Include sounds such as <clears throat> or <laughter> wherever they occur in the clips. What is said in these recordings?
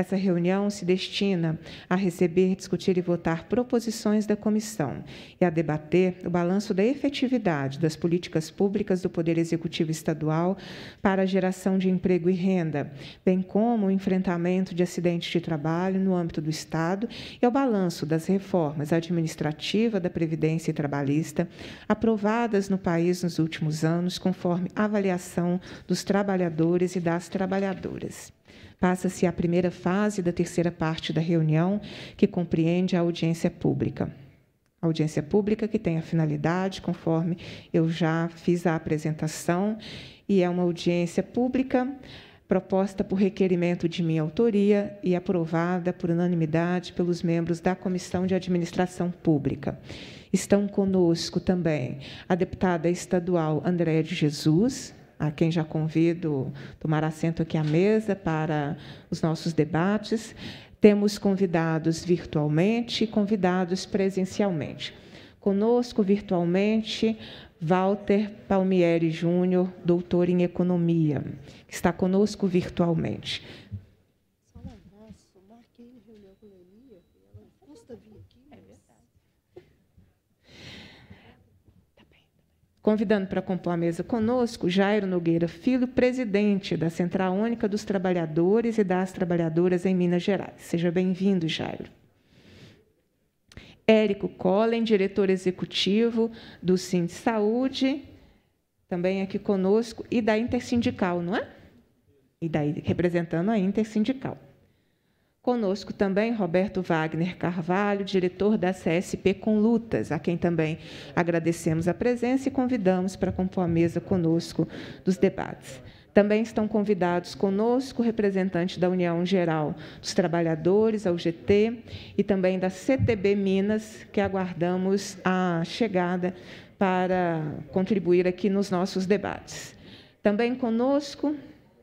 Essa reunião se destina a receber, discutir e votar proposições da comissão e a debater o balanço da efetividade das políticas públicas do Poder Executivo Estadual para a geração de emprego e renda, bem como o enfrentamento de acidentes de trabalho no âmbito do Estado e ao balanço das reformas administrativa da Previdência e Trabalhista aprovadas no país nos últimos anos, conforme avaliação dos trabalhadores e das trabalhadoras. Passa-se a primeira fase da terceira parte da reunião, que compreende a audiência pública. A audiência pública que tem a finalidade, conforme eu já fiz a apresentação, e é uma audiência pública proposta por requerimento de minha autoria e aprovada por unanimidade pelos membros da Comissão de Administração Pública. Estão conosco também a deputada estadual Andréa de Jesus, a quem já convido tomar assento aqui à mesa para os nossos debates. Temos convidados virtualmente e convidados presencialmente. Conosco virtualmente, Walter Palmieri Júnior, doutor em economia, que está conosco virtualmente. Convidando para compor a mesa conosco, Jairo Nogueira Filho, presidente da Central Única dos Trabalhadores e das Trabalhadoras em Minas Gerais. Seja bem-vindo, Jairo. Érico Collen, diretor executivo do Sim de Saúde, também aqui conosco, e da Intersindical, não é? E daí representando a Intersindical. Conosco também Roberto Wagner Carvalho, diretor da CSP com Lutas, a quem também agradecemos a presença e convidamos para compor a mesa conosco dos debates. Também estão convidados conosco representantes da União Geral dos Trabalhadores, a UGT, e também da CTB Minas, que aguardamos a chegada para contribuir aqui nos nossos debates. Também conosco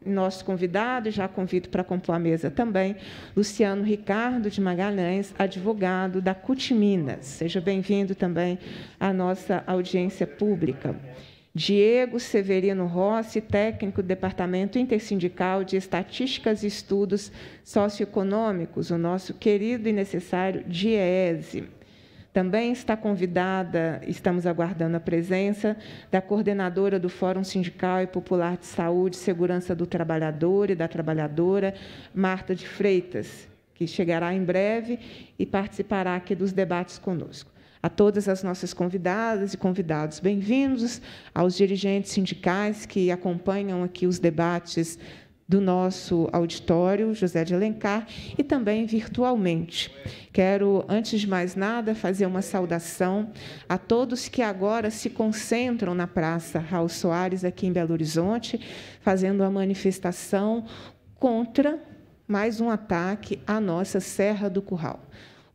nosso convidado, já convido para compor a mesa também, Luciano Ricardo de Magalhães, advogado da CUT Minas. Seja bem-vindo também à nossa audiência pública. Diego Severino Rossi, técnico do Departamento Intersindical de Estatísticas e Estudos Socioeconômicos, o nosso querido e necessário DIESE. Também está convidada, estamos aguardando a presença da coordenadora do Fórum Sindical e Popular de Saúde e Segurança do Trabalhador e da Trabalhadora, Marta de Freitas, que chegará em breve e participará aqui dos debates conosco. A todas as nossas convidadas e convidados, bem-vindos, aos dirigentes sindicais que acompanham aqui os debates do nosso auditório, José de Alencar, e também virtualmente. Quero, antes de mais nada, fazer uma saudação a todos que agora se concentram na Praça Raul Soares, aqui em Belo Horizonte, fazendo a manifestação contra mais um ataque à nossa Serra do Curral.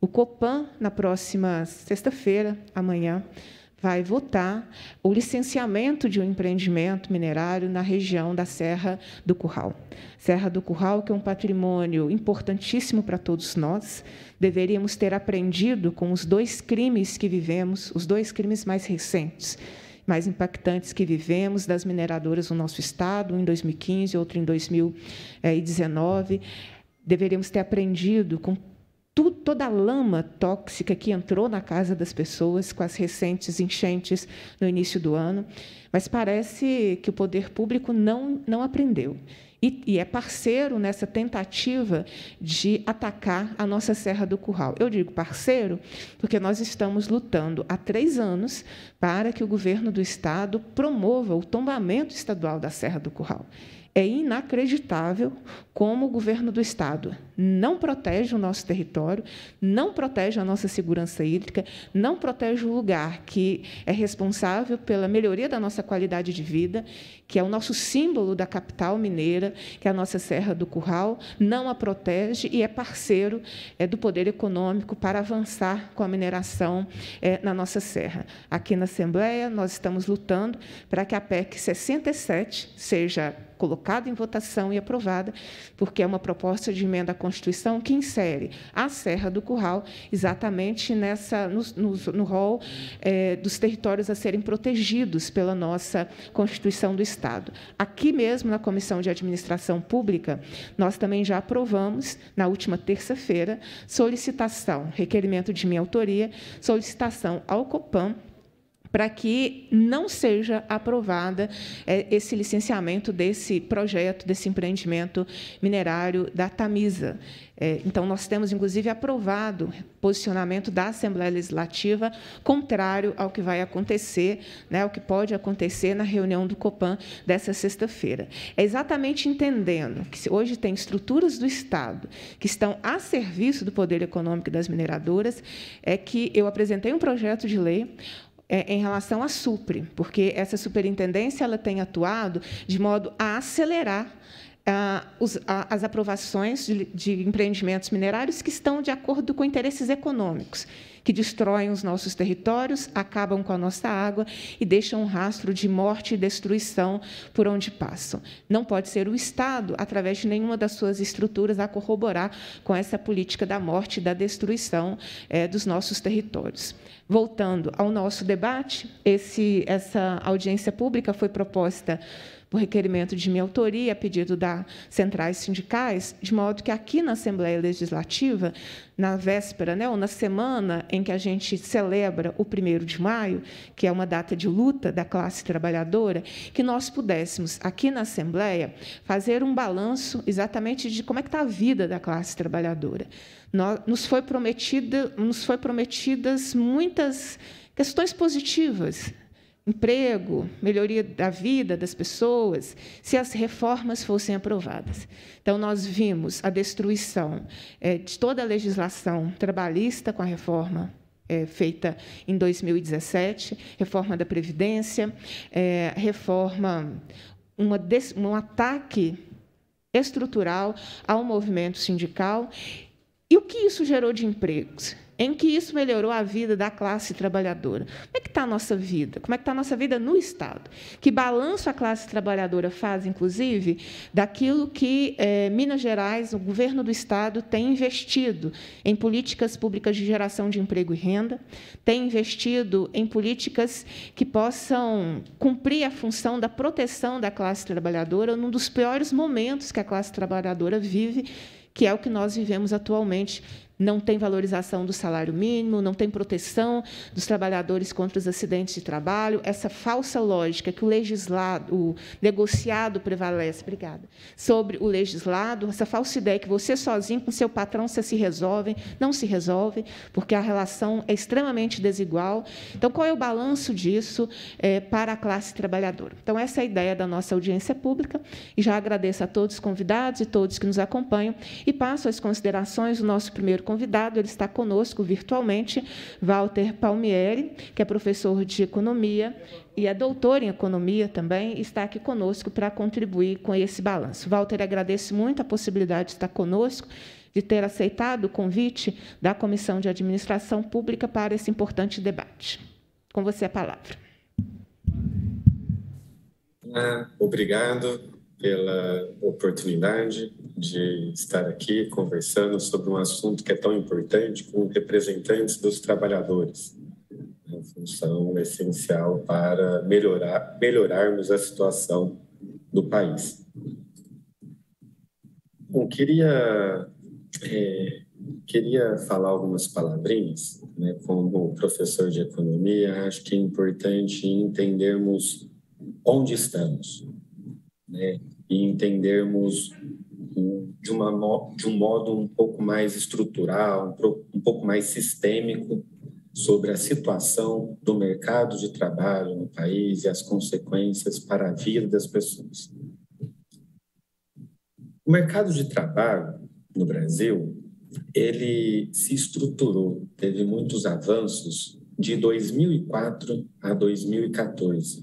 O Copan, na próxima sexta-feira, amanhã, vai votar o licenciamento de um empreendimento minerário na região da Serra do Curral. Serra do Curral, que é um patrimônio importantíssimo para todos nós, deveríamos ter aprendido com os dois crimes que vivemos, os dois crimes mais recentes, mais impactantes que vivemos das mineradoras no nosso estado, um em 2015, outro em 2019. Deveríamos ter aprendido com toda a lama tóxica que entrou na casa das pessoas com as recentes enchentes no início do ano. Mas parece que o poder público não, não aprendeu. E, e, é parceiro nessa tentativa de atacar a nossa Serra do Curral. Eu digo parceiro porque nós estamos lutando há três anos para que o governo do Estado promova o tombamento estadual da Serra do Curral. É inacreditável como o governo do Estado não protege o nosso território, não protege a nossa segurança hídrica, não protege o lugar que é responsável pela melhoria da nossa qualidade de vida, que é o nosso símbolo da capital mineira, que é a nossa Serra do Curral, não a protege e é parceiro é, do poder econômico para avançar com a mineração é, na nossa serra. Aqui na Assembleia, nós estamos lutando para que a PEC 67 seja colocada em votação e aprovada, porque é uma proposta de emenda à Constituição que insere a Serra do Curral exatamente nessa, no, rol eh, dos territórios a serem protegidos pela nossa Constituição do Estado. Aqui mesmo, na Comissão de Administração Pública, nós também já aprovamos, na última terça-feira, solicitação, requerimento de minha autoria, solicitação ao COPAM para que não seja aprovada é, esse licenciamento desse projeto, desse empreendimento minerário da Tamisa. É, então, nós temos, inclusive, aprovado posicionamento da Assembleia Legislativa contrário ao que vai acontecer, né, ao que pode acontecer na reunião do COPAN dessa sexta-feira. É exatamente entendendo que hoje tem estruturas do Estado que estão a serviço do poder econômico das mineradoras, é que eu apresentei um projeto de lei é, em relação à SUPRE, porque essa superintendência ela tem atuado de modo a acelerar ah, os, as aprovações de, de empreendimentos minerários que estão de acordo com interesses econômicos que destroem os nossos territórios, acabam com a nossa água e deixam um rastro de morte e destruição por onde passam. Não pode ser o Estado, através de nenhuma das suas estruturas, a corroborar com essa política da morte e da destruição é, dos nossos territórios. Voltando ao nosso debate, esse, essa audiência pública foi proposta por requerimento de minha autoria, a pedido das centrais sindicais, de modo que aqui na Assembleia Legislativa, na véspera, né, ou na semana em que a gente celebra o 1 de maio, que é uma data de luta da classe trabalhadora, que nós pudéssemos, aqui na Assembleia, fazer um balanço exatamente de como é que está a vida da classe trabalhadora. Nos foi, prometida, nos foi prometidas muitas questões positivas emprego, melhoria da vida das pessoas, se as reformas fossem aprovadas. Então, nós vimos a destruição é, de toda a legislação trabalhista com a reforma é, feita em 2017, reforma da Previdência, é, reforma, uma um ataque estrutural ao movimento sindical. E o que isso gerou de empregos? em que isso melhorou a vida da classe trabalhadora. Como é que está a nossa vida? Como é que está a nossa vida no Estado? Que balanço a classe trabalhadora faz, inclusive, daquilo que eh, Minas Gerais, o governo do Estado, tem investido em políticas públicas de geração de emprego e renda, tem investido em políticas que possam cumprir a função da proteção da classe trabalhadora num dos piores momentos que a classe trabalhadora vive, que é o que nós vivemos atualmente não tem valorização do salário mínimo, não tem proteção dos trabalhadores contra os acidentes de trabalho. Essa falsa lógica que o legislado, o negociado prevalece, obrigada, sobre o legislado, essa falsa ideia que você sozinho com seu patrão você se resolve, não se resolve, porque a relação é extremamente desigual. Então, qual é o balanço disso é, para a classe trabalhadora? Então, essa é a ideia da nossa audiência pública, e já agradeço a todos os convidados e todos que nos acompanham, e passo as considerações do nosso primeiro convidado, ele está conosco virtualmente, Walter Palmieri, que é professor de economia e é doutor em economia também, está aqui conosco para contribuir com esse balanço. Walter agradece muito a possibilidade de estar conosco de ter aceitado o convite da Comissão de Administração Pública para esse importante debate. Com você a palavra. É, obrigado pela oportunidade de estar aqui conversando sobre um assunto que é tão importante com representantes dos trabalhadores. É uma função essencial para melhorar, melhorarmos a situação do país. Bom, queria, é, queria falar algumas palavrinhas. Né? Como professor de economia, acho que é importante entendermos onde estamos. Né? e entendermos de, uma, de um modo um pouco mais estrutural, um pouco mais sistêmico sobre a situação do mercado de trabalho no país e as consequências para a vida das pessoas. O mercado de trabalho no Brasil, ele se estruturou, teve muitos avanços de 2004 a 2014.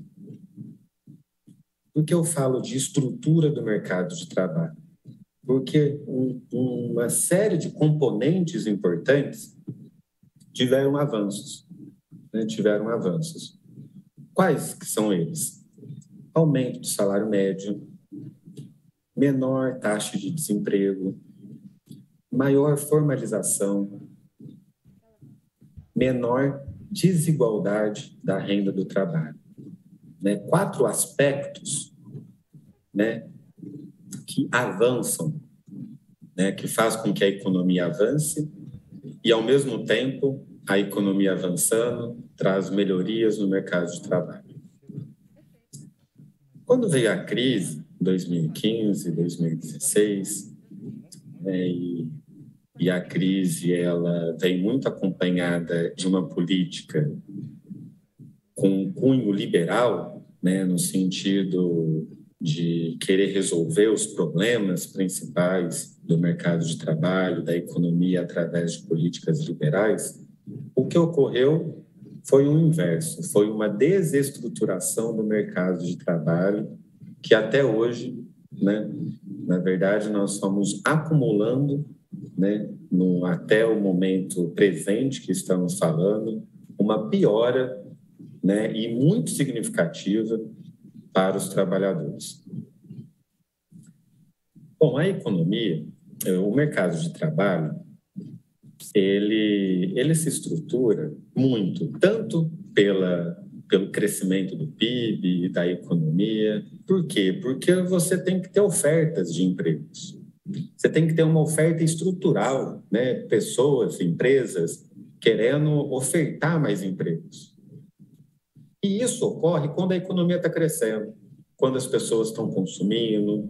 Por que eu falo de estrutura do mercado de trabalho? Porque um, uma série de componentes importantes tiveram avanços, né? tiveram avanços. Quais que são eles? Aumento do salário médio, menor taxa de desemprego, maior formalização, menor desigualdade da renda do trabalho né, quatro aspectos né, que avançam, né, que faz com que a economia avance e, ao mesmo tempo, a economia avançando traz melhorias no mercado de trabalho. Quando veio a crise, 2015, 2016, né, e, e a crise ela vem muito acompanhada de uma política com um cunho liberal, né, no sentido de querer resolver os problemas principais do mercado de trabalho, da economia através de políticas liberais, o que ocorreu foi o inverso, foi uma desestruturação do mercado de trabalho que até hoje, né, na verdade, nós estamos acumulando, né, no, até o momento presente que estamos falando, uma piora né, e muito significativa para os trabalhadores. Bom, a economia, eh, o mercado de trabalho, ele, ele se estrutura muito, tanto pela, pelo crescimento do PIB e da economia. Por quê? Porque você tem que ter ofertas de empregos. Você tem que ter uma oferta estrutural, né? pessoas, empresas querendo ofertar mais empregos. E isso ocorre quando a economia está crescendo, quando as pessoas estão consumindo,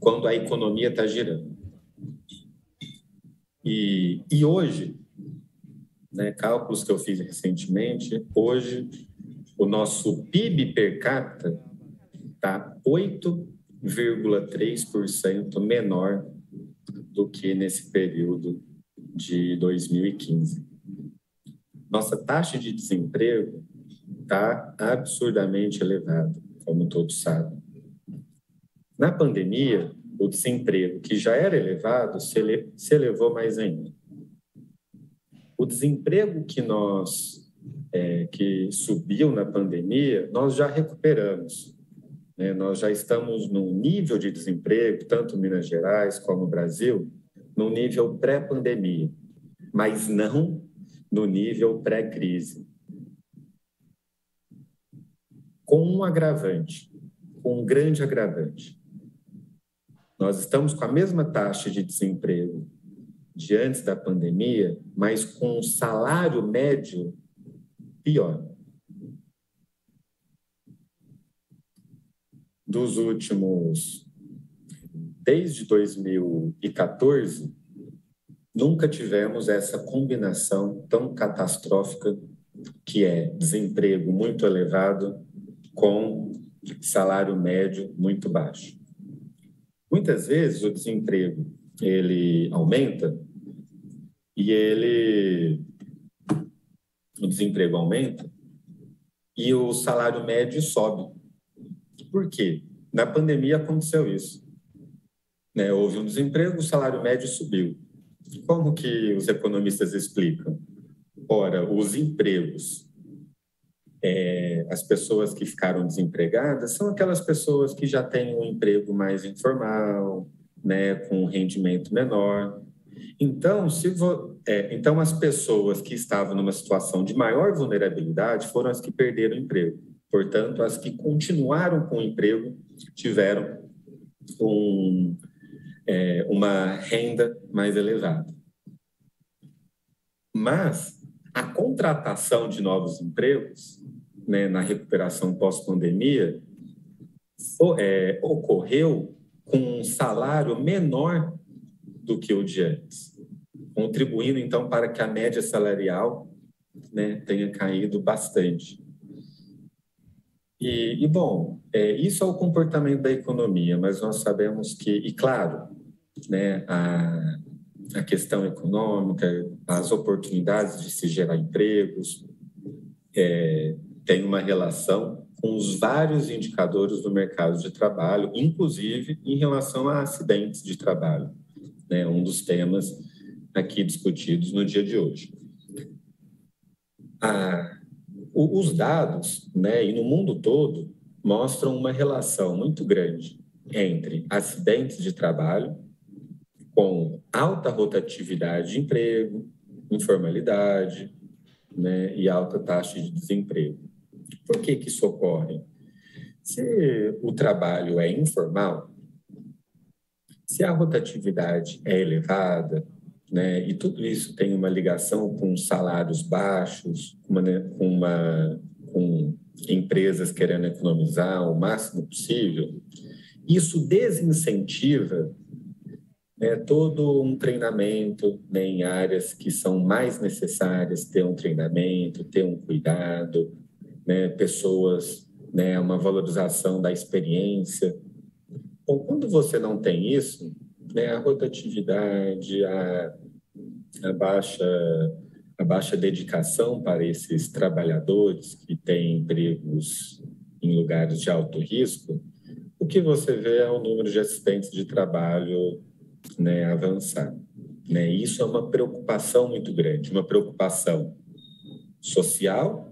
quando a economia está girando. E, e hoje, né, cálculos que eu fiz recentemente, hoje o nosso PIB per capita está 8,3% menor do que nesse período de 2015. Nossa taxa de desemprego está absurdamente elevado, como todos sabem. Na pandemia, o desemprego, que já era elevado, se, ele, se elevou mais ainda. O desemprego que nós é, que subiu na pandemia, nós já recuperamos. Né? Nós já estamos num nível de desemprego, tanto em Minas Gerais como no Brasil, no nível pré-pandemia, mas não no nível pré-crise com um agravante, com um grande agravante. Nós estamos com a mesma taxa de desemprego de antes da pandemia, mas com um salário médio pior. Dos últimos, desde 2014, nunca tivemos essa combinação tão catastrófica que é desemprego muito elevado com salário médio muito baixo. Muitas vezes o desemprego ele aumenta e ele o desemprego aumenta e o salário médio sobe. Por quê? Na pandemia aconteceu isso. Né? Houve um desemprego, o salário médio subiu. Como que os economistas explicam? Ora, os empregos é, as pessoas que ficaram desempregadas são aquelas pessoas que já têm um emprego mais informal, né, com um rendimento menor. Então, se vo... é, então, as pessoas que estavam numa situação de maior vulnerabilidade foram as que perderam o emprego. Portanto, as que continuaram com o emprego tiveram um, é, uma renda mais elevada. Mas a contratação de novos empregos né, na recuperação pós-pandemia é, ocorreu com um salário menor do que o de antes, contribuindo então para que a média salarial né, tenha caído bastante. E, e bom, é, isso é o comportamento da economia, mas nós sabemos que, e claro, né, a, a questão econômica, as oportunidades de se gerar empregos, é, tem uma relação com os vários indicadores do mercado de trabalho, inclusive em relação a acidentes de trabalho, né? um dos temas aqui discutidos no dia de hoje. Ah, os dados, né, e no mundo todo, mostram uma relação muito grande entre acidentes de trabalho, com alta rotatividade de emprego, informalidade né, e alta taxa de desemprego. Por que, que isso ocorre? Se o trabalho é informal, se a rotatividade é elevada, né, e tudo isso tem uma ligação com salários baixos, com, uma, uma, com empresas querendo economizar o máximo possível, isso desincentiva né, todo um treinamento né, em áreas que são mais necessárias ter um treinamento, ter um cuidado, né, pessoas, né, uma valorização da experiência. Bom, quando você não tem isso, né, a rotatividade, a, a, baixa, a baixa dedicação para esses trabalhadores que têm empregos em lugares de alto risco, o que você vê é o número de assistentes de trabalho né, avançar. Né? Isso é uma preocupação muito grande, uma preocupação social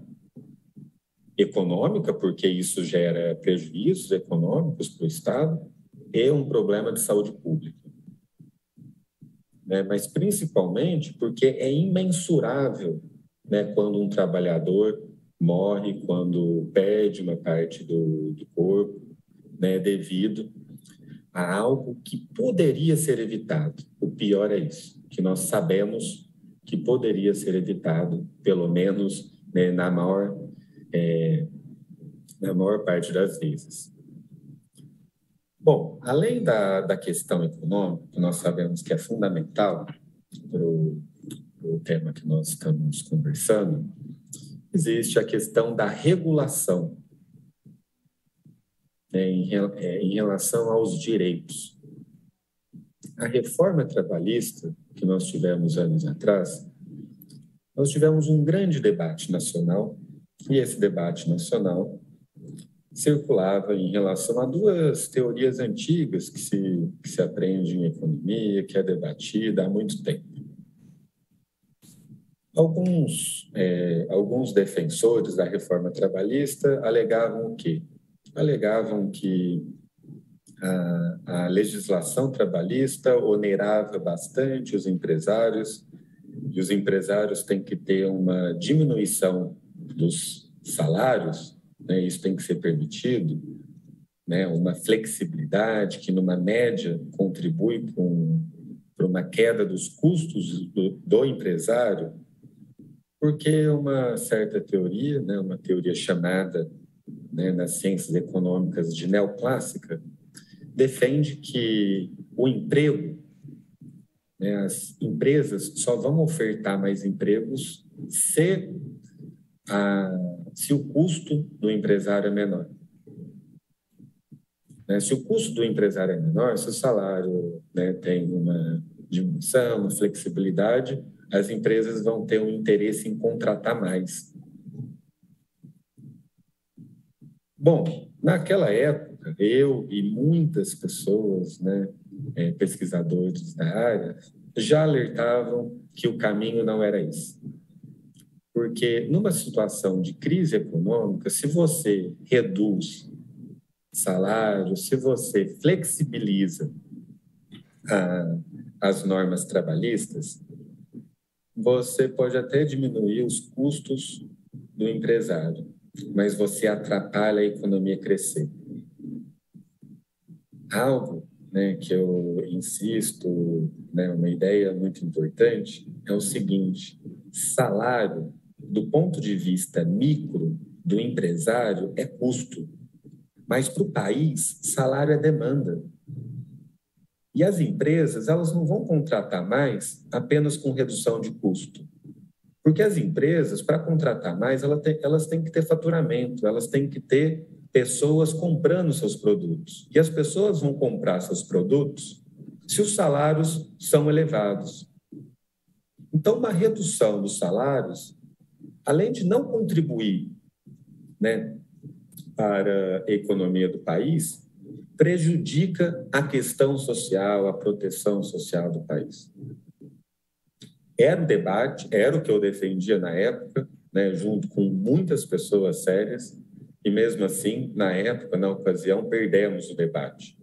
econômica, porque isso gera prejuízos econômicos para o Estado, e um problema de saúde pública. Né? Mas principalmente porque é imensurável né, quando um trabalhador morre, quando perde uma parte do, do corpo, né, devido a algo que poderia ser evitado. O pior é isso, que nós sabemos que poderia ser evitado, pelo menos né, na maior é, na maior parte das vezes. Bom, além da, da questão econômica, que nós sabemos que é fundamental para o tema que nós estamos conversando, existe a questão da regulação né, em, é, em relação aos direitos. A reforma trabalhista que nós tivemos anos atrás, nós tivemos um grande debate nacional e esse debate nacional circulava em relação a duas teorias antigas que se, que se aprende em economia, que é debatida há muito tempo. Alguns, é, alguns defensores da reforma trabalhista alegavam o quê? Alegavam que a, a legislação trabalhista onerava bastante os empresários e os empresários têm que ter uma diminuição dos salários, né, isso tem que ser permitido, né, uma flexibilidade que, numa média, contribui para um, uma queda dos custos do, do, empresário, porque é uma certa teoria, né, uma teoria chamada né, nas ciências econômicas de neoclássica, defende que o emprego, né, as empresas só vão ofertar mais empregos se a, se o custo do empresário é menor. Né? Se o custo do empresário é menor, se o salário né, tem uma diminuição, uma flexibilidade, as empresas vão ter um interesse em contratar mais. Bom, naquela época, eu e muitas pessoas, né, é, pesquisadores da área, já alertavam que o caminho não era isso. Porque numa situação de crise econômica, se você reduz salário, se você flexibiliza ah, as normas trabalhistas, você pode até diminuir os custos do empresário, mas você atrapalha a economia crescer. Algo né, que eu insisto, né, uma ideia muito importante, é o seguinte: salário do ponto de vista micro, do empresário, é custo. Mas para o país, salário é demanda. E as empresas, elas não vão contratar mais apenas com redução de custo. Porque as empresas, para contratar mais, elas têm, que ter faturamento, elas têm que ter pessoas comprando seus produtos. E as pessoas vão comprar seus produtos se os salários são elevados. Então, uma redução dos salários além de não contribuir né, para a economia do país, prejudica a questão social, a proteção social do país. Era o debate, era o que eu defendia na época, né, junto com muitas pessoas sérias, e mesmo assim, na época, na ocasião, perdemos o debate.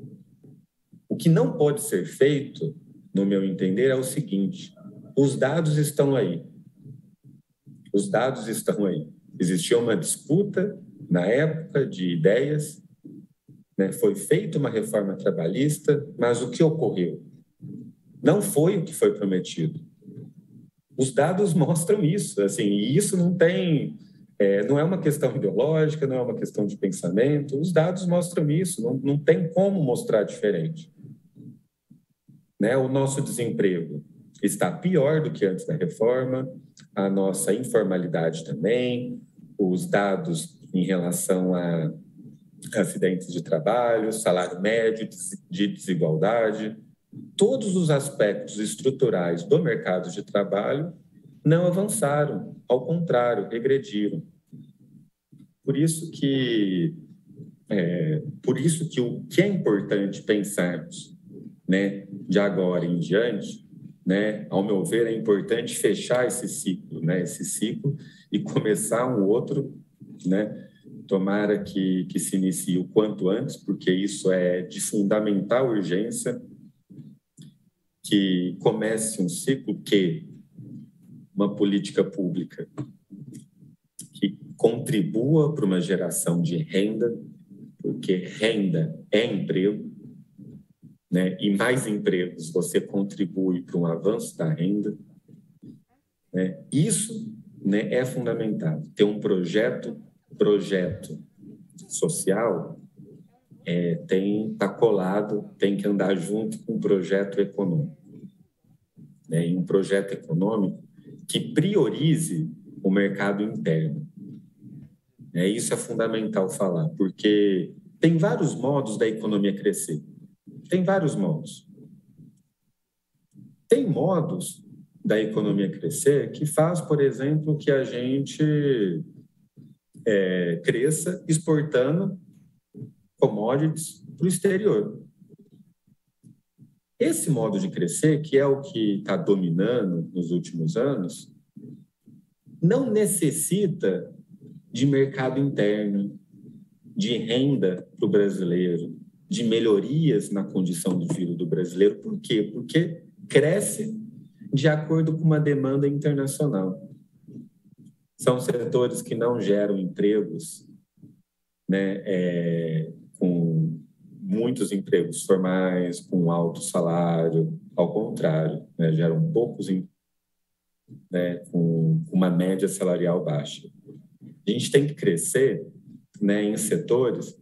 O que não pode ser feito, no meu entender, é o seguinte: os dados estão aí, os dados estão aí. Existia uma disputa na época de ideias, né? foi feita uma reforma trabalhista, mas o que ocorreu? Não foi o que foi prometido. Os dados <laughs> mostram isso, assim, e isso não tem, é, não é uma questão ideológica, não é uma questão de pensamento, os dados mostram isso, não, não tem como mostrar diferente. Né? O nosso desemprego, está pior do que antes da reforma, a nossa informalidade também, os dados em relação a acidentes de trabalho, salário médio, de desigualdade, todos os aspectos estruturais do mercado de trabalho não avançaram, ao contrário, regrediram. Por isso que é, por isso que o que é importante pensarmos, né, de agora em diante, né? Ao meu ver, é importante fechar esse ciclo, né? Esse ciclo e começar um outro, né? Tomara que, que se inicie o quanto antes, porque isso é de fundamental urgência que comece um ciclo que uma política pública que contribua para uma geração de renda, porque renda é emprego, né, e mais empregos, você contribui para um avanço da renda. Né? Isso né, é fundamental. Ter um projeto, projeto social é, tem tá colado, tem que andar junto com um projeto econômico. Né, e um projeto econômico que priorize o mercado interno. É, isso é fundamental falar, porque tem vários modos da economia crescer. Tem vários modos. Tem modos da economia crescer que faz, por exemplo, que a gente é, cresça exportando commodities para o exterior. Esse modo de crescer, que é o que está dominando nos últimos anos, não necessita de mercado interno, de renda para o brasileiro, de melhorias na condição de vida do brasileiro. Por quê? Porque cresce de acordo com uma demanda internacional. São setores que não geram empregos, né, é, com muitos empregos formais, com alto salário, ao contrário, né, geram poucos empregos, né, com uma média salarial baixa. A gente tem que crescer né, em setores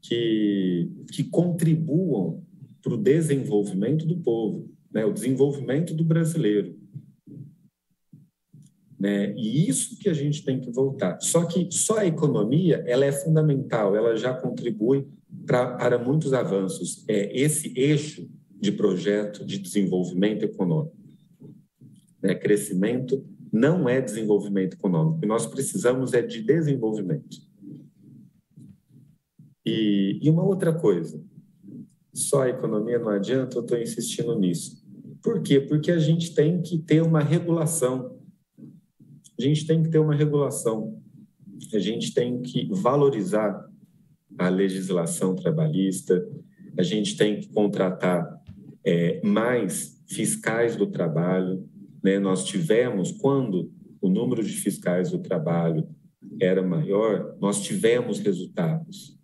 que, que contribuam para o desenvolvimento do povo, né? o desenvolvimento do brasileiro. Né? E isso que a gente tem que voltar. Só que só a economia ela é fundamental, ela já contribui pra, para muitos avanços. É esse eixo de projeto de desenvolvimento econômico. Né? Crescimento não é desenvolvimento econômico. O que nós precisamos é de desenvolvimento. E, e uma outra coisa, só a economia não adianta, eu estou insistindo nisso. Por quê? Porque a gente tem que ter uma regulação. A gente tem que ter uma regulação. A gente tem que valorizar a legislação trabalhista, a gente tem que contratar é, mais fiscais do trabalho. Né? Nós tivemos, quando o número de fiscais do trabalho era maior, nós tivemos resultados.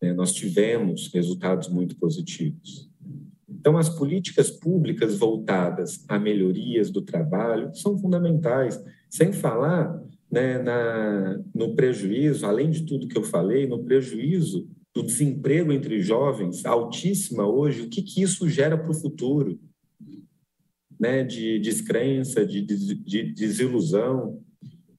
Né? Nós tivemos resultados muito positivos. Então, as políticas públicas voltadas a melhorias do trabalho são fundamentais, sem falar né, na, no prejuízo, além de tudo que eu falei, no prejuízo do desemprego entre jovens, altíssima hoje, o que, que isso gera para o futuro? Né, de descrença, de, de desilusão,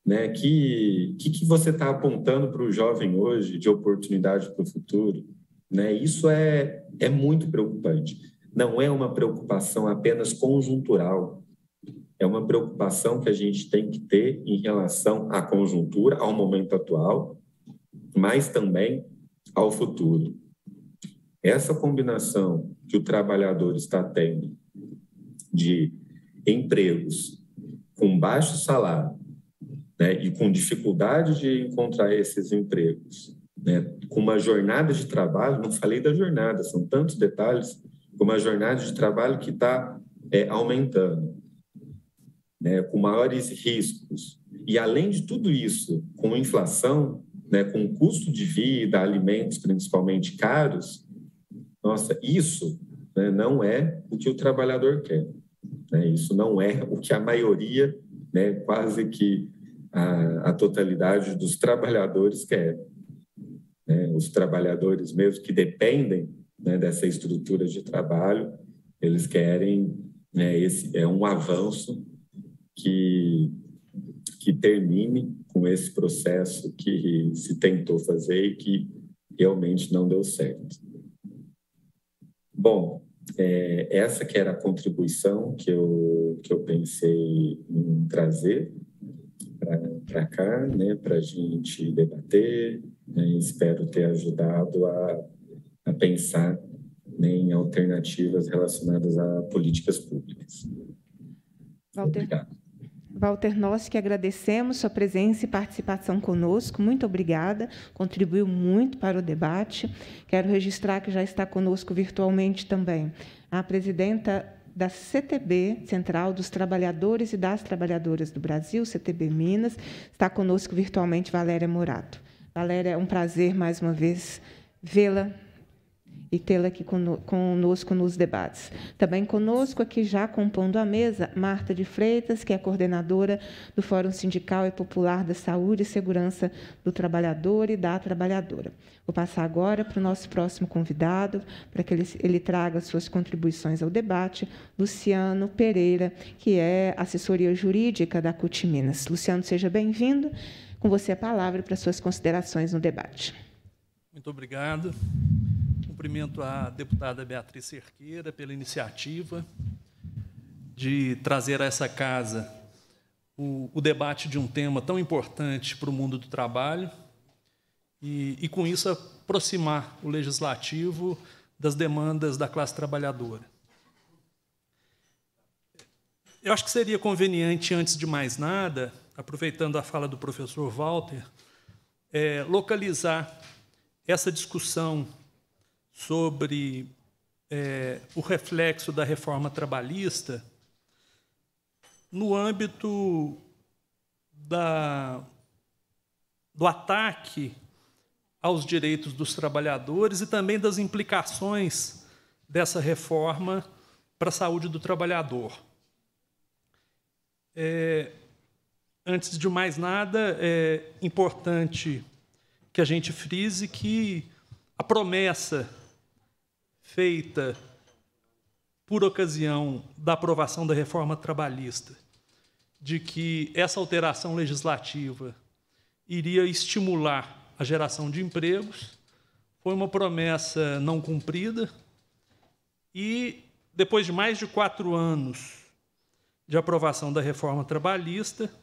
né? Que que, que você está apontando para o jovem hoje de oportunidade para o futuro, né? Isso é é muito preocupante. Não é uma preocupação apenas conjuntural. É uma preocupação que a gente tem que ter em relação à conjuntura, ao momento atual, mas também ao futuro. Essa combinação que o trabalhador está tendo de empregos com baixo salário né, e com dificuldade de encontrar esses empregos, né, com uma jornada de trabalho, não falei da jornada, são tantos detalhes, com uma jornada de trabalho que está é, aumentando, né, com maiores riscos. E além de tudo isso, com inflação, né, com custo de vida, alimentos principalmente caros, nossa, isso né, não é o que o trabalhador quer. Né, isso não é o que a maioria, né, quase que a, a totalidade dos trabalhadores quer. É, né? Os trabalhadores mesmo que dependem né, dessa estrutura de trabalho, eles querem né, esse é um avanço que que termine com esse processo que se tentou fazer e que realmente não deu certo. Bom, é, essa que era a contribuição que eu, que eu pensei em trazer para cá, né, para a gente debater. Né, espero ter ajudado a, a pensar né, em alternativas relacionadas a políticas públicas. Walter. Obrigado. Walter, nós que agradecemos sua presença e participação conosco. Muito obrigada, contribuiu muito para o debate. Quero registrar que já está conosco virtualmente também a presidenta da CTB, Central dos Trabalhadores e das Trabalhadoras do Brasil, CTB Minas. Está conosco virtualmente Valéria Morato. Valéria, é um prazer mais uma vez vê-la e tê-la aqui conosco nos debates. Também conosco aqui já compondo a mesa, Marta de Freitas, que é coordenadora do Fórum Sindical e Popular da Saúde e Segurança do Trabalhador e da Trabalhadora. Vou passar agora para o nosso próximo convidado, para que ele, ele traga suas contribuições ao debate, Luciano Pereira, que é assessoria jurídica da CUT Minas. Luciano, seja bem-vindo. Com você a palavra para suas considerações no debate. Muito obrigado. Cumprimento a deputada Beatriz Cerqueira pela iniciativa de trazer a essa casa o, o debate de um tema tão importante para o mundo do trabalho e, e, com isso, aproximar o legislativo das demandas da classe trabalhadora. Eu acho que seria conveniente, antes de mais nada, aproveitando a fala do professor Walter, é, localizar essa discussão sobre é, o reflexo da reforma trabalhista no âmbito da, do ataque aos direitos dos trabalhadores e também das implicações dessa reforma para a saúde do trabalhador. É, antes de mais nada, é importante que a gente frise que a promessa feita por ocasião da aprovação da reforma trabalhista, de que essa alteração legislativa iria estimular a geração de empregos, foi uma promessa não cumprida e, depois de mais de quatro anos de aprovação da reforma trabalhista,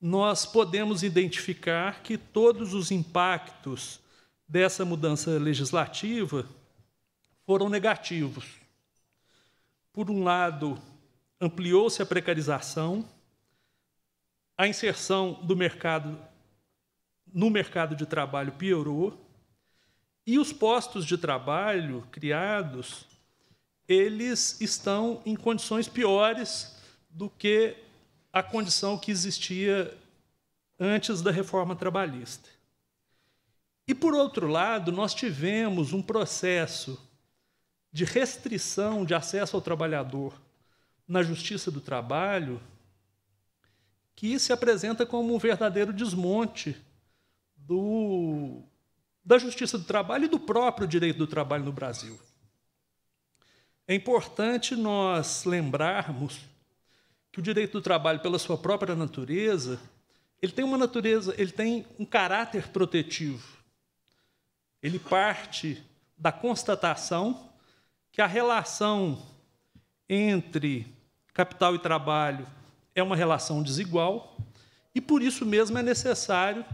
nós podemos identificar que todos os impactos dessa mudança legislativa foram negativos. Por um lado, ampliou-se a precarização, a inserção do mercado no mercado de trabalho piorou e os postos de trabalho criados eles estão em condições piores do que a condição que existia antes da reforma trabalhista. E por outro lado, nós tivemos um processo de restrição de acesso ao trabalhador na justiça do trabalho que se apresenta como um verdadeiro desmonte do, da justiça do trabalho e do próprio direito do trabalho no Brasil. É importante nós lembrarmos que o direito do trabalho, pela sua própria natureza, ele tem uma natureza, ele tem um caráter protetivo. Ele parte da constatação que a relação entre capital e trabalho é uma relação desigual e por isso mesmo é necessário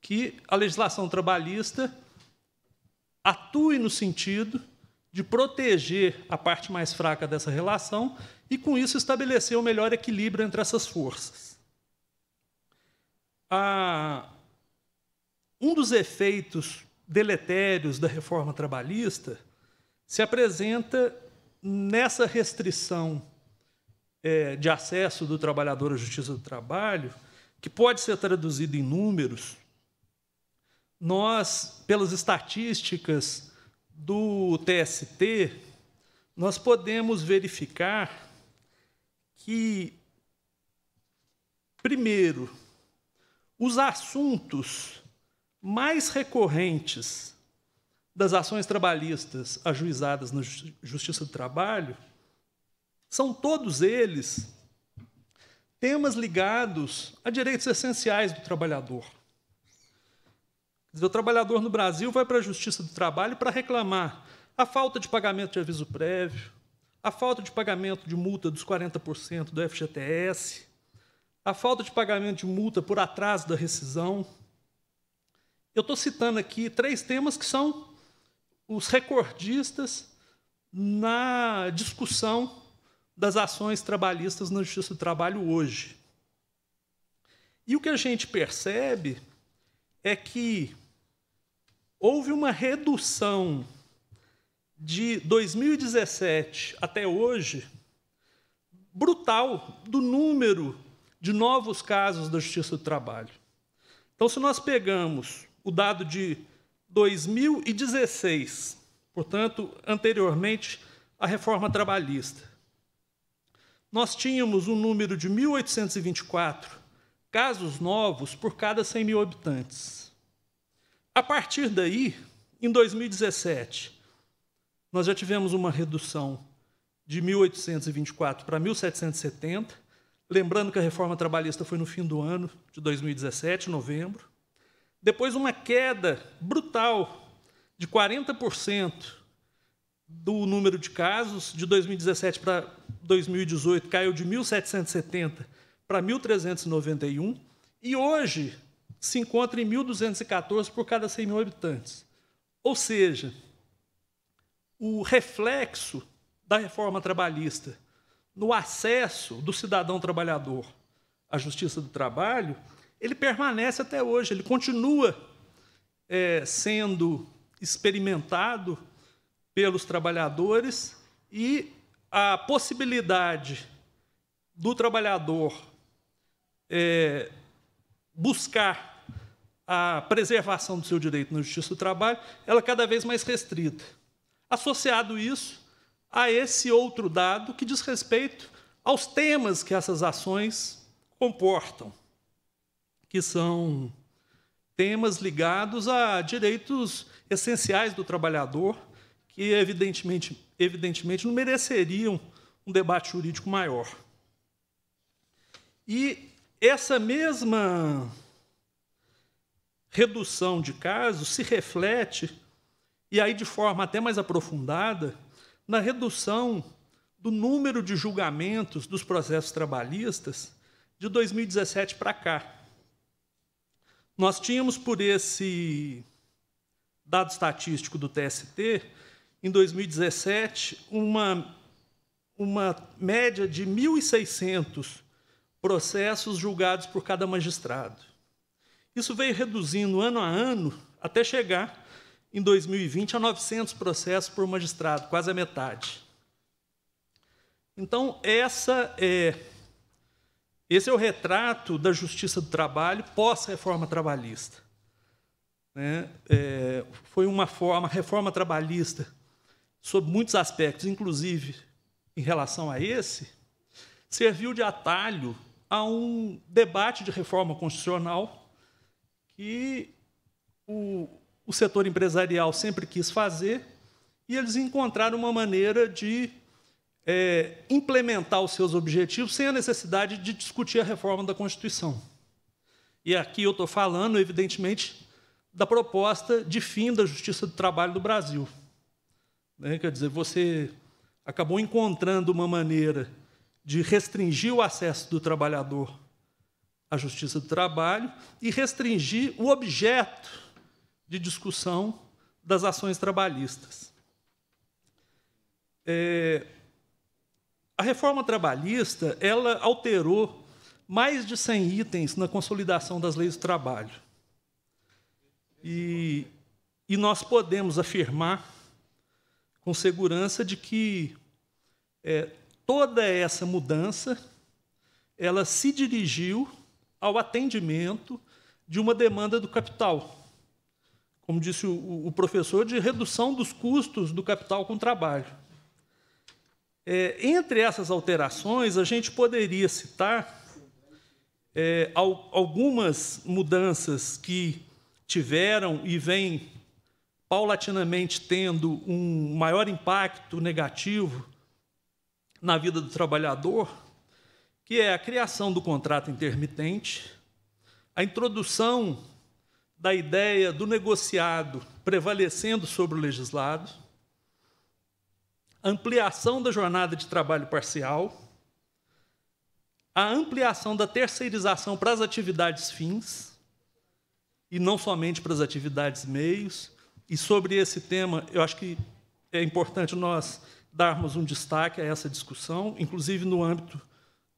que a legislação trabalhista atue no sentido de proteger a parte mais fraca dessa relação e, com isso, estabelecer o um melhor equilíbrio entre essas forças. um dos efeitos deletérios da reforma trabalhista se apresenta nessa restrição é, de acesso do trabalhador à justiça do trabalho, que pode ser traduzido em números, nós, pelas estatísticas do TST, nós podemos verificar que, primeiro, os assuntos mais recorrentes das ações trabalhistas ajuizadas na Justiça do Trabalho são todos eles temas ligados a direitos essenciais do trabalhador. O trabalhador no Brasil vai para a Justiça do Trabalho para reclamar a falta de pagamento de aviso prévio, a falta de pagamento de multa dos 40% do FGTS, a falta de pagamento de multa por atraso da rescisão. Eu estou citando aqui três temas que são os recordistas na discussão das ações trabalhistas na Justiça do Trabalho hoje. E o que a gente percebe é que houve uma redução de 2017 até hoje brutal do número de novos casos da Justiça do Trabalho. Então, se nós pegamos o dado de 2016, portanto, anteriormente à reforma trabalhista. Nós tínhamos um número de 1.824 casos novos por cada 100 mil habitantes. A partir daí, em 2017, nós já tivemos uma redução de 1.824 para 1.770, lembrando que a reforma trabalhista foi no fim do ano de 2017, novembro. Depois, uma queda brutal de 40% do número de casos, de 2017 para 2018, caiu de 1.770 para 1.391, e hoje se encontra em 1.214 por cada 100 mil habitantes. Ou seja, o reflexo da reforma trabalhista no acesso do cidadão trabalhador à justiça do trabalho ele permanece até hoje, ele continua é, sendo experimentado pelos trabalhadores e a possibilidade do trabalhador é, buscar a preservação do seu direito na justiça do trabalho, ela é cada vez mais restrita. Associado isso a esse outro dado que diz respeito aos temas que essas ações comportam que são temas ligados a direitos essenciais do trabalhador, que evidentemente, evidentemente não mereceriam um debate jurídico maior. E essa mesma redução de casos se reflete, e aí de forma até mais aprofundada, na redução do número de julgamentos dos processos trabalhistas de 2017 para cá. Nós tínhamos por esse dado estatístico do TST, em 2017, uma, uma média de 1.600 processos julgados por cada magistrado. Isso veio reduzindo ano a ano até chegar em 2020 a 900 processos por magistrado, quase a metade. Então, essa é esse é o retrato da justiça do trabalho pós-reforma trabalhista. Né? É, foi uma, forma, reforma trabalhista, sob muitos aspectos, inclusive em relação a esse, serviu de atalho a um debate de reforma constitucional que o, o setor empresarial sempre quis fazer, e eles encontraram uma maneira de é, implementar os seus objetivos sem a necessidade de discutir a reforma da Constituição. E aqui eu estou falando, evidentemente, da proposta de fim da Justiça do Trabalho do Brasil. Né? Quer dizer, você acabou encontrando uma maneira de restringir o acesso do trabalhador à Justiça do Trabalho e restringir o objeto de discussão das ações trabalhistas. É, a reforma trabalhista ela alterou mais de 100 itens na consolidação das leis do trabalho. E, e nós podemos afirmar com segurança de que é, toda essa mudança ela se dirigiu ao atendimento de uma demanda do capital. Como disse o, o professor, de redução dos custos do capital com o trabalho. É, entre essas alterações, a gente poderia citar é, algumas mudanças que tiveram e vêm paulatinamente tendo um maior impacto negativo na vida do trabalhador, que é a criação do contrato intermitente, a introdução da ideia do negociado prevalecendo sobre o legislado, ampliação da jornada de trabalho parcial, a ampliação da terceirização para as atividades fins, e não somente para as atividades meios. E sobre esse tema, eu acho que é importante nós darmos um destaque a essa discussão, inclusive no âmbito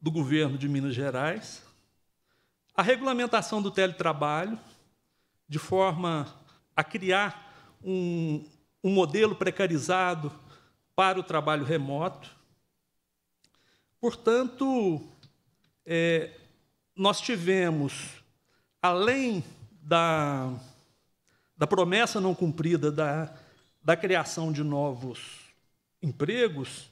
do governo de Minas Gerais. A regulamentação do teletrabalho, de forma a criar um, um modelo precarizado para o trabalho remoto. Portanto, é, nós tivemos, além da, da promessa não cumprida da, da criação de novos empregos,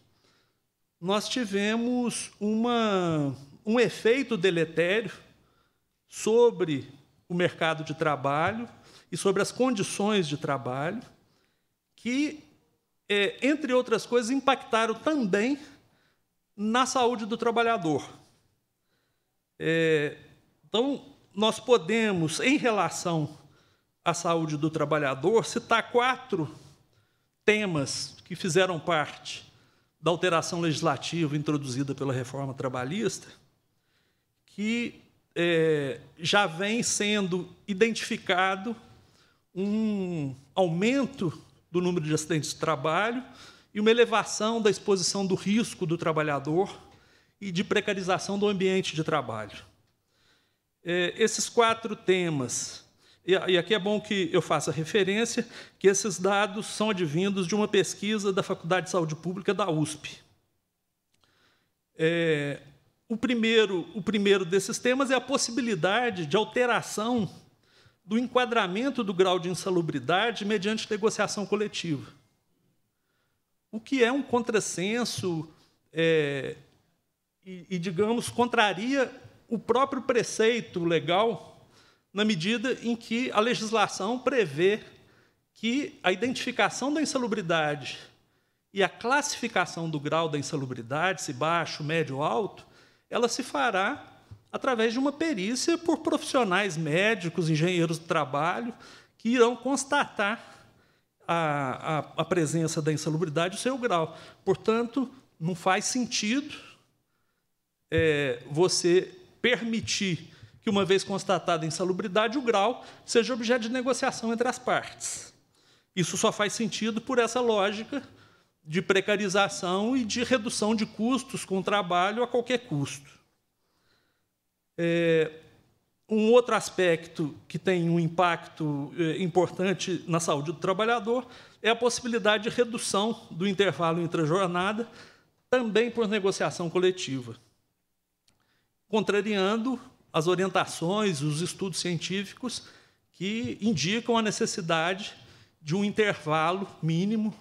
nós tivemos uma, um efeito deletério sobre o mercado de trabalho e sobre as condições de trabalho que é, entre outras coisas, impactaram também na saúde do trabalhador. É, então, nós podemos, em relação à saúde do trabalhador, citar quatro temas que fizeram parte da alteração legislativa introduzida pela reforma trabalhista, que é, já vem sendo identificado um aumento do número de acidentes de trabalho e uma elevação da exposição do risco do trabalhador e de precarização do ambiente de trabalho. É, esses quatro temas, e, e aqui é bom que eu faça referência, que esses dados são advindos de uma pesquisa da Faculdade de Saúde Pública da USP. É, o, primeiro, o primeiro desses temas é a possibilidade de alteração do enquadramento do grau de insalubridade mediante negociação coletiva. O que é um contrassenso é, e, e, digamos, contraria o próprio preceito legal na medida em que a legislação prevê que a identificação da insalubridade e a classificação do grau da insalubridade, se baixo, médio, ou alto, ela se fará através de uma perícia por profissionais médicos, engenheiros do trabalho, que irão constatar a, a, a presença da insalubridade o seu grau. Portanto, não faz sentido é, você permitir que, uma vez constatada a insalubridade, o grau seja objeto de negociação entre as partes. Isso só faz sentido por essa lógica de precarização e de redução de custos com o trabalho a qualquer custo. É, um outro aspecto que tem um impacto é, importante na saúde do trabalhador é a possibilidade de redução do intervalo entre a jornada, também por negociação coletiva, contrariando as orientações, os estudos científicos que indicam a necessidade de um intervalo mínimo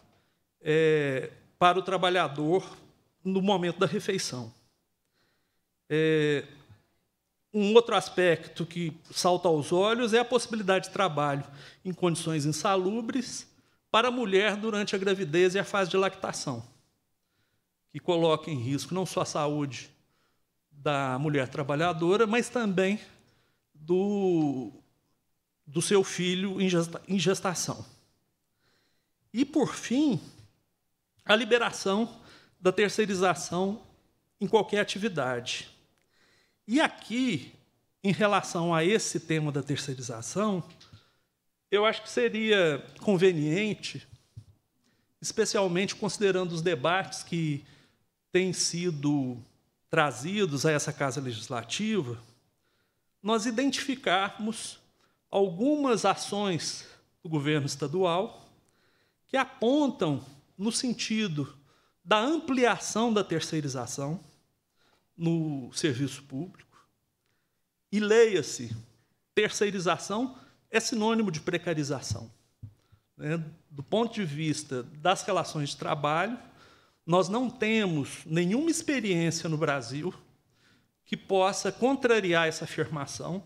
é, para o trabalhador no momento da refeição. É, um outro aspecto que salta aos olhos é a possibilidade de trabalho em condições insalubres para a mulher durante a gravidez e a fase de lactação, que coloca em risco não só a saúde da mulher trabalhadora, mas também do, do seu filho em gestação. E, por fim, a liberação da terceirização em qualquer atividade. E aqui, em relação a esse tema da terceirização, eu acho que seria conveniente, especialmente considerando os debates que têm sido trazidos a essa casa legislativa, nós identificarmos algumas ações do governo estadual que apontam no sentido da ampliação da terceirização no serviço público. E leia-se: terceirização é sinônimo de precarização. Né? Do ponto de vista das relações de trabalho, nós não temos nenhuma experiência no Brasil que possa contrariar essa afirmação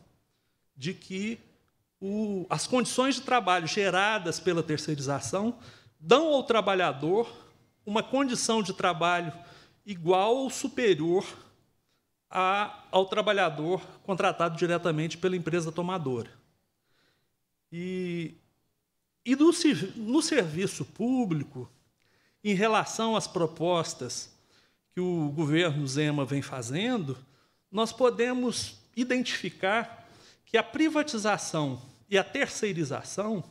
de que o, as condições de trabalho geradas pela terceirização dão ao trabalhador uma condição de trabalho igual ou superior a, ao trabalhador contratado diretamente pela empresa tomadora. E, e no, no serviço público, em relação às propostas que o governo Zema vem fazendo, nós podemos identificar que a privatização e a terceirização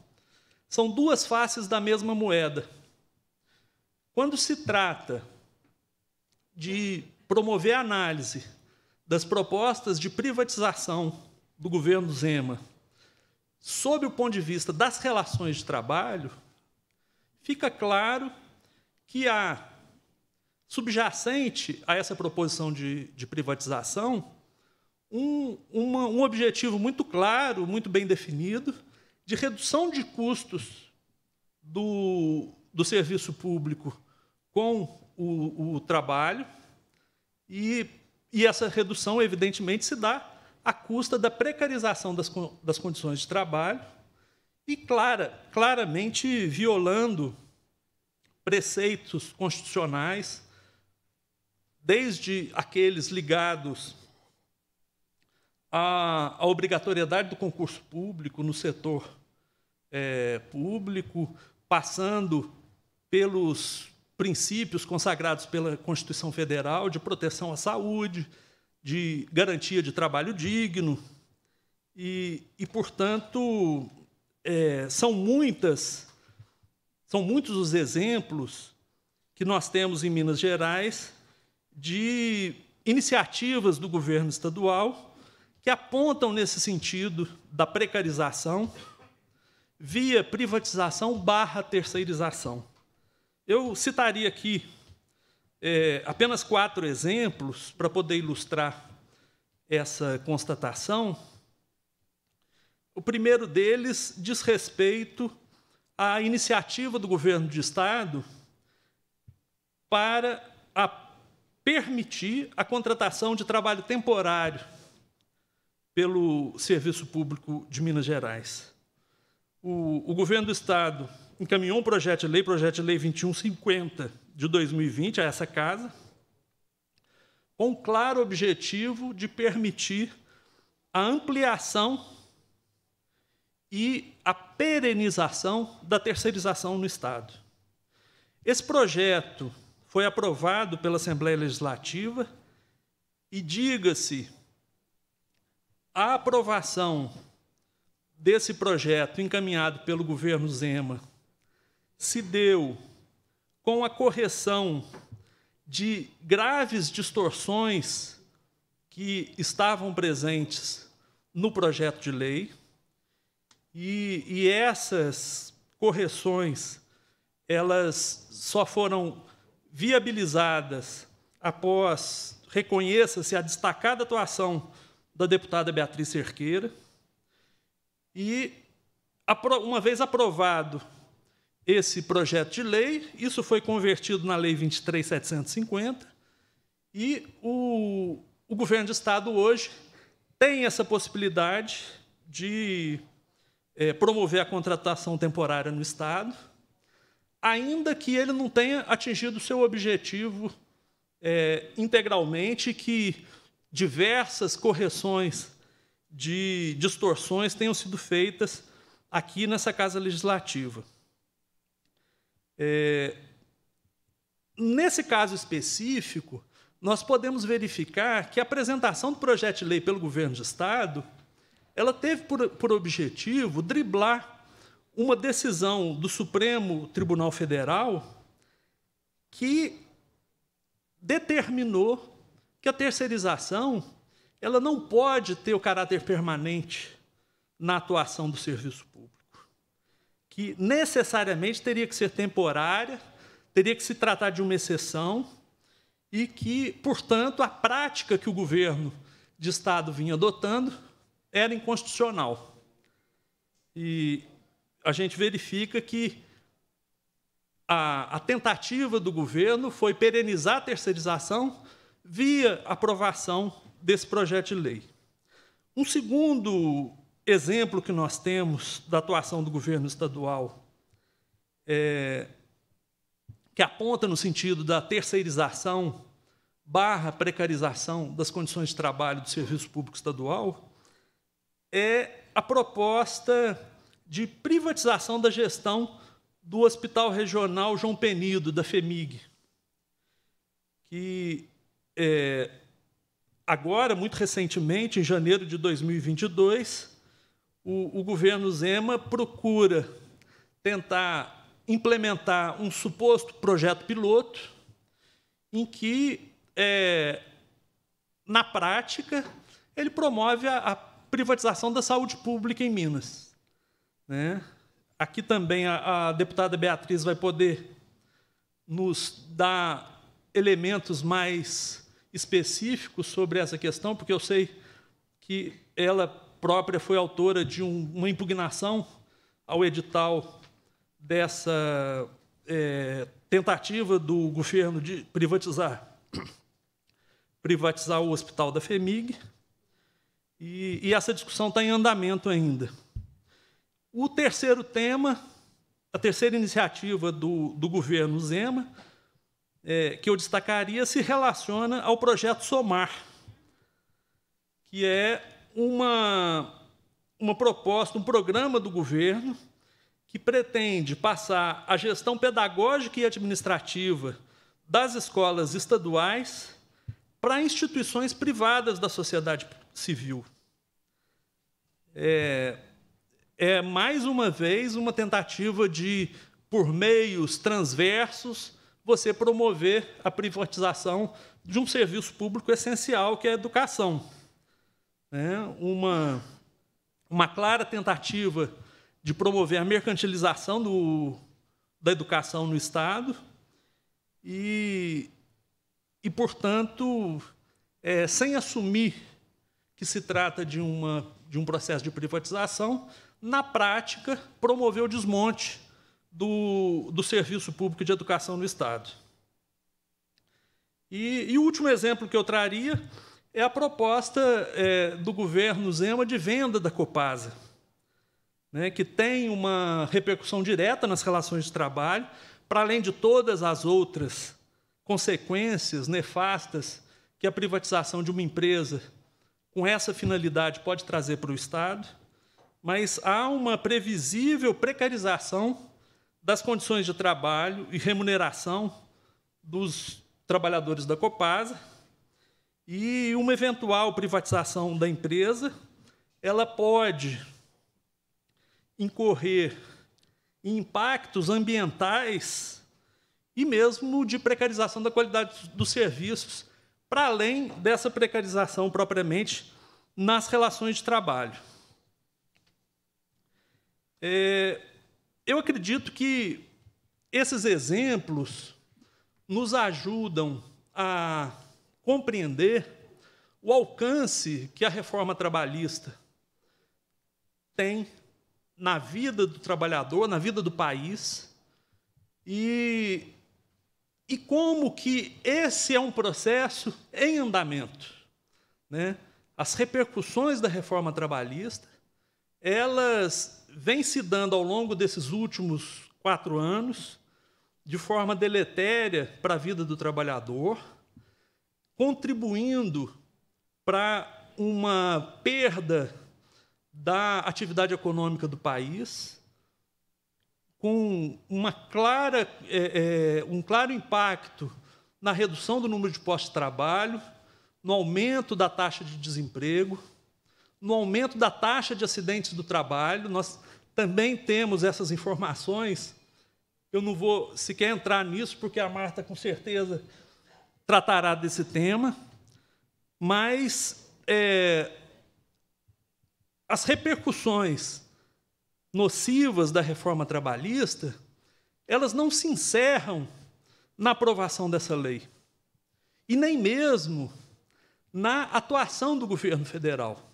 são duas faces da mesma moeda. Quando se trata de promover análise das propostas de privatização do governo Zema, sob o ponto de vista das relações de trabalho, fica claro que há subjacente a essa proposição de, de privatização um, uma, um objetivo muito claro, muito bem definido, de redução de custos do, do serviço público com o, o trabalho e e essa redução, evidentemente, se dá à custa da precarização das, das condições de trabalho e clara, claramente violando preceitos constitucionais, desde aqueles ligados à, à obrigatoriedade do concurso público no setor é, público, passando pelos princípios consagrados pela Constituição Federal de proteção à saúde, de garantia de trabalho digno. E, e portanto, é, são muitas, são muitos os exemplos que nós temos em Minas Gerais de iniciativas do governo estadual que apontam nesse sentido da precarização via privatização barra terceirização. Eu citaria aqui é, apenas quatro exemplos para poder ilustrar essa constatação. O primeiro deles diz respeito à iniciativa do governo de Estado para a permitir a contratação de trabalho temporário pelo Serviço Público de Minas Gerais. O, o governo do Estado encaminhou um projeto de lei, projeto de lei 2150 de 2020, a essa casa, com o claro objetivo de permitir a ampliação e a perenização da terceirização no Estado. Esse projeto foi aprovado pela Assembleia Legislativa e, diga-se, a aprovação desse projeto encaminhado pelo governo Zema se deu com a correção de graves distorções que estavam presentes no projeto de lei, e, e essas correções elas só foram viabilizadas após reconheça-se a destacada atuação da deputada Beatriz Cerqueira e uma vez aprovado esse projeto de lei, isso foi convertido na Lei 23.750, e o, o governo de Estado hoje tem essa possibilidade de é, promover a contratação temporária no Estado, ainda que ele não tenha atingido o seu objetivo é, integralmente, que diversas correções de distorções tenham sido feitas aqui nessa Casa Legislativa. É, nesse caso específico, nós podemos verificar que a apresentação do projeto de lei pelo governo de Estado ela teve por, por objetivo driblar uma decisão do Supremo Tribunal Federal que determinou que a terceirização ela não pode ter o caráter permanente na atuação do serviço público que necessariamente teria que ser temporária, teria que se tratar de uma exceção e que, portanto, a prática que o governo de Estado vinha adotando era inconstitucional. E a gente verifica que a, a tentativa do governo foi perenizar a terceirização via aprovação desse projeto de lei. Um segundo exemplo que nós temos da atuação do governo estadual, é, que aponta no sentido da terceirização barra precarização das condições de trabalho do serviço público estadual, é a proposta de privatização da gestão do Hospital Regional João Penido, da FEMIG, que é, agora, muito recentemente, em janeiro de 2022, o, o governo Zema procura tentar implementar um suposto projeto piloto em que, é, na prática, ele promove a, a, privatização da saúde pública em Minas. Né? Aqui também a, a deputada Beatriz vai poder nos dar elementos mais específicos sobre essa questão, porque eu sei que ela própria foi autora de um, uma impugnação ao edital dessa é, tentativa do governo de privatizar <coughs> privatizar o hospital da FEMIG, e, e essa discussão está em andamento ainda. O terceiro tema, a terceira iniciativa do, do governo Zema, é, que eu destacaria, se relaciona ao projeto SOMAR, que é uma, uma proposta, um programa do governo que pretende passar a gestão pedagógica e administrativa das escolas estaduais para instituições privadas da sociedade civil. É, é mais uma vez uma tentativa de, por meios transversos, você promover a privatização de um serviço público essencial que é a educação né, uma, uma clara tentativa de promover a mercantilização do, da educação no Estado e, e portanto, é, sem assumir que se trata de, uma, de um processo de privatização, na prática, promoveu o desmonte do, do serviço público de educação no Estado. E, e o último exemplo que eu traria é a proposta é, do governo Zema de venda da Copasa, né, que tem uma repercussão direta nas relações de trabalho, para além de todas as outras consequências nefastas que a privatização de uma empresa com essa finalidade pode trazer para o Estado, mas há uma previsível precarização das condições de trabalho e remuneração dos trabalhadores da Copasa e uma eventual privatização da empresa, ela pode incorrer em impactos ambientais e mesmo de precarização da qualidade dos serviços, para além dessa precarização propriamente nas relações de trabalho. É, eu acredito que esses exemplos nos ajudam a compreender o alcance que a reforma trabalhista tem na vida do trabalhador, na vida do país, e, e como que esse é um processo em andamento. Né? As repercussões da reforma trabalhista, elas vêm se dando ao longo desses últimos quatro anos, de forma deletéria para a vida do trabalhador, contribuindo para uma perda da atividade econômica do país, com uma clara, é, é, um claro impacto na redução do número de postos de trabalho, no aumento da taxa de desemprego, no aumento da taxa de acidentes do trabalho. Nós também temos essas informações. Eu não vou sequer entrar nisso, porque a Marta, com certeza, tratará desse tema, mas é, as repercussões nocivas da reforma trabalhista, elas não se encerram na aprovação dessa lei e nem mesmo na atuação do governo federal.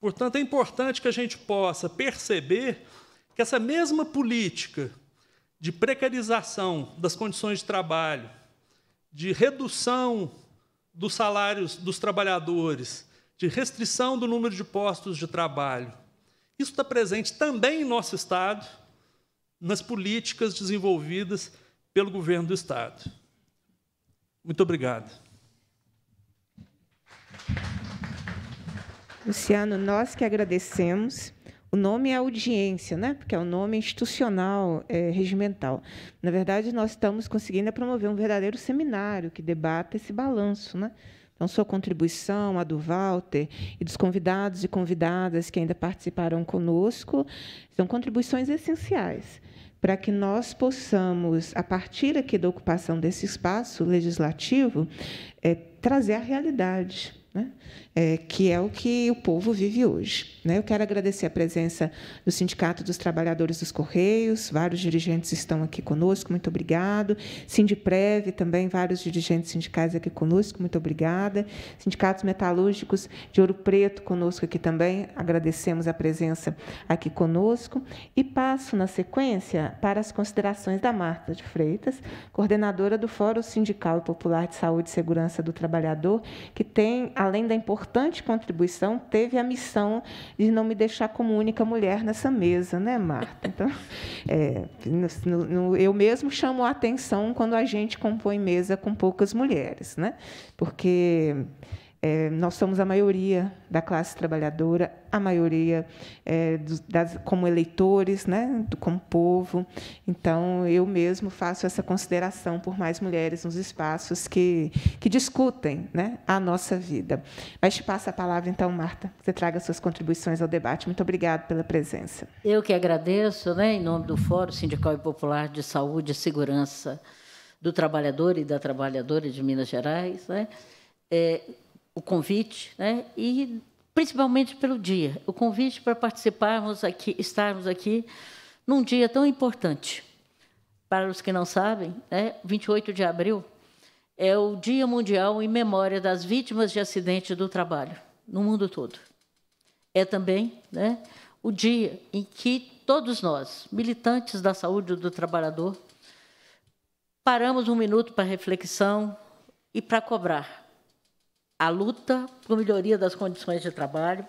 Portanto, é importante que a gente possa perceber que essa mesma política de precarização das condições de trabalho, de redução dos salários dos trabalhadores, de restrição do número de postos de trabalho. Isso está presente também em nosso Estado, nas políticas desenvolvidas pelo governo do Estado. Muito obrigado. Luciano, nós que agradecemos. O nome é audiência, né? porque é o um nome institucional, é, regimental. Na verdade, nós estamos conseguindo é promover um verdadeiro seminário que debata esse balanço. Né? Então, sua contribuição, a do Walter e dos convidados e convidadas que ainda participaram conosco, são contribuições essenciais para que nós possamos, a partir aqui da ocupação desse espaço legislativo, é, trazer a realidade. Né? é, que é o que o povo vive hoje. Né? Eu quero agradecer a presença do Sindicato dos Trabalhadores dos Correios, vários dirigentes estão aqui conosco, muito obrigado. Sindiprev, também vários dirigentes sindicais aqui conosco, muito obrigada. Sindicatos Metalúrgicos de Ouro Preto conosco aqui também, agradecemos a presença aqui conosco. E passo, na sequência, para as considerações da Marta de Freitas, coordenadora do Fórum Sindical e Popular de Saúde e Segurança do Trabalhador, que tem, além da importância importante contribuição, teve a missão de não me deixar como única mulher nessa mesa, né, Marta? Então, <laughs> é, no, no, eu mesmo chamo a atenção quando a gente compõe mesa com poucas mulheres, né? Porque é, nós somos a maioria da classe trabalhadora, a maioria é, das, como eleitores, né, do, como povo. Então, eu mesmo faço essa consideração por mais mulheres nos espaços que, que discutem né, a nossa vida. Mas te passa a palavra, então, Marta, você traga suas contribuições ao debate. Muito obrigada pela presença. Eu que agradeço, né, em nome do Fórum Sindical e Popular de Saúde e Segurança do Trabalhador e da Trabalhadora de Minas Gerais. Né, é, o convite, né? e principalmente pelo dia, o convite para participarmos aqui, estarmos aqui num dia tão importante. Para os que não sabem, né, 28 de abril é o Dia Mundial em Memória das Vítimas de Acidentes do Trabalho, no mundo todo. É também né, o dia em que todos nós, militantes da saúde do trabalhador, paramos um minuto para reflexão e para cobrar a luta por melhoria das condições de trabalho,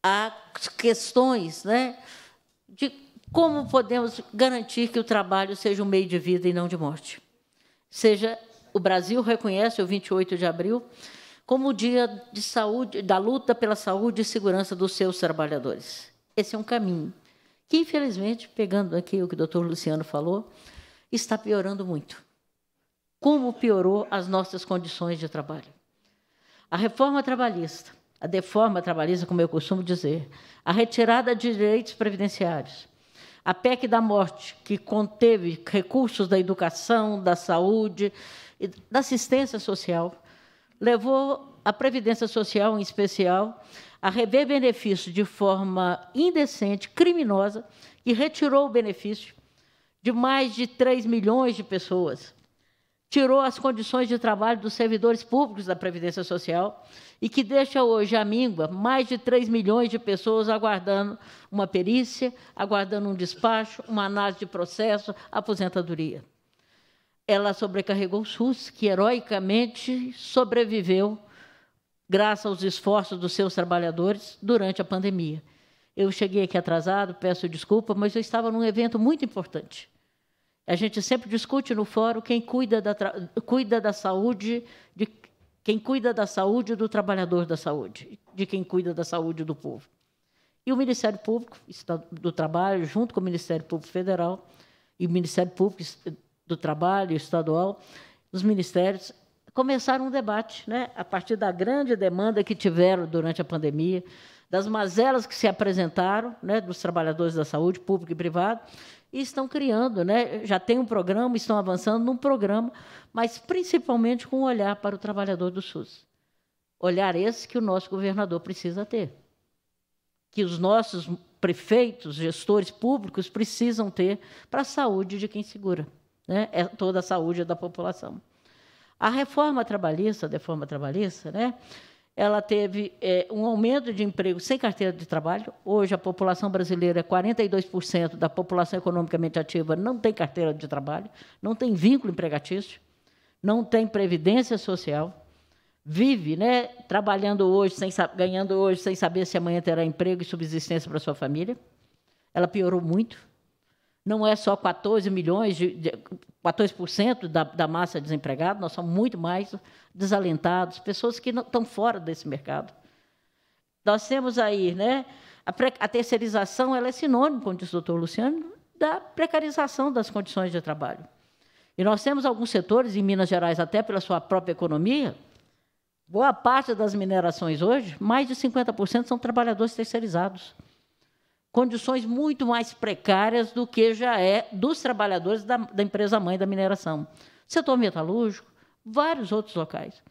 as questões né, de como podemos garantir que o trabalho seja um meio de vida e não de morte. Seja o Brasil reconhece o 28 de abril como o dia de saúde da luta pela saúde e segurança dos seus trabalhadores. Esse é um caminho que, infelizmente, pegando aqui o que o doutor Luciano falou, está piorando muito. Como piorou as nossas condições de trabalho? A reforma trabalhista, a deforma trabalhista, como eu costumo dizer, a retirada de direitos previdenciários, a PEC da morte, que conteve recursos da educação, da saúde, e da assistência social, levou a Previdência Social, em especial, a rever benefícios de forma indecente, criminosa, e retirou o benefício de mais de 3 milhões de pessoas tirou as condições de trabalho dos servidores públicos da Previdência Social e que deixa hoje à míngua mais de 3 milhões de pessoas aguardando uma perícia, aguardando um despacho, uma análise de processo, aposentadoria. Ela sobrecarregou o SUS, que heroicamente sobreviveu graças aos esforços dos seus trabalhadores durante a pandemia. Eu cheguei aqui atrasado, peço desculpa, mas eu estava num evento muito importante a gente sempre discute no fórum quem cuida da, cuida da saúde, de quem cuida da saúde do trabalhador da saúde, de quem cuida da saúde do povo. E o Ministério Público tá do Trabalho, junto com o Ministério Público Federal e o Ministério Público do Trabalho Estadual, os ministérios começaram um debate, né? a partir da grande demanda que tiveram durante a pandemia, das mazelas que se apresentaram né, dos trabalhadores da saúde, público e privado, e estão criando, né? já tem um programa, estão avançando num programa, mas principalmente com um olhar para o trabalhador do SUS. Olhar esse que o nosso governador precisa ter, que os nossos prefeitos, gestores públicos precisam ter para a saúde de quem segura, né? é toda a saúde da população. A reforma trabalhista, a reforma trabalhista, né? ela teve é, um aumento de emprego sem carteira de trabalho. Hoje, a população brasileira, 42% da população economicamente ativa não tem carteira de trabalho, não tem vínculo empregatício, não tem previdência social, vive né, trabalhando hoje, sem, ganhando hoje, sem saber se amanhã terá emprego e subsistência para sua família. Ela piorou muito não é só 14 milhões, de, de 14% da, da massa desempregada, nós somos muito mais desalentados, pessoas que não, estão fora desse mercado. Nós temos aí, né, a, pre, a terceirização ela é sinônimo, como disse o doutor Luciano, da precarização das condições de trabalho. E nós temos alguns setores, em Minas Gerais, até pela sua própria economia, boa parte das minerações hoje, mais de 50% são trabalhadores terceirizados condições muito mais precárias do que já é dos trabalhadores da, da empresa mãe da mineração. Setor metalúrgico, vários outros locais.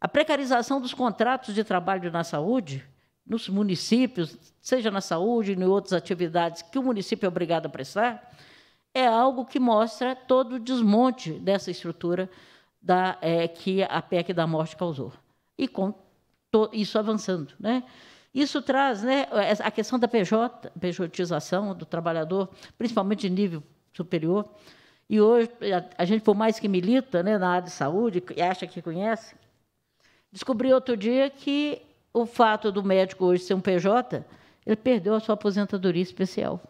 A precarização dos contratos de trabalho na saúde, nos municípios, seja na saúde, em outras atividades que o município é obrigado a prestar, é algo que mostra todo o desmonte dessa estrutura da, é, que a PEC da morte causou. E com isso avançando. Né? Isso traz né, a questão da PJ, pejotização do trabalhador, principalmente de nível superior. E hoje, a gente, por mais que milita né, na área de saúde e acha que conhece, descobri outro dia que o fato do médico hoje ser um PJ, ele perdeu a sua aposentadoria especial.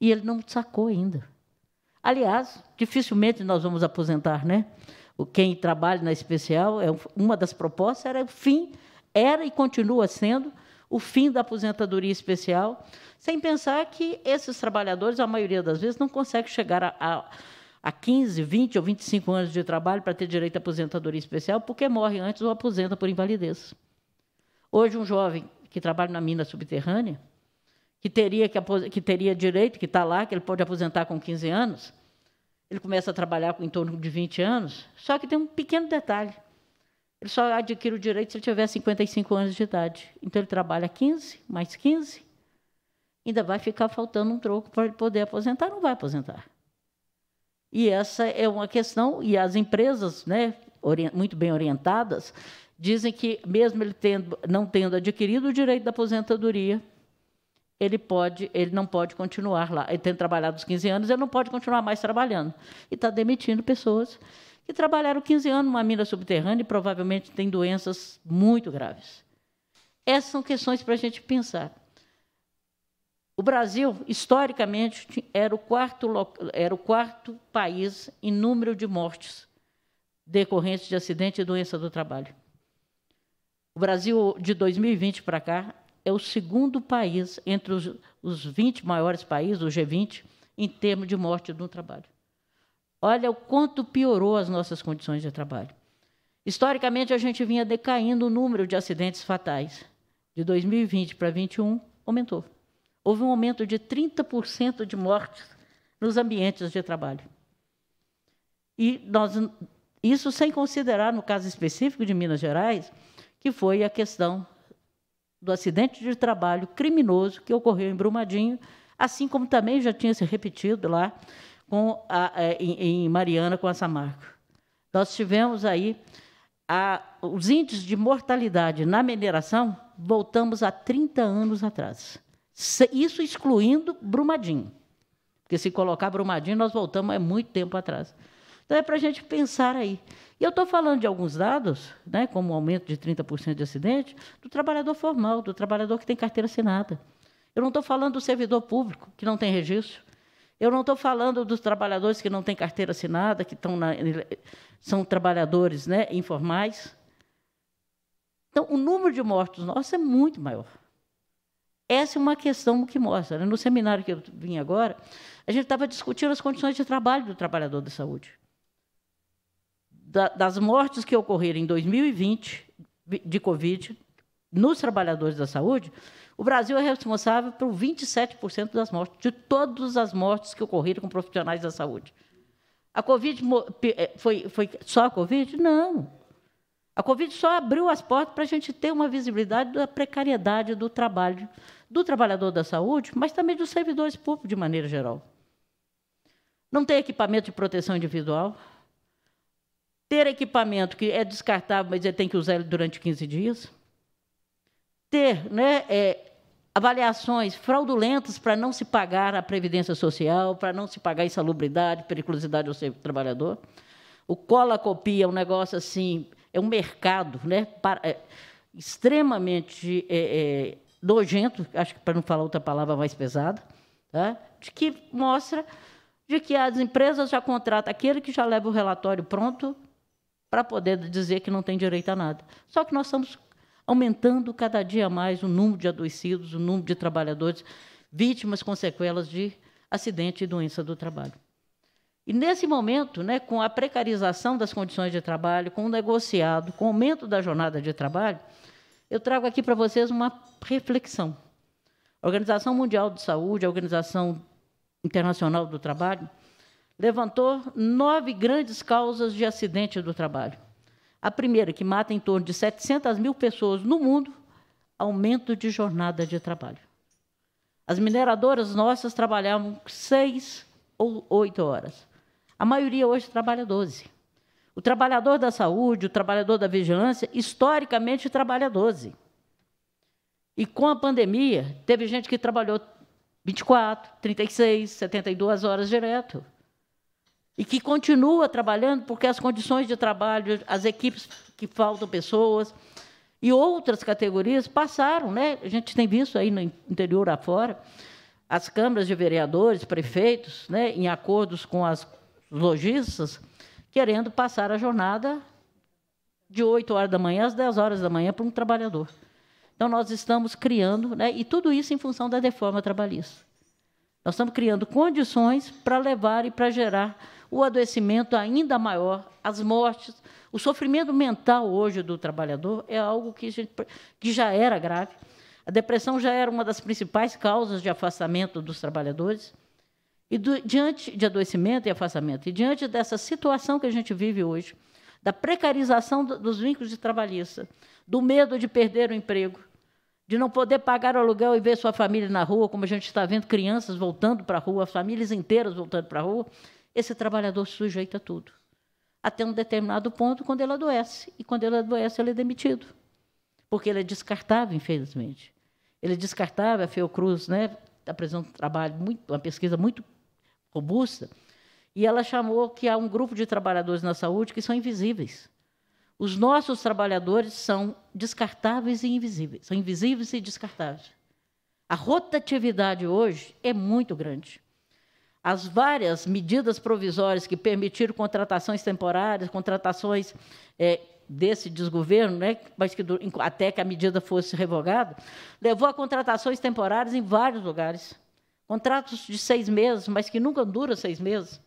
E ele não sacou ainda. Aliás, dificilmente nós vamos aposentar, né? Quem trabalha na especial, é uma das propostas era o fim era e continua sendo o fim da aposentadoria especial, sem pensar que esses trabalhadores, a maioria das vezes, não conseguem chegar a, a, a 15, 20 ou 25 anos de trabalho para ter direito à aposentadoria especial, porque morre antes ou aposenta por invalidez. Hoje, um jovem que trabalha na mina subterrânea, que teria, que, que teria direito, que está lá, que ele pode aposentar com 15 anos, ele começa a trabalhar com em torno de 20 anos, só que tem um pequeno detalhe. Ele só adquire o direito se ele tiver 55 anos de idade. Então, ele trabalha 15, mais 15, ainda vai ficar faltando um troco para ele poder aposentar, não vai aposentar. E essa é uma questão, e as empresas, né, muito bem orientadas, dizem que, mesmo ele tendo, não tendo adquirido o direito da aposentadoria, ele, pode, ele não pode continuar lá. Ele tem trabalhado os 15 anos, ele não pode continuar mais trabalhando. E está demitindo pessoas que trabalharam 15 anos numa mina subterrânea e provavelmente têm doenças muito graves. Essas são questões para a gente pensar. O Brasil, historicamente, era o, quarto, era o quarto país em número de mortes decorrentes de acidente e doença do trabalho. O Brasil, de 2020 para cá, é o segundo país entre os, os 20 maiores países, o G20, em termos de morte do trabalho. Olha o quanto piorou as nossas condições de trabalho. Historicamente, a gente vinha decaindo o número de acidentes fatais. De 2020 para 2021, aumentou. Houve um aumento de 30% de mortes nos ambientes de trabalho. E nós, isso sem considerar, no caso específico de Minas Gerais, que foi a questão do acidente de trabalho criminoso que ocorreu em Brumadinho, assim como também já tinha se repetido lá com a, é, em, em Mariana com essa marca. Nós tivemos aí a, os índices de mortalidade na mineração, voltamos a 30 anos atrás. Isso excluindo Brumadinho. Porque se colocar Brumadinho, nós voltamos é muito tempo atrás. Então, é para a gente pensar aí. E eu estou falando de alguns dados, né, como o aumento de 30% de acidente, do trabalhador formal, do trabalhador que tem carteira assinada. Eu não estou falando do servidor público, que não tem registro. Eu não estou falando dos trabalhadores que não têm carteira assinada, que estão na, são trabalhadores né, informais. Então, o número de mortos nossos é muito maior. Essa é uma questão que mostra. Né? No seminário que eu vim agora, a gente estava discutindo as condições de trabalho do trabalhador da saúde. Da, das mortes que ocorreram em 2020 de Covid nos trabalhadores da saúde, o Brasil é responsável por 27% das mortes, de todas as mortes que ocorreram com profissionais da saúde. A Covid eh, foi, foi só a Covid? Não. A Covid só abriu as portas para a gente ter uma visibilidade da precariedade do trabalho, do trabalhador da saúde, mas também dos servidores públicos, de maneira geral. Não ter equipamento de proteção individual, ter equipamento que é descartável, mas ele tem que usar ele durante 15 dias ter né, é, avaliações fraudulentas para não se pagar a previdência social, para não se pagar a insalubridade, periculosidade ao trabalhador. O cola-copia é um negócio assim, é um mercado né, para, é, extremamente é, é, nojento, acho que para não falar outra palavra mais pesada, tá? de que mostra de que as empresas já contratam aquele que já leva o relatório pronto para poder dizer que não tem direito a nada. Só que nós estamos aumentando cada dia mais o número de adoecidos, o número de trabalhadores vítimas com sequelas de acidente e doença do trabalho. E nesse momento, né, com a precarização das condições de trabalho, com o negociado, com o aumento da jornada de trabalho, eu trago aqui para vocês uma reflexão. A Organização Mundial de Saúde, a Organização Internacional do Trabalho, levantou nove grandes causas de acidente do trabalho. A primeira, que mata em torno de 700 mil pessoas no mundo, aumento de jornada de trabalho. As mineradoras nossas trabalhavam seis ou oito horas. A maioria hoje trabalha 12. O trabalhador da saúde, o trabalhador da vigilância, historicamente trabalha 12. E com a pandemia, teve gente que trabalhou 24, 36, 72 horas direto e que continua trabalhando porque as condições de trabalho, as equipes que faltam pessoas e outras categorias passaram, né? A gente tem visto aí no interior afora as câmaras de vereadores, prefeitos, né, em acordos com as lojistas, querendo passar a jornada de 8 horas da manhã às 10 horas da manhã para um trabalhador. Então, nós estamos criando, né, e tudo isso em função da reforma trabalhista. Nós estamos criando condições para levar e para gerar o adoecimento ainda maior, as mortes. O sofrimento mental hoje do trabalhador é algo que, gente, que já era grave. A depressão já era uma das principais causas de afastamento dos trabalhadores. E do, diante de adoecimento e afastamento, e diante dessa situação que a gente vive hoje, da precarização do, dos vínculos de trabalhista, do medo de perder o emprego, de não poder pagar o aluguel e ver sua família na rua, como a gente está vendo crianças voltando para a rua, famílias inteiras voltando para a rua, esse trabalhador se sujeita a tudo. Até um determinado ponto, quando ele adoece. E quando ele adoece, ele é demitido. Porque ele é descartável, infelizmente. Ele é descartável, a Fiocruz né, apresentou um trabalho, muito, uma pesquisa muito robusta, e ela chamou que há um grupo de trabalhadores na saúde que são invisíveis. Os nossos trabalhadores são descartáveis e invisíveis. São invisíveis e descartáveis. A rotatividade hoje é muito grande as várias medidas provisórias que permitiram contratações temporárias, contratações é, desse desgoverno, né, mas que até que a medida fosse revogada, levou a contratações temporárias em vários lugares. Contratos de seis meses, mas que nunca duram seis meses.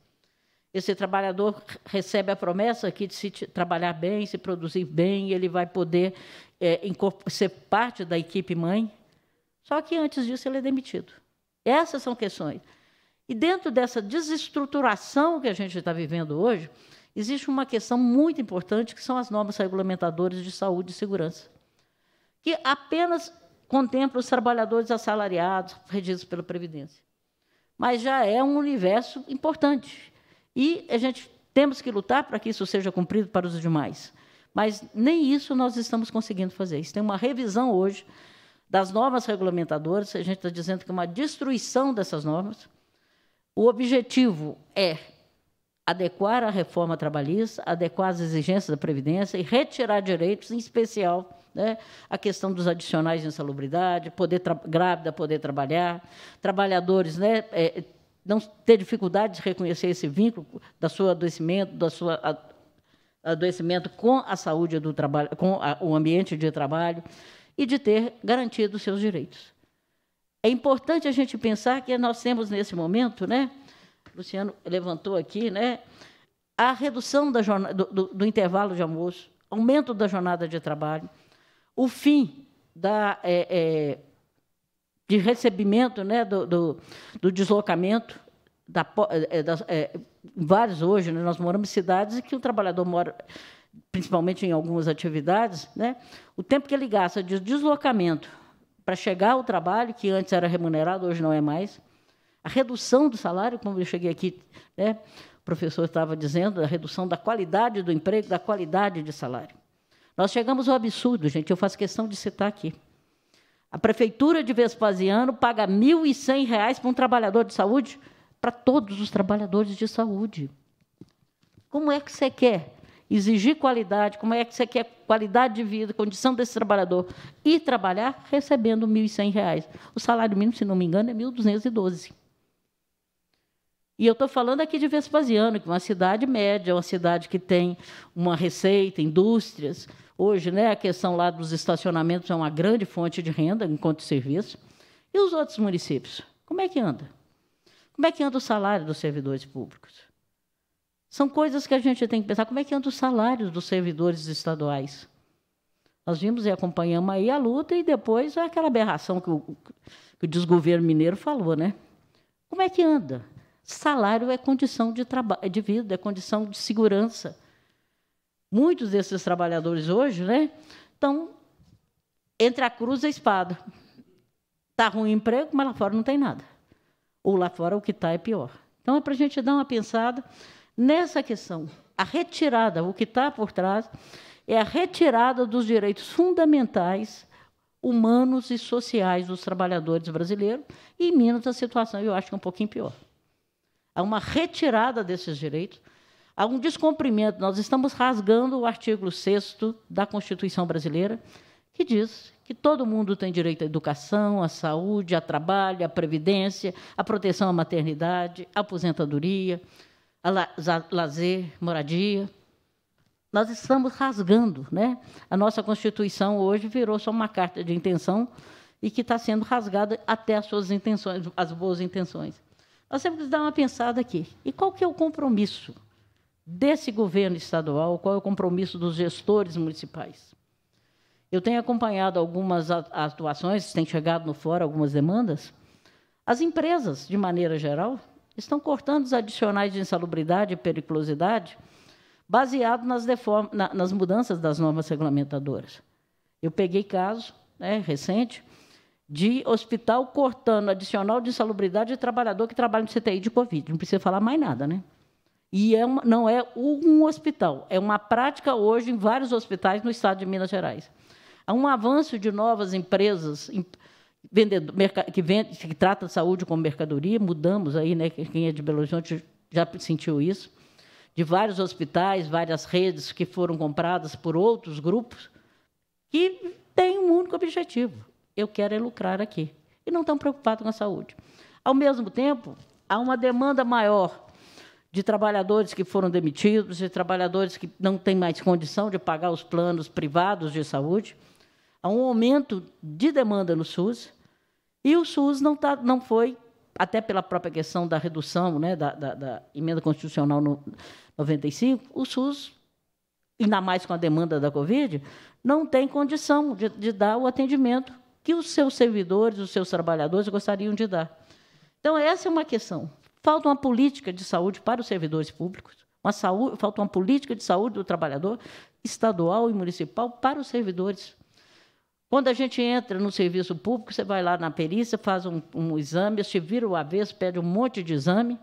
Esse trabalhador recebe a promessa que de se trabalhar bem, se produzir bem, ele vai poder é, ser parte da equipe mãe. Só que antes disso ele é demitido. Essas são questões. E dentro dessa desestruturação que a gente está vivendo hoje, existe uma questão muito importante que são as normas regulamentadoras de saúde e segurança, que apenas contempla os trabalhadores assalariados regidos pela Previdência. Mas já é um universo importante. E a gente temos que lutar para que isso seja cumprido para os demais. Mas nem isso nós estamos conseguindo fazer. Isso tem uma revisão hoje das normas regulamentadoras, a gente está dizendo que é uma destruição dessas normas, o objetivo é adequar a reforma trabalhista, adequar as exigências da Previdência e retirar direitos, em especial né, a questão dos adicionais de insalubridade, poder grávida poder trabalhar, trabalhadores né, é, não ter dificuldade de reconhecer esse vínculo da sua adoecimento, da sua adoecimento com a saúde do trabalho, com a, o ambiente de trabalho e de ter garantido seus direitos. É importante a gente pensar que nós temos nesse momento, né? Luciano levantou aqui, né? A redução jornada, do, do, do, intervalo de almoço, aumento da jornada de trabalho, o fim da, é, é, de recebimento né, do, do deslocamento, da, é, é, das, é, vários hoje, né, nós moramos em cidades em que o trabalhador mora, principalmente em algumas atividades, né, o tempo que ele gasta de deslocamento para chegar ao trabalho, que antes era remunerado, hoje não é mais. A redução do salário, como eu cheguei aqui, né, o professor estava dizendo, a redução da qualidade do emprego, da qualidade de salário. Nós chegamos ao absurdo, gente, eu faço questão de citar aqui. A prefeitura de Vespasiano paga R$ 1.100 para um trabalhador de saúde, para todos os trabalhadores de saúde. Como é que você quer exigir qualidade, como é que você quer qualidade de vida, condição desse trabalhador, e trabalhar recebendo R$ 1.100. O salário mínimo, se não me engano, é R$ 1.212. E eu estou falando aqui de Vespasiano, que é uma cidade média, uma cidade que tem uma receita, indústrias. Hoje, né, a questão lá dos estacionamentos é uma grande fonte de renda enquanto serviço. E os outros municípios? Como é que anda? Como é que anda o salário dos servidores públicos? São coisas que a gente tem que pensar. Como é que andam os salários dos servidores estaduais? Nós vimos e acompanhamos aí a luta e depois aquela aberração que o, que o desgoverno mineiro falou, né? Como é que anda? Salário é condição de, de vida, é condição de segurança. Muitos desses trabalhadores hoje né, estão entre a cruz e a espada. Está ruim emprego, mas lá fora não tem nada. Ou lá fora o que está é pior. Então é para a gente dar uma pensada nessa questão. A retirada, o que está por trás, é a retirada dos direitos fundamentais humanos e sociais dos trabalhadores brasileiros. E em Minas, a situação eu acho que é um pouquinho pior. Há uma retirada desses direitos, há um descumprimento. Nós estamos rasgando o artigo 6 da Constituição Brasileira, que diz que todo mundo tem direito à educação, à saúde, a trabalho, à previdência, à proteção à maternidade, à aposentadoria, lazer, moradia. Nós estamos rasgando, né? A nossa Constituição hoje virou só uma carta de intenção e que está sendo rasgada até as suas intenções, as boas intenções. Nós temos que dar uma pensada aqui. E qual que é o compromisso desse governo estadual? Qual é o compromisso dos gestores municipais? Eu tenho acompanhado algumas atuações, tem chegado no fórum algumas demandas. As empresas, de maneira geral, Estão cortando os adicionais de insalubridade e periculosidade baseado nas, na, nas mudanças das normas regulamentadoras. Eu peguei caso né, recente de hospital cortando adicional de insalubridade de trabalhador que trabalha no CTI de Covid. Não precisa falar mais nada, né? E é uma, não é um hospital, é uma prática hoje em vários hospitais no estado de Minas Gerais. Há é um avanço de novas empresas, vendedor, que, vende, que trata saúde como mercadoria, mudamos aí, né? Quem é de Belo Horizonte já sentiu isso, de vários hospitais, várias redes que foram compradas por outros grupos, que têm um único objetivo: eu quero é lucrar aqui. E não estão preocupados com a saúde. Ao mesmo tempo, há uma demanda maior de trabalhadores que foram demitidos, de trabalhadores que não têm mais condição de pagar os planos privados de saúde. Há um aumento de demanda no SUS e o SUS não, tá, não foi, até pela própria questão da redução né, da, da, da emenda constitucional no 95, o SUS, ainda mais com a demanda da Covid, não tem condição de, de dar o atendimento que os seus servidores, os seus trabalhadores gostariam de dar. Então, essa é uma questão. Falta uma política de saúde para os servidores públicos, uma saúde, falta uma política de saúde do trabalhador estadual e municipal para os servidores quando a gente entra no serviço público, você vai lá na perícia, faz um, um exame, se vira o avesso, pede um monte de exame,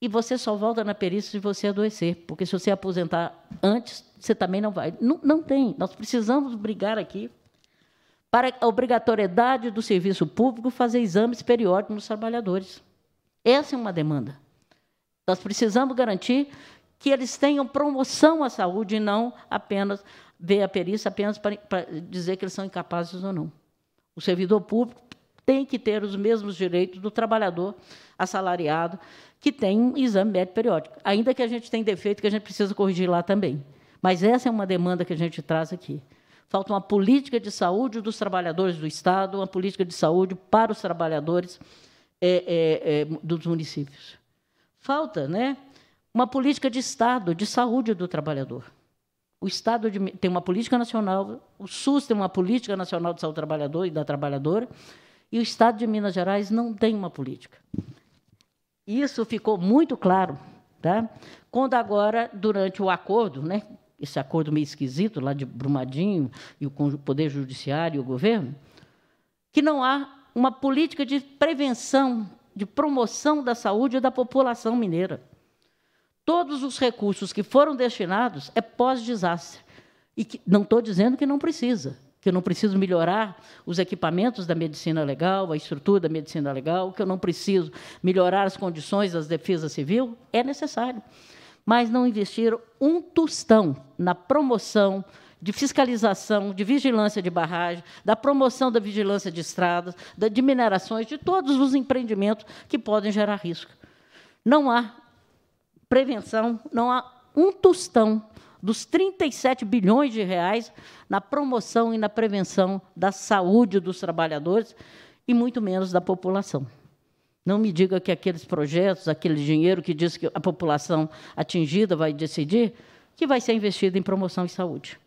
e você só volta na perícia se você adoecer, porque se você aposentar antes, você também não vai. Não, não tem. Nós precisamos brigar aqui para a obrigatoriedade do serviço público fazer exames periódicos nos trabalhadores. Essa é uma demanda. Nós precisamos garantir que eles tenham promoção à saúde e não apenas veio a perícia apenas para, para dizer que eles são incapazes ou não. O servidor público tem que ter os mesmos direitos do trabalhador assalariado que tem um exame médico periódico, ainda que a gente tenha defeito que a gente precisa corrigir lá também. Mas essa é uma demanda que a gente traz aqui. Falta uma política de saúde dos trabalhadores do Estado, uma política de saúde para os trabalhadores é, é, é, dos municípios. Falta né, uma política de Estado de saúde do trabalhador. O Estado de, tem uma política nacional, o SUS tem uma política nacional de saúde do trabalhador e da trabalhadora, e o Estado de Minas Gerais não tem uma política. Isso ficou muito claro, tá? Quando agora, durante o acordo, né, esse acordo meio esquisito lá de Brumadinho e o Poder Judiciário e o governo, que não há uma política de prevenção, de promoção da saúde da população mineira todos os recursos que foram destinados é pós-desastre. E que, não estou dizendo que não precisa, que eu não preciso melhorar os equipamentos da medicina legal, a estrutura da medicina legal, que eu não preciso melhorar as condições das defesas civil, é necessário. Mas não investiram um tostão na promoção de fiscalização, de vigilância de barragem, da promoção da vigilância de estradas, da, de minerações, de todos os empreendimentos que podem gerar risco. Não há prevenção, não há um tostão dos 37 bilhões de reais na promoção e na prevenção da saúde dos trabalhadores e muito menos da população. Não me diga que aqueles projetos, aquele dinheiro que diz que a população atingida vai decidir, que vai ser investido em promoção e saúde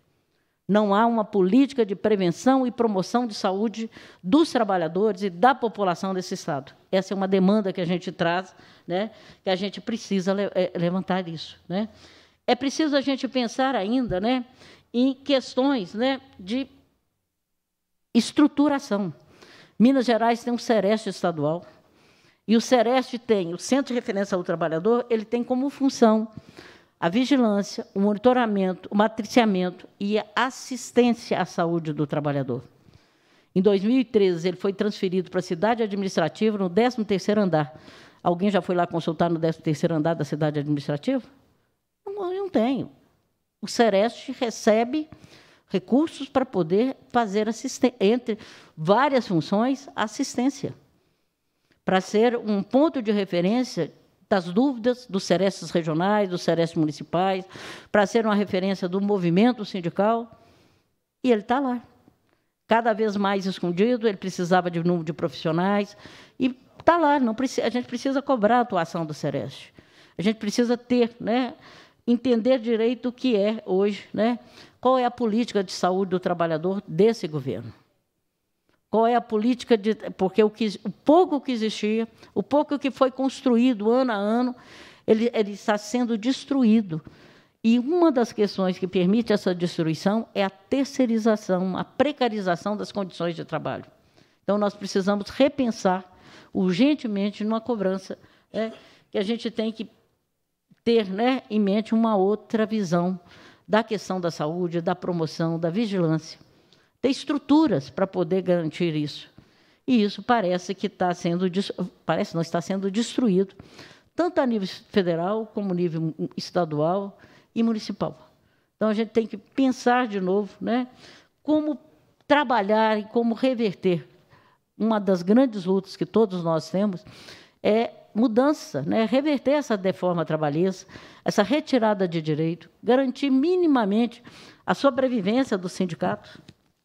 não há uma política de prevenção e promoção de saúde dos trabalhadores e da população desse Estado. Essa é uma demanda que a gente traz, né, que a gente precisa le eh, levantar isso. Né. É preciso a gente pensar ainda né, em questões né, de estruturação. Minas Gerais tem um Sereste estadual, e o Sereste tem, o Centro de Referência ao Trabalhador, ele tem como função a vigilância, o monitoramento, o matriciamento e a assistência à saúde do trabalhador. Em 2013, ele foi transferido para a cidade administrativa no 13º andar. Alguém já foi lá consultar no 13º andar da cidade administrativa? Não, eu não tenho. O Sereste recebe recursos para poder fazer assistência, entre várias funções, assistência, para ser um ponto de referência das dúvidas dos cerestes regionais, dos cerestes municipais, para ser uma referência do movimento sindical. E ele está lá. Cada vez mais escondido, ele precisava de número de profissionais. E está lá, não precisa, a gente precisa cobrar a atuação do Sereste. A gente precisa ter, né, entender direito o que é hoje, né, qual é a política de saúde do trabalhador desse governo qual é a política de. Porque o, que, o pouco que existia, o pouco que foi construído ano a ano, ele, ele está sendo destruído. E uma das questões que permite essa destruição é a terceirização, a precarização das condições de trabalho. Então, nós precisamos repensar urgentemente numa cobrança né, que a gente tem que ter né, em mente uma outra visão da questão da saúde, da promoção, da vigilância ter estruturas para poder garantir isso. E isso parece que está sendo parece não está sendo destruído, tanto a nível federal como a nível estadual e municipal. Então a gente tem que pensar de novo, né, como trabalhar e como reverter. Uma das grandes lutas que todos nós temos é mudança, né? reverter essa deforma trabalhista, essa retirada de direito, garantir minimamente a sobrevivência dos sindicatos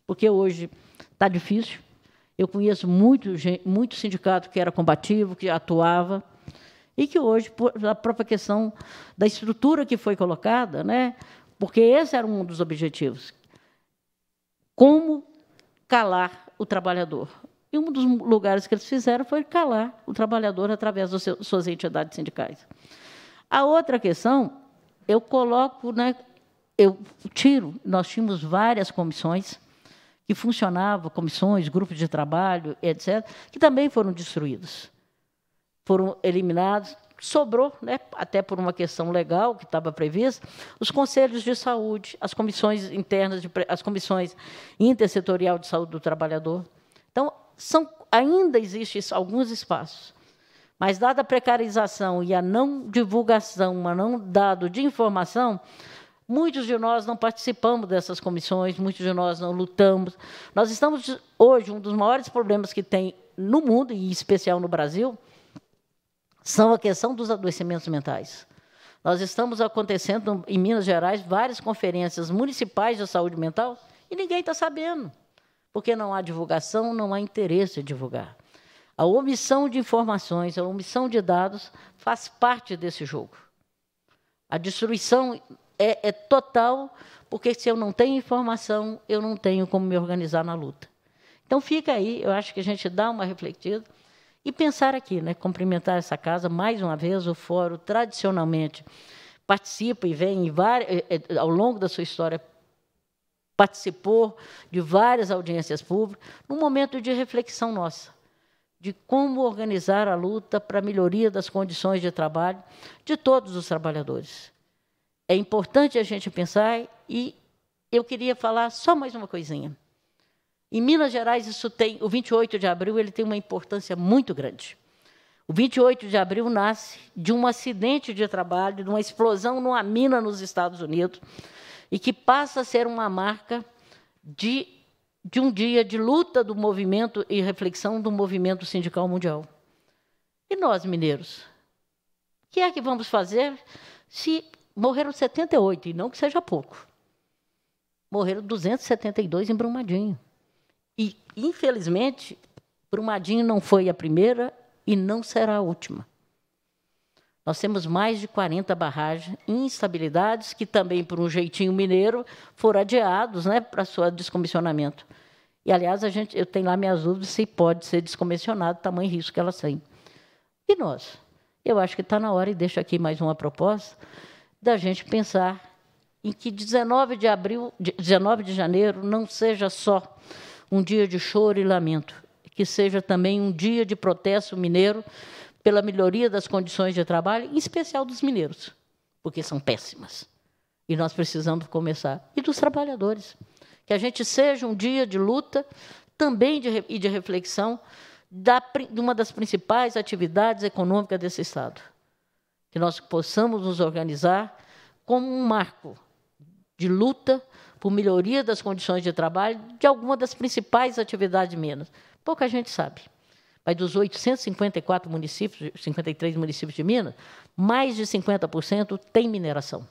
porque hoje está difícil. Eu conheço muito, muito sindicato que era combativo, que atuava, e que hoje, por a própria questão da estrutura que foi colocada, né, porque esse era um dos objetivos, como calar o trabalhador. E um dos lugares que eles fizeram foi calar o trabalhador através das suas entidades sindicais. A outra questão, eu coloco, né, eu tiro, nós tínhamos várias comissões, que funcionava, comissões, grupos de trabalho, etc., que também foram destruídos, foram eliminados. Sobrou, né, até por uma questão legal que estava prevista, os conselhos de saúde, as comissões internas, de, as comissões intersetorial de saúde do trabalhador. Então, são, ainda existem alguns espaços. Mas, dada a precarização e a não divulgação, a não dado de informação, Muitos de nós não participamos dessas comissões, muitos de nós não lutamos. Nós estamos hoje um dos maiores problemas que tem no mundo e em especial no Brasil são a questão dos adoecimentos mentais. Nós estamos acontecendo em Minas Gerais várias conferências municipais de saúde mental e ninguém está sabendo, porque não há divulgação, não há interesse em divulgar. A omissão de informações, a omissão de dados faz parte desse jogo. A destruição é, é total, porque se eu não tenho informação, eu não tenho como me organizar na luta. Então fica aí, eu acho que a gente dá uma refletida e pensar aqui, né, cumprimentar essa casa mais uma vez o fórum tradicionalmente participa e vem várias, é, é, ao longo da sua história participou de várias audiências públicas, num momento de reflexão nossa, de como organizar a luta para a melhoria das condições de trabalho de todos os trabalhadores. É importante a gente pensar e eu queria falar só mais uma coisinha. Em Minas Gerais, isso tem, o 28 de abril, ele tem uma importância muito grande. O 28 de abril nasce de um acidente de trabalho, de uma explosão numa mina nos Estados Unidos, e que passa a ser uma marca de, de um dia de luta do movimento e reflexão do movimento sindical mundial. E nós, mineiros? O que é que vamos fazer se Morreram 78, e não que seja pouco. Morreram 272 em Brumadinho. E, infelizmente, Brumadinho não foi a primeira e não será a última. Nós temos mais de 40 barragens instabilidades que também, por um jeitinho mineiro, foram adiados né, para seu descomissionamento. E, aliás, a gente, eu tenho lá minhas dúvidas se pode ser descomissionado, tamanho risco que elas têm. E nós? Eu acho que está na hora, e deixo aqui mais uma proposta, da gente pensar em que 19 de abril, 19 de janeiro não seja só um dia de choro e lamento, que seja também um dia de protesto mineiro pela melhoria das condições de trabalho, em especial dos mineiros, porque são péssimas. E nós precisamos começar e dos trabalhadores, que a gente seja um dia de luta também de, e de reflexão da, de uma das principais atividades econômicas desse estado, que nós possamos nos organizar como um marco de luta por melhoria das condições de trabalho de alguma das principais atividades minas. Pouca gente sabe. Mas dos 854 municípios, 53 municípios de Minas, mais de 50% tem mineração.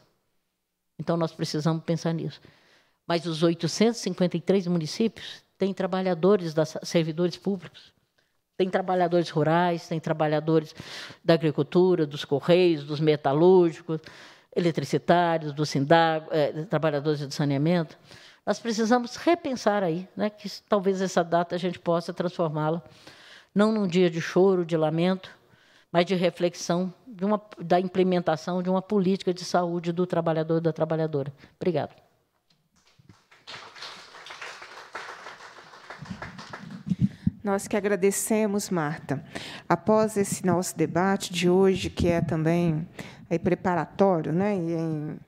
Então nós precisamos pensar nisso. Mas os 853 municípios têm trabalhadores, das, servidores públicos. Tem trabalhadores rurais, tem trabalhadores da agricultura, dos correios, dos metalúrgicos, eletricitários, dos sindago, é, trabalhadores do saneamento. Nós precisamos repensar aí, né, que talvez essa data a gente possa transformá-la não num dia de choro, de lamento, mas de reflexão de uma, da implementação de uma política de saúde do trabalhador e da trabalhadora. Obrigado. Nós que agradecemos, Marta. Após esse nosso debate de hoje, que é também aí é preparatório, né, e em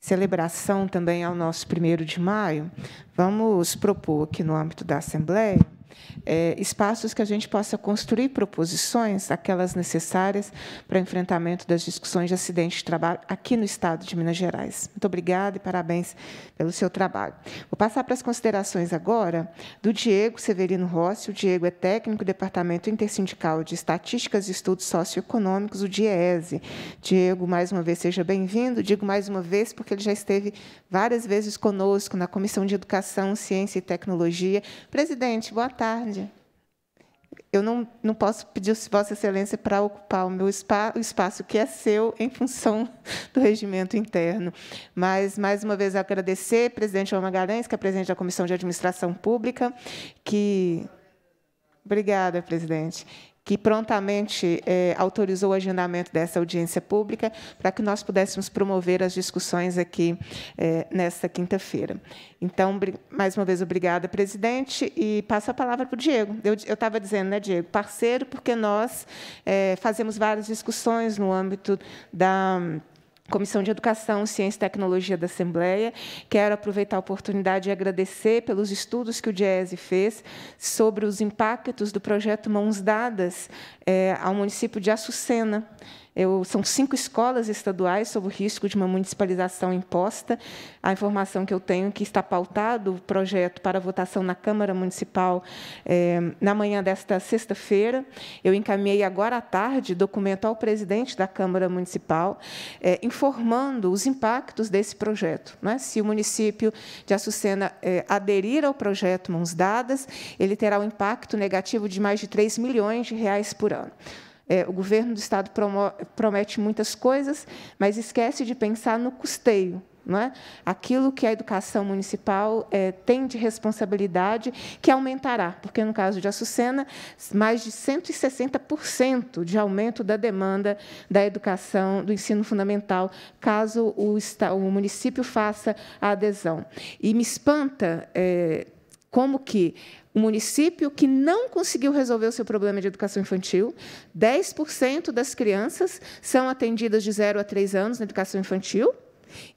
celebração também ao nosso primeiro de maio, vamos propor aqui no âmbito da Assembleia é, espaços que a gente possa construir proposições, aquelas necessárias para enfrentamento das discussões de acidente de trabalho aqui no Estado de Minas Gerais. Muito obrigada e parabéns pelo seu trabalho. Vou passar para as considerações agora do Diego Severino Rossi. O Diego é técnico do Departamento Intersindical de Estatísticas e Estudos Socioeconômicos, o DIESE. Diego, mais uma vez, seja bem-vindo. Digo mais uma vez porque ele já esteve várias vezes conosco na Comissão de Educação, Ciência e Tecnologia. Presidente, boa tarde tarde. Eu não, não posso pedir Vossa Excelência para ocupar o meu spa, o espaço que é seu em função <laughs> do regimento interno. Mas, mais uma vez, agradecer, presidente João Magalhães, que é presidente da Comissão de Administração Pública, que Obrigada, presidente que prontamente eh, autorizou o agendamento dessa audiência pública para que nós pudéssemos promover as discussões aqui eh, nesta quinta-feira. Então, mais uma vez, obrigada, presidente, e passo a palavra para o Diego. Eu estava dizendo, né, Diego, parceiro, porque nós eh, fazemos várias discussões no âmbito da Comissão de Educação, Ciência e Tecnologia da Assembleia. Quero aproveitar a oportunidade e agradecer pelos estudos que o DIESE fez sobre os impactos do projeto Mãos Dadas eh, ao município de Açucena. Eu, são cinco escolas estaduais sob o risco de uma municipalização imposta. A informação que eu tenho é que está pautado o projeto para votação na Câmara Municipal é, na manhã desta sexta-feira. Eu encaminhei agora à tarde documento ao presidente da Câmara Municipal, é, informando os impactos desse projeto. Né? Se o município de Açucena eh, aderir ao projeto Mãos Dadas, ele terá um impacto negativo de mais de 3 milhões de reais por ano. É, o governo do Estado promete muitas coisas, mas esquece de pensar no custeio. Não é? Aquilo que a educação municipal é, tem de responsabilidade, que aumentará, porque no caso de Açucena, mais de 160% de aumento da demanda da educação, do ensino fundamental, caso o, o município faça a adesão. E me espanta é, como que o município que não conseguiu resolver o seu problema de educação infantil. 10% das crianças são atendidas de 0 a 3 anos na educação infantil.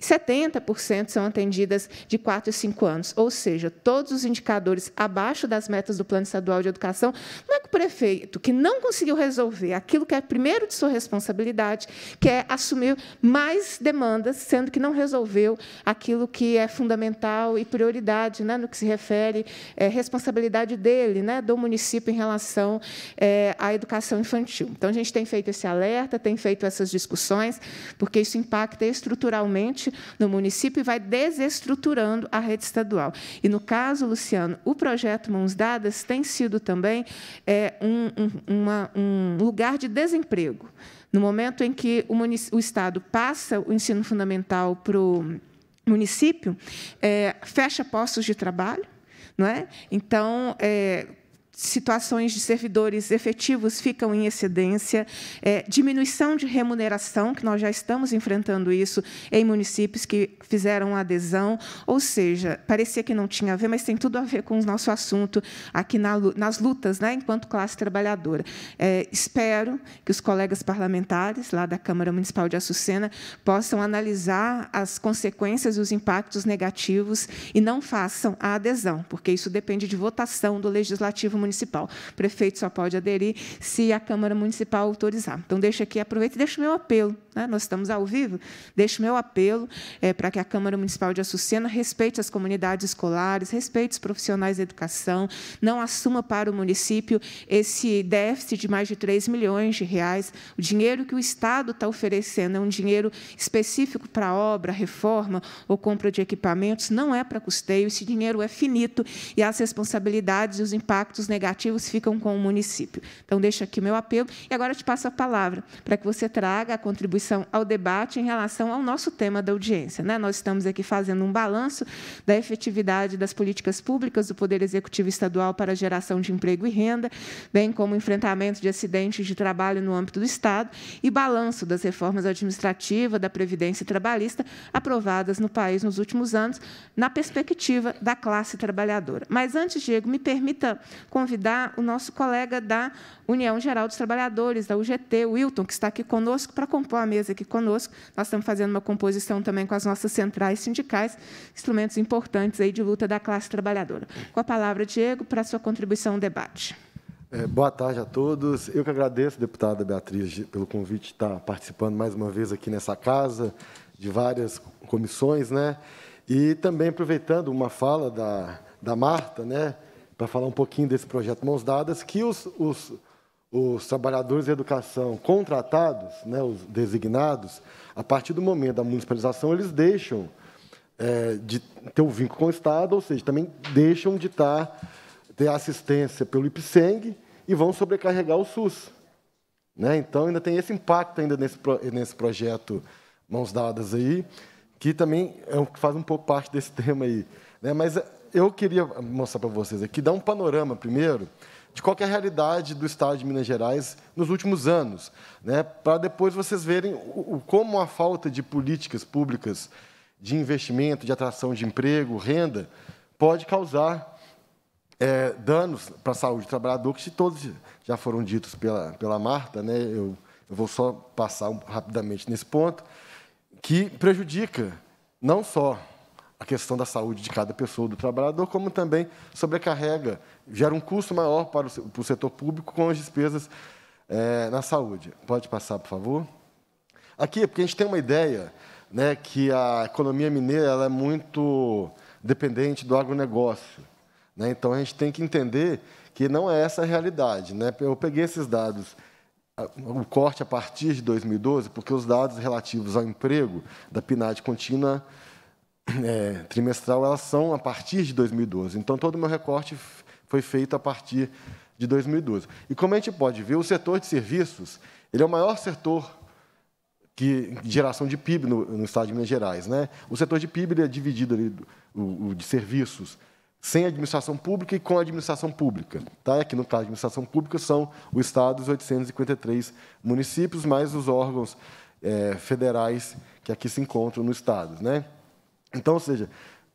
70% são atendidas de 4 a 5 anos, ou seja, todos os indicadores abaixo das metas do Plano Estadual de Educação. Não é que o prefeito, que não conseguiu resolver aquilo que é primeiro de sua responsabilidade, quer assumir mais demandas, sendo que não resolveu aquilo que é fundamental e prioridade né, no que se refere à é, responsabilidade dele, né, do município, em relação é, à educação infantil. Então, a gente tem feito esse alerta, tem feito essas discussões, porque isso impacta estruturalmente localmente no município e vai desestruturando a rede estadual. E, no caso, Luciano, o projeto Mãos Dadas tem sido também é, um, um, uma, um lugar de desemprego. No momento em que o, o Estado passa o ensino fundamental para o município, é, fecha postos de trabalho, não é? Então, é, situações de servidores efetivos ficam em excedência, é, diminuição de remuneração, que nós já estamos enfrentando isso em municípios que fizeram adesão, ou seja, parecia que não tinha a ver, mas tem tudo a ver com o nosso assunto aqui na, nas lutas, né, enquanto classe trabalhadora. É, espero que os colegas parlamentares lá da Câmara Municipal de Açucena possam analisar as consequências e os impactos negativos e não façam a adesão, porque isso depende de votação do Legislativo Municipal municipal. O prefeito só pode aderir se a Câmara Municipal autorizar. Então, deixa aqui, aproveita e deixa o meu apelo. Né? Nós estamos ao vivo. Deixa o meu apelo é, para que a Câmara Municipal de Açucena respeite as comunidades escolares, respeite os profissionais da educação, não assuma para o município esse déficit de mais de 3 milhões de reais. O dinheiro que o Estado está oferecendo é um dinheiro específico para obra, reforma ou compra de equipamentos, não é para custeio. Esse dinheiro é finito e as responsabilidades e os impactos na negativos ficam com o município. Então, deixo aqui o meu apelo e agora te passo a palavra para que você traga a contribuição ao debate em relação ao nosso tema da audiência. Né? Nós estamos aqui fazendo um balanço da efetividade das políticas públicas do Poder Executivo Estadual para a geração de emprego e renda, bem como enfrentamento de acidentes de trabalho no âmbito do Estado e balanço das reformas administrativas, da Previdência Trabalhista aprovadas no país nos últimos anos, na perspectiva da classe trabalhadora. Mas antes, Diego, me permita convidar o nosso colega da União Geral dos Trabalhadores, da UGT, Wilton, que está aqui conosco, para compor a mesa aqui conosco. Nós estamos fazendo uma composição também com as nossas centrais sindicais, instrumentos importantes aí de luta da classe trabalhadora. Com a palavra, Diego, para a sua contribuição ao debate. É, boa tarde a todos. Eu que agradeço, deputada Beatriz, pelo convite de estar participando mais uma vez aqui nessa casa, de várias comissões, né? E também aproveitando uma fala da, da Marta, né? para falar um pouquinho desse projeto Mãos Dadas, que os, os, os trabalhadores de educação contratados, né, os designados, a partir do momento da municipalização, eles deixam é, de ter o um vínculo com o Estado, ou seja, também deixam de estar, ter assistência pelo IPSENG e vão sobrecarregar o SUS. Né? Então, ainda tem esse impacto ainda nesse, nesse projeto Mãos Dadas aí, que também é, faz um pouco parte desse <laughs> tema aí. Né? Mas eu queria mostrar para vocês aqui, dar um panorama primeiro de qual é a realidade do Estado de Minas Gerais nos últimos anos, né, para depois vocês verem o, o, como a falta de políticas públicas de investimento, de atração de emprego, renda, pode causar é, danos para a saúde do trabalhador, que todos já foram ditos pela, pela Marta, né, eu, eu vou só passar rapidamente nesse ponto, que prejudica não só a questão da saúde de cada pessoa, do trabalhador, como também sobrecarrega, gera um custo maior para o, para o setor público com as despesas é, na saúde. Pode passar, por favor? Aqui, porque a gente tem uma ideia né, que a economia mineira ela é muito dependente do agronegócio. Né? Então, a gente tem que entender que não é essa a realidade. Né? Eu peguei esses dados o corte a partir de 2012, porque os dados relativos ao emprego da PNAD contínua é, trimestral, elas são a partir de 2012. Então, todo o meu recorte foi feito a partir de 2012. E como a gente pode ver, o setor de serviços ele é o maior setor que geração de PIB no, no estado de Minas Gerais. Né? O setor de PIB é dividido ali, o, o de serviços sem administração pública e com administração pública. Tá? Aqui, no caso, administração pública são o Estado, os 853 municípios, mais os órgãos é, federais que aqui se encontram no Estado. Né? Então, ou seja,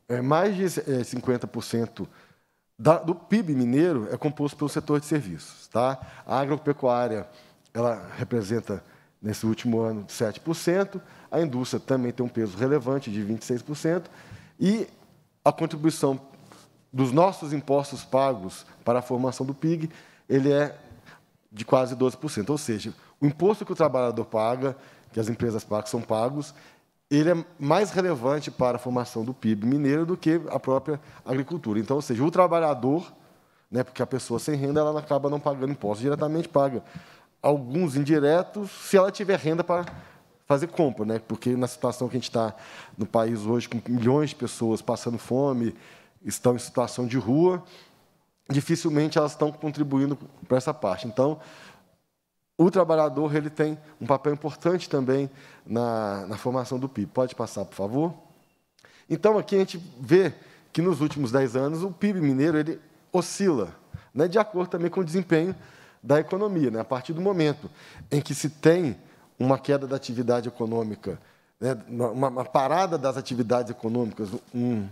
é, mais de 50% é, do PIB mineiro é composto pelo setor de serviços. Tá? A agropecuária ela representa, nesse último ano, 7%, a indústria também tem um peso relevante de 26%, e a contribuição dos nossos impostos pagos para a formação do PIB, ele é de quase 12%. Ou seja, o imposto que o trabalhador paga, que as empresas pagam, são pagos, ele é mais relevante para a formação do PIB mineiro do que a própria agricultura. Então, ou seja, o trabalhador, né, porque a pessoa sem renda ela acaba não pagando impostos diretamente, paga alguns indiretos, se ela tiver renda para fazer compra, né? porque na situação que a gente está no país hoje, com milhões de pessoas passando fome, estão em situação de rua, dificilmente elas estão contribuindo para essa parte. Então, o trabalhador ele tem um papel importante também na, na formação do PIB. Pode passar, por favor? Então, aqui a gente vê que nos últimos 10 anos o PIB mineiro ele oscila, né, de acordo também com o desempenho da economia. Né, a partir do momento em que se tem uma queda da atividade econômica, né, uma, uma, parada das atividades econômicas, um,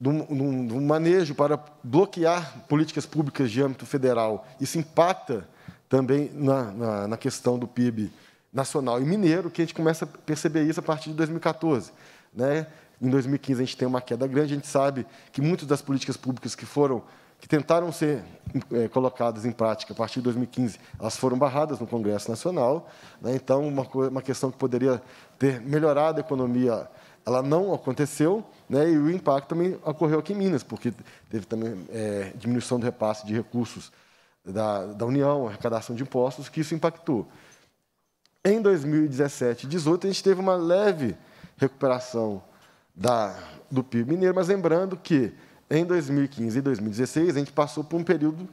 um manejo para bloquear políticas públicas de âmbito federal, isso impacta também na, na, na questão do PIB nacional e mineiro, que a gente começa a perceber isso a partir de 2014. Né? Em 2015 a gente tem uma queda grande, a gente sabe que muitas das políticas públicas que foram que tentaram ser é, colocadas em prática a partir de 2015, elas foram barradas no Congresso Nacional. Né? Então, uma, uma questão que poderia ter melhorado a economia, ela não aconteceu, né? e o impacto também ocorreu aqui em Minas, porque teve também é, diminuição do repasse de recursos da, da União, arrecadação de impostos, que isso impactou. Em 2017 e 2018, a gente teve uma leve recuperação da, do PIB mineiro, mas lembrando que em 2015 e 2016 a gente passou por um período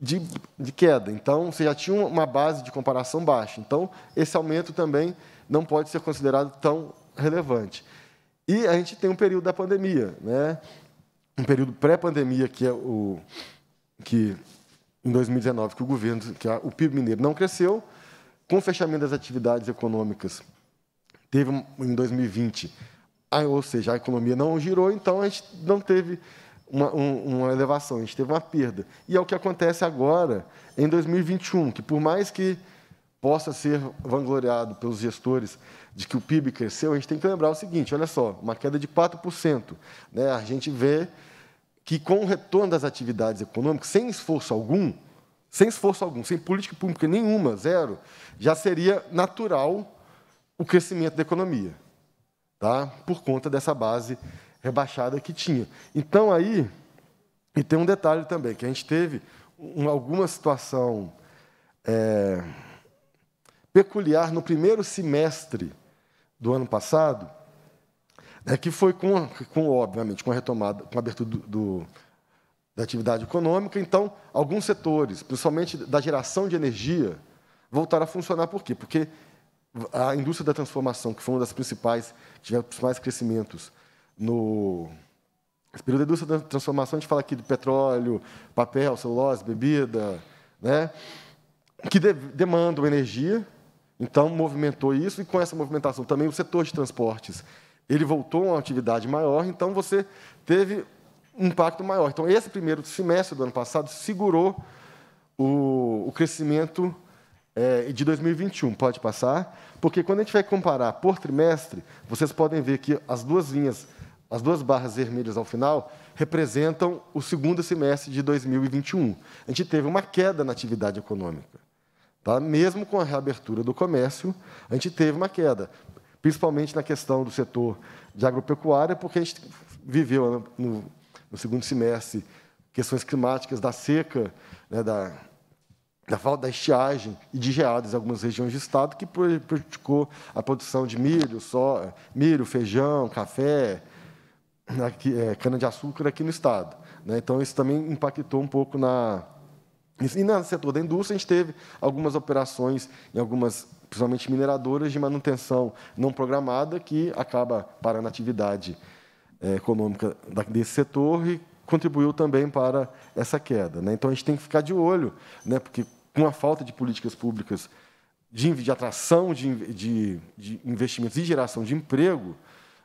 de, de, queda. Então, você já tinha uma base de comparação baixa. Então, esse aumento também não pode ser considerado tão relevante. E a gente tem um período da pandemia, né? um período pré-pandemia, que é o que em 2019 que o governo, que a, o PIB mineiro não cresceu, com o fechamento das atividades econômicas, teve em 2020, a, ou seja, a economia não girou, então a gente não teve uma, um, uma elevação, a gente teve uma perda. E é o que acontece agora, em 2021, que por mais que possa ser vangloriado pelos gestores de que o PIB cresceu, a gente tem que lembrar o seguinte: olha só, uma queda de 4%. Né? A gente vê que com o retorno das atividades econômicas, sem esforço algum, sem esforço algum, sem política pública nenhuma, zero, já seria natural o crescimento da economia, tá? por conta dessa base rebaixada que tinha. Então, aí, e tem um detalhe também, que a gente teve uma alguma situação é, peculiar no primeiro semestre do ano passado, né, que foi com, com, obviamente, com a retomada, com a abertura do, do, da atividade econômica, então, alguns setores, principalmente da geração de energia, voltaram a funcionar. Por quê? Porque a indústria da transformação, que foi uma das principais, tiveram os principais crescimentos no esse período da indústria da transformação, a gente fala aqui de petróleo, papel, celulose, bebida, né? que de, demandam energia, então movimentou isso, e com essa movimentação também o setor de transportes ele voltou a uma atividade maior, então você teve um impacto maior. Então, esse primeiro semestre do ano passado segurou o, o crescimento é, de 2021. Pode passar? Porque quando a gente vai comparar por trimestre, vocês podem ver que as duas linhas, as duas barras vermelhas ao final, representam o segundo semestre de 2021. A gente teve uma queda na atividade econômica. Tá? Mesmo com a reabertura do comércio, a gente teve uma queda principalmente na questão do setor de agropecuária, porque a gente viveu né, no, no segundo semestre questões climáticas da seca, né, da, da falta da estiagem e de geadas em algumas regiões do estado, que prejudicou a produção de milho, só, milho, feijão, café, é, cana-de-açúcar aqui no estado. Né? Então, isso também impactou um pouco na. E no setor da indústria, a gente teve algumas operações em algumas principalmente mineradoras de manutenção não programada, que acaba parando a atividade é, econômica desse setor e contribuiu também para essa queda. Né? Então, a gente tem que ficar de olho, né? porque com a falta de políticas públicas de, de atração de, de, de, investimentos e geração de emprego,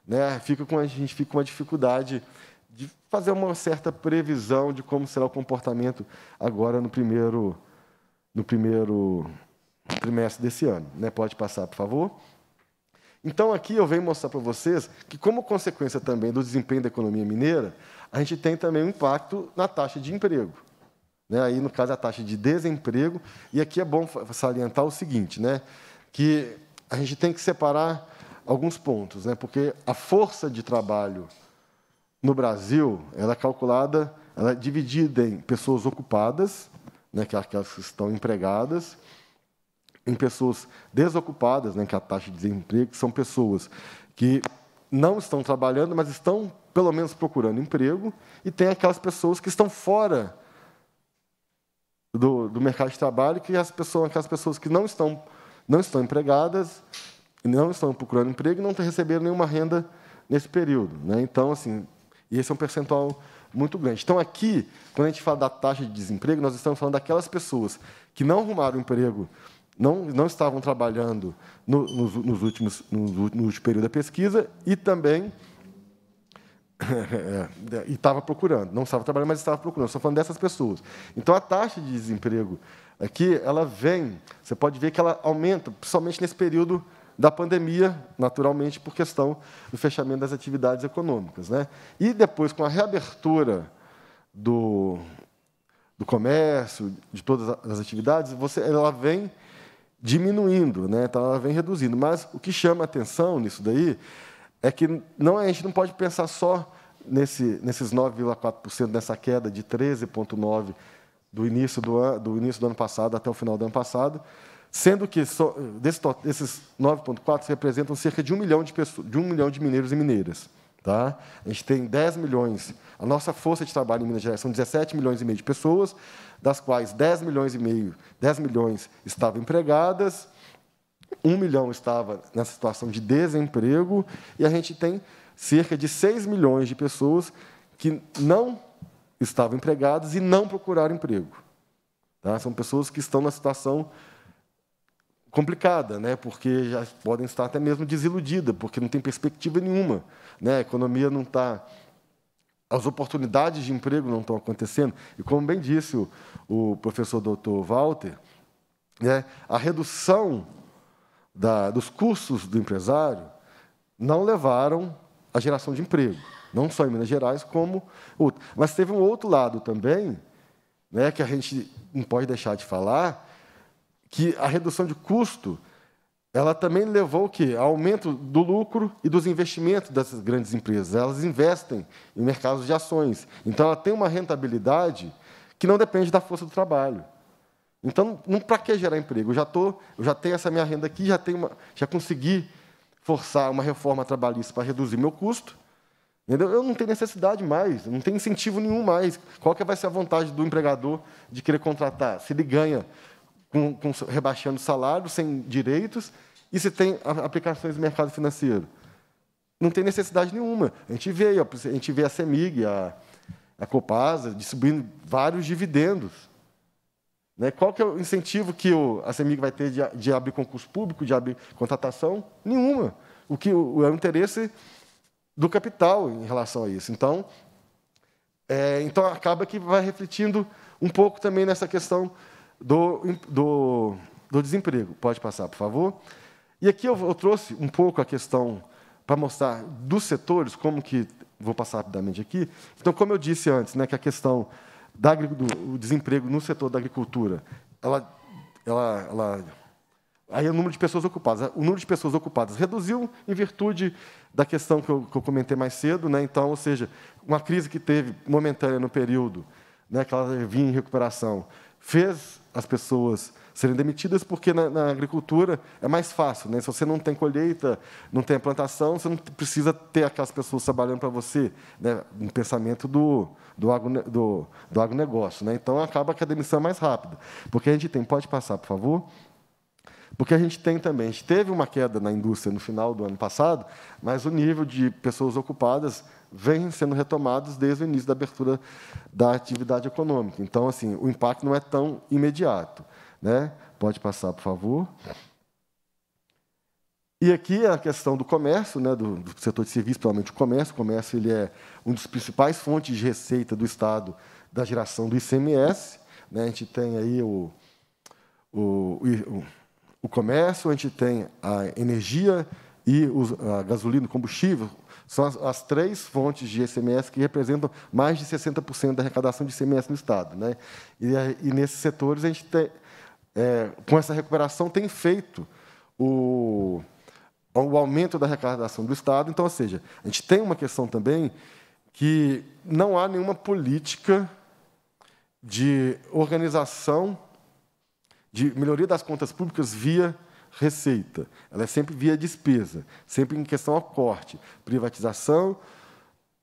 né? fica com, a gente fica com uma dificuldade de fazer uma certa previsão de como será o comportamento agora no primeiro no primeiro trimestre desse ano. Né? Pode passar, por favor. Então, aqui eu venho mostrar para vocês que, como consequência também do desempenho da economia mineira, a gente tem também um impacto na taxa de emprego. Né? Aí, no caso, a taxa de desemprego. E aqui é bom salientar o seguinte, né? que a gente tem que separar alguns pontos, né? porque a força de trabalho no Brasil ela é calculada, ela é dividida em pessoas ocupadas, né? que é aquelas que estão empregadas, em pessoas desocupadas, né, que é a taxa de desemprego, que são pessoas que não estão trabalhando, mas estão, pelo menos, procurando emprego, e tem aquelas pessoas que estão fora do, do mercado de trabalho, que as pessoas, aquelas pessoas que não estão, não estão empregadas, não estão procurando emprego e não receberam nenhuma renda nesse período. Né? Então, assim, esse é um percentual muito grande. Então, aqui, quando a gente fala da taxa de desemprego, nós estamos falando daquelas pessoas que não arrumaram emprego não, não estavam trabalhando no, nos, nos, últimos, nos, no último período da pesquisa e também <laughs> é, e estava procurando, não estava trabalhando, mas estava procurando. Estou falando dessas pessoas. Então, a taxa de desemprego aqui, ela vem, você pode ver que ela aumenta, principalmente nesse período da pandemia, naturalmente, por questão do fechamento das atividades econômicas. Né? E depois, com a reabertura do, do comércio, de todas as atividades, você, ela vem diminuindo, né? então ela vem reduzindo. Mas o que chama atenção nisso daí é que não, é, a gente não pode pensar só nesse, nesses 9,4%, nessa queda de 13,9% do início do, an, do início do ano passado até o final do ano passado, sendo que so, desse, desses 9,4% representam cerca de um milhão de, pessoas, de, um milhão de mineiros e mineiras. Tá? A gente tem 10 milhões, a nossa força de trabalho em Minas Gerais são 17 milhões e meio de pessoas, das quais 10 milhões e meio, 10 milhões estavam empregadas, 1 milhão estava nessa situação de desemprego, e a gente tem cerca de 6 milhões de pessoas que não estavam empregadas e não procuraram emprego. Tá? São pessoas que estão na situação complicada, né? porque já podem estar até mesmo desiludidas, porque não tem perspectiva nenhuma. Né? A economia não está as oportunidades de emprego não estão acontecendo. E como bem disse o, o professor doutor Walter, né, a redução da, dos custos do empresário não levaram à geração de emprego, não só em Minas Gerais, como outro. Mas teve um outro lado também, né, que a gente não pode deixar de falar, que a redução de custo ela também levou o quê? aumento do lucro e dos investimentos dessas grandes empresas. Elas investem em mercados de ações. Então, ela tem uma rentabilidade que não depende da força do trabalho. Então, para que gerar emprego? Eu já, tô, eu já tenho essa minha renda aqui, já, tenho uma, já consegui forçar uma reforma trabalhista para reduzir meu custo. Entendeu? Eu não tenho necessidade mais, não tenho incentivo nenhum mais. Qual que vai ser a vontade do empregador de querer contratar? Se ele ganha com, com, rebaixando salários sem direitos, e se tem aplicações no mercado financeiro. Não tem necessidade nenhuma. A gente vê, a gente vê a CEMIG, a, a Copasa, distribuindo vários dividendos. Né? Qual que é o incentivo que o, a CEMIG vai ter de, de abrir concurso público, de abrir contratação? Nenhuma. O que o, é o interesse do capital em relação a isso. Então, é, então acaba que vai refletindo um pouco também nessa questão do, do, do desemprego. Pode passar, por favor. E aqui eu, eu trouxe um pouco a questão para mostrar dos setores, como que, vou passar rapidamente aqui. Então, como eu disse antes, né, que a questão da, do desemprego no setor da agricultura, ela, ela, ela aí o número de pessoas ocupadas. O número de pessoas ocupadas reduziu em virtude da questão que eu, que eu comentei mais cedo. Né? Então, ou seja, uma crise que teve momentânea no período, né, que ela vinha em recuperação, fez as pessoas serem demitidas, porque na, na, agricultura é mais fácil. Né? Se você não tem colheita, não tem plantação, você não precisa ter aquelas pessoas trabalhando para você, né? no pensamento do, do, agro, do, do agronegócio. Né? Então, acaba que a demissão é mais rápida. Porque a gente tem... Pode passar, por favor. Porque a gente tem também, a gente teve uma queda na indústria no final do ano passado, mas o nível de pessoas ocupadas vem sendo retomados desde o início da abertura da atividade econômica. Então, assim, o impacto não é tão imediato. Né? Pode passar, por favor. E aqui é a questão do comércio, né, do, do, setor de serviços, principalmente o comércio. O comércio ele é uma das principais fontes de receita do Estado da geração do ICMS. Né? A gente tem aí o, o, o o comércio, a gente tem a energia e os, a gasolina, combustível, são as, as, três fontes de ICMS que representam mais de 60% da arrecadação de ICMS no Estado. Né? E, e nesses setores, a gente tem, é, com essa recuperação, tem feito o, o aumento da arrecadação do Estado. Então, ou seja, a gente tem uma questão também que não há nenhuma política de organização de melhoria das contas públicas via receita. Ela é sempre via despesa, sempre em questão ao corte, privatização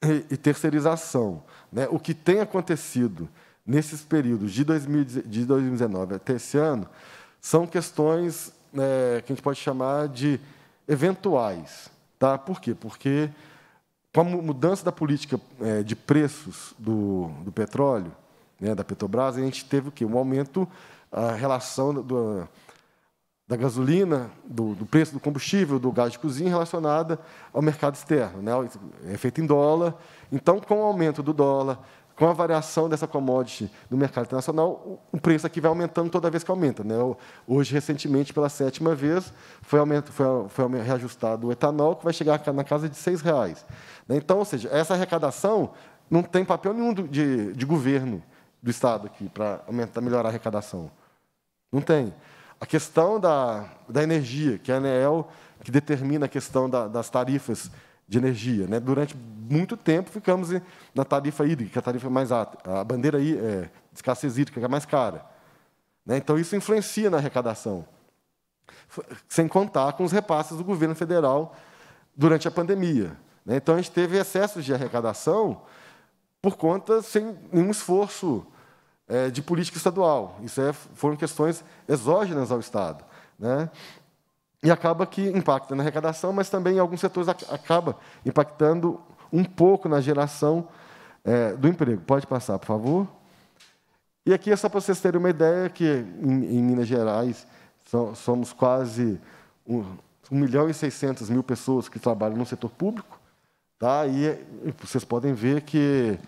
e, e terceirização. Né? O que tem acontecido nesses períodos de, 2000, de 2019 até esse ano são questões né, que a gente pode chamar de eventuais. Tá? Por quê? Porque com a mudança da política é, de preços do, do petróleo, né, da Petrobras, a gente teve o quê? Um aumento a relação do, da gasolina, do, do, preço do combustível, do gás de cozinha relacionada ao mercado externo. Né? É feito em dólar. Então, com o aumento do dólar, com a variação dessa commodity no mercado internacional, o preço aqui vai aumentando toda vez que aumenta. Né? Hoje, recentemente, pela sétima vez, foi, aumento, foi, foi reajustado o etanol, que vai chegar na casa de R$ reais. Né? Então, ou seja, essa arrecadação não tem papel nenhum de, de governo do Estado aqui para aumentar, melhorar a arrecadação. Não tem. A questão da, da energia, que é a ANEEL que determina a questão da, das tarifas de energia. Né? Durante muito tempo ficamos na tarifa hídrica, que é a tarifa mais alta, a bandeira aí, é, de escassez hídrica, que é a mais cara. Né? Então isso influencia na arrecadação. Sem contar com os repasses do governo federal durante a pandemia. Né? Então a gente teve excessos de arrecadação por conta sem nenhum esforço é, de política estadual. Isso é, foram questões exógenas ao Estado. Né? E acaba que impacta na arrecadação, mas também em alguns setores acaba impactando um pouco na geração é, do emprego. Pode passar, por favor. E aqui é só para vocês terem uma ideia que, em, em Minas Gerais, somos quase um, 1 milhão e 600 mil pessoas que trabalham no setor público. Tá? E vocês podem ver que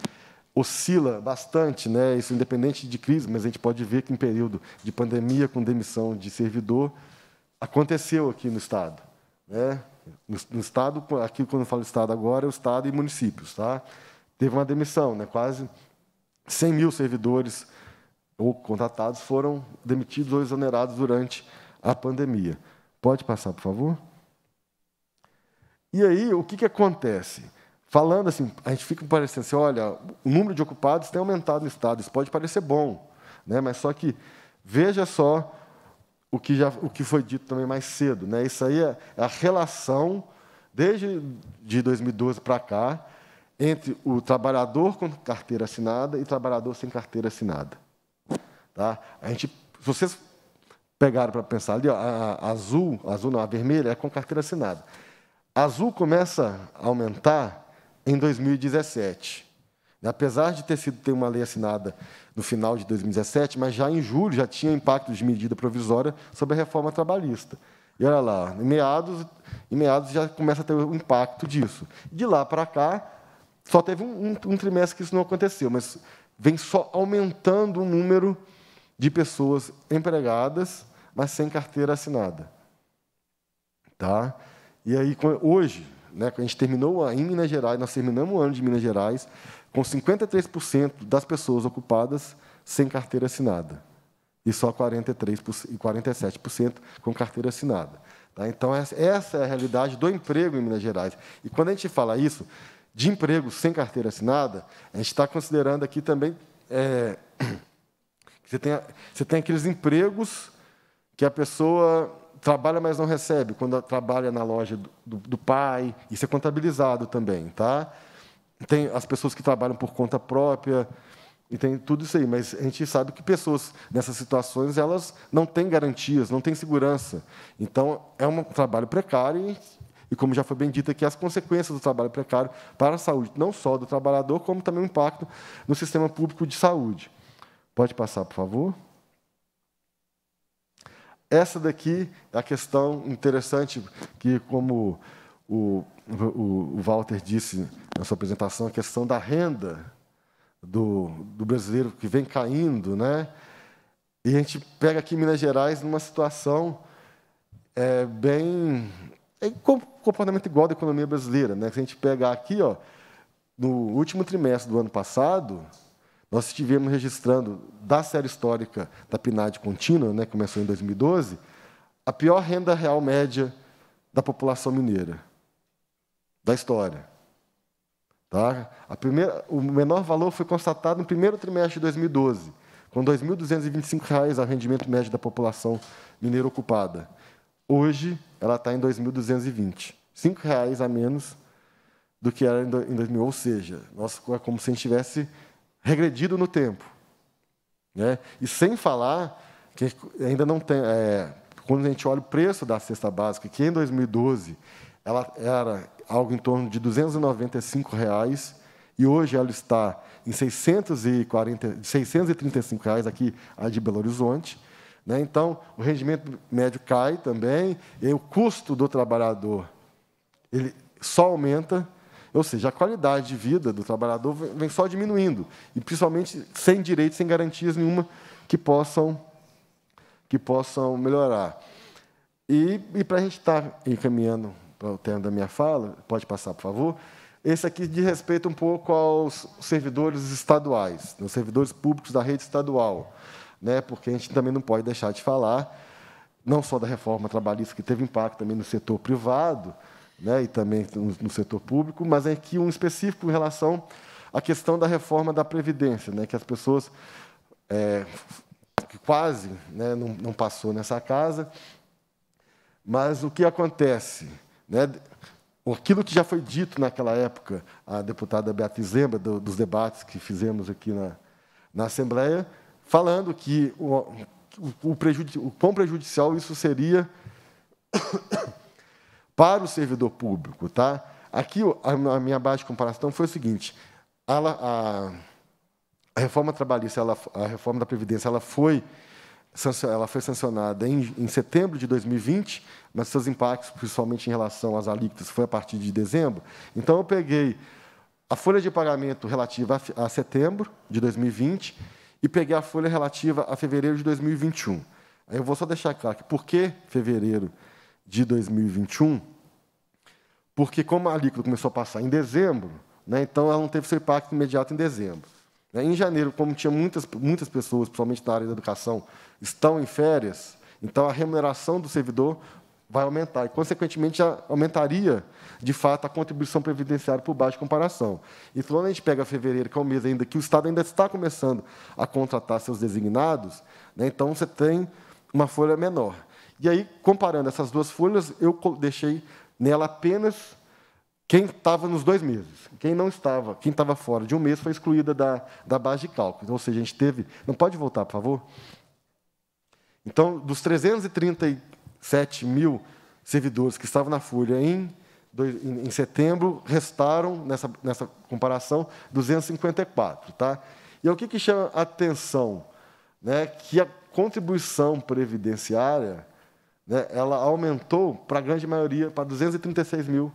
oscila bastante, né? isso independente de crise, mas a gente pode ver que em período de pandemia, com demissão de servidor, aconteceu aqui no Estado. Né? No, no Estado, aqui quando eu falo Estado agora, é o Estado e municípios. Tá? Teve uma demissão, né? quase 100 mil servidores ou contratados foram demitidos ou exonerados durante a pandemia. Pode passar, por favor? E aí, o que, que acontece? falando assim, a gente fica parecendo assim, olha, o número de ocupados tem aumentado no Estado, isso pode parecer bom, né? mas só que veja só o que, já, o que foi dito também mais cedo. Né? Isso aí é, é a relação, desde de 2012 para cá, entre o trabalhador com carteira assinada e trabalhador sem carteira assinada. Tá? A gente, se vocês pegaram para pensar ali, ó, a, a azul, a azul não, a vermelha é com carteira assinada. A azul começa a aumentar em 2017. Apesar de ter sido ter uma lei assinada no final de 2017, mas já em julho já tinha impacto de medida provisória sobre a reforma trabalhista. E olha lá, em meados, em meados já começa a ter o impacto disso. De lá para cá, só teve um, um, um, trimestre que isso não aconteceu, mas vem só aumentando o número de pessoas empregadas, mas sem carteira assinada. Tá? E aí, hoje, né? A gente terminou em Minas Gerais, nós terminamos o ano de Minas Gerais com 53% das pessoas ocupadas sem carteira assinada e só 43% e 47% com carteira assinada. Tá? Então essa é a realidade do emprego em Minas Gerais. E quando a gente fala isso de emprego sem carteira assinada, a gente está considerando aqui também é, <clears throat> que você tem, você tem aqueles empregos que a pessoa trabalha, mas não recebe, quando trabalha na loja do, do, do pai, isso é contabilizado também, tá? Tem as pessoas que trabalham por conta própria, e tem tudo isso aí, mas a gente sabe que pessoas nessas situações elas não têm garantias, não têm segurança. Então é um trabalho precário e, e como já foi bem dito aqui, as consequências do trabalho precário para a saúde, não só do trabalhador, como também o impacto no sistema público de saúde. Pode passar, por favor. Essa daqui é a questão interessante que, como o, o, o Walter disse na sua apresentação, a questão da renda do, do brasileiro que vem caindo, né? E a gente pega aqui Minas Gerais numa situação é, bem é comportamento igual da economia brasileira, né? Se a gente pegar aqui, ó, no último trimestre do ano passado, nós estivemos registrando, da série histórica da PNAD contínua, né, começou em 2012, a pior renda real média da população mineira, da história. Tá? Primeira, o menor valor foi constatado no primeiro trimestre de 2012, com R$ 2.225 o rendimento médio da população mineira ocupada. Hoje, ela está em 2.220, R$ reais a menos do que era em 2000, ou seja, nós, como se a gente tivesse regredido no tempo. Né? E sem falar que ainda não tem. É, quando a gente olha o preço da cesta básica, que em 2012 ela era algo em torno de R$ 295 reais, e hoje ela está em R$ 635 reais aqui a de Belo Horizonte. Né? Então, o rendimento médio cai também, e o custo do trabalhador ele só aumenta ou seja, a qualidade de vida do trabalhador vem só diminuindo, e principalmente sem direitos, sem garantias nenhuma que possam, que possam melhorar. E, e para a gente estar tá encaminhando para o termo da minha fala, pode passar, por favor, esse aqui diz respeito um pouco aos servidores estaduais, aos né, servidores públicos da rede estadual, né? porque a gente também não pode deixar de falar, não só da reforma trabalhista, que teve impacto também no setor privado, né, e também no, setor público, mas é aqui um específico em relação à questão da reforma da Previdência, né, que as pessoas, é, que quase né, não, não passou nessa casa, mas o que acontece? Né, aquilo que já foi dito naquela época, a deputada Beatriz lembra do, dos debates que fizemos aqui na, na Assembleia, falando que o, o, o, prejudici, o quão prejudicial isso seria para o servidor público. Tá? Aqui, a minha base de comparação foi o seguinte: a, a reforma trabalhista, ela, a reforma da Previdência, ela foi ela foi sancionada em, em, setembro de 2020, mas seus impactos, principalmente em relação às alíquotas, foi a partir de dezembro. Então, eu peguei a folha de pagamento relativa a, a setembro de 2020 e peguei a folha relativa a fevereiro de 2021. Eu vou só deixar claro que, por que fevereiro de 2021, porque como a alíquota começou a passar em dezembro, né, então ela não teve seu impacto imediato em dezembro. Né. Em janeiro, como tinha muitas, muitas pessoas, principalmente na área da educação, estão em férias, então a remuneração do servidor vai aumentar e, consequentemente, aumentaria, de fato, a contribuição previdenciária por baixo comparação. E então, quando a gente pega fevereiro, que é o mês ainda que o Estado ainda está começando a contratar seus designados, né, então você tem uma folha menor. E aí, comparando essas duas folhas, eu deixei nela apenas quem estava nos dois meses. Quem não estava, quem estava fora de um mês, foi excluída da, da base de cálculo. Então, ou seja, a gente teve. Não pode voltar, por favor? Então, dos 337 mil servidores que estavam na folha em, em setembro, restaram, nessa, nessa comparação, 254. Tá? E é o que, que chama a atenção? Né? Que a contribuição previdenciária né, ela aumentou para a grande maioria, para 236 mil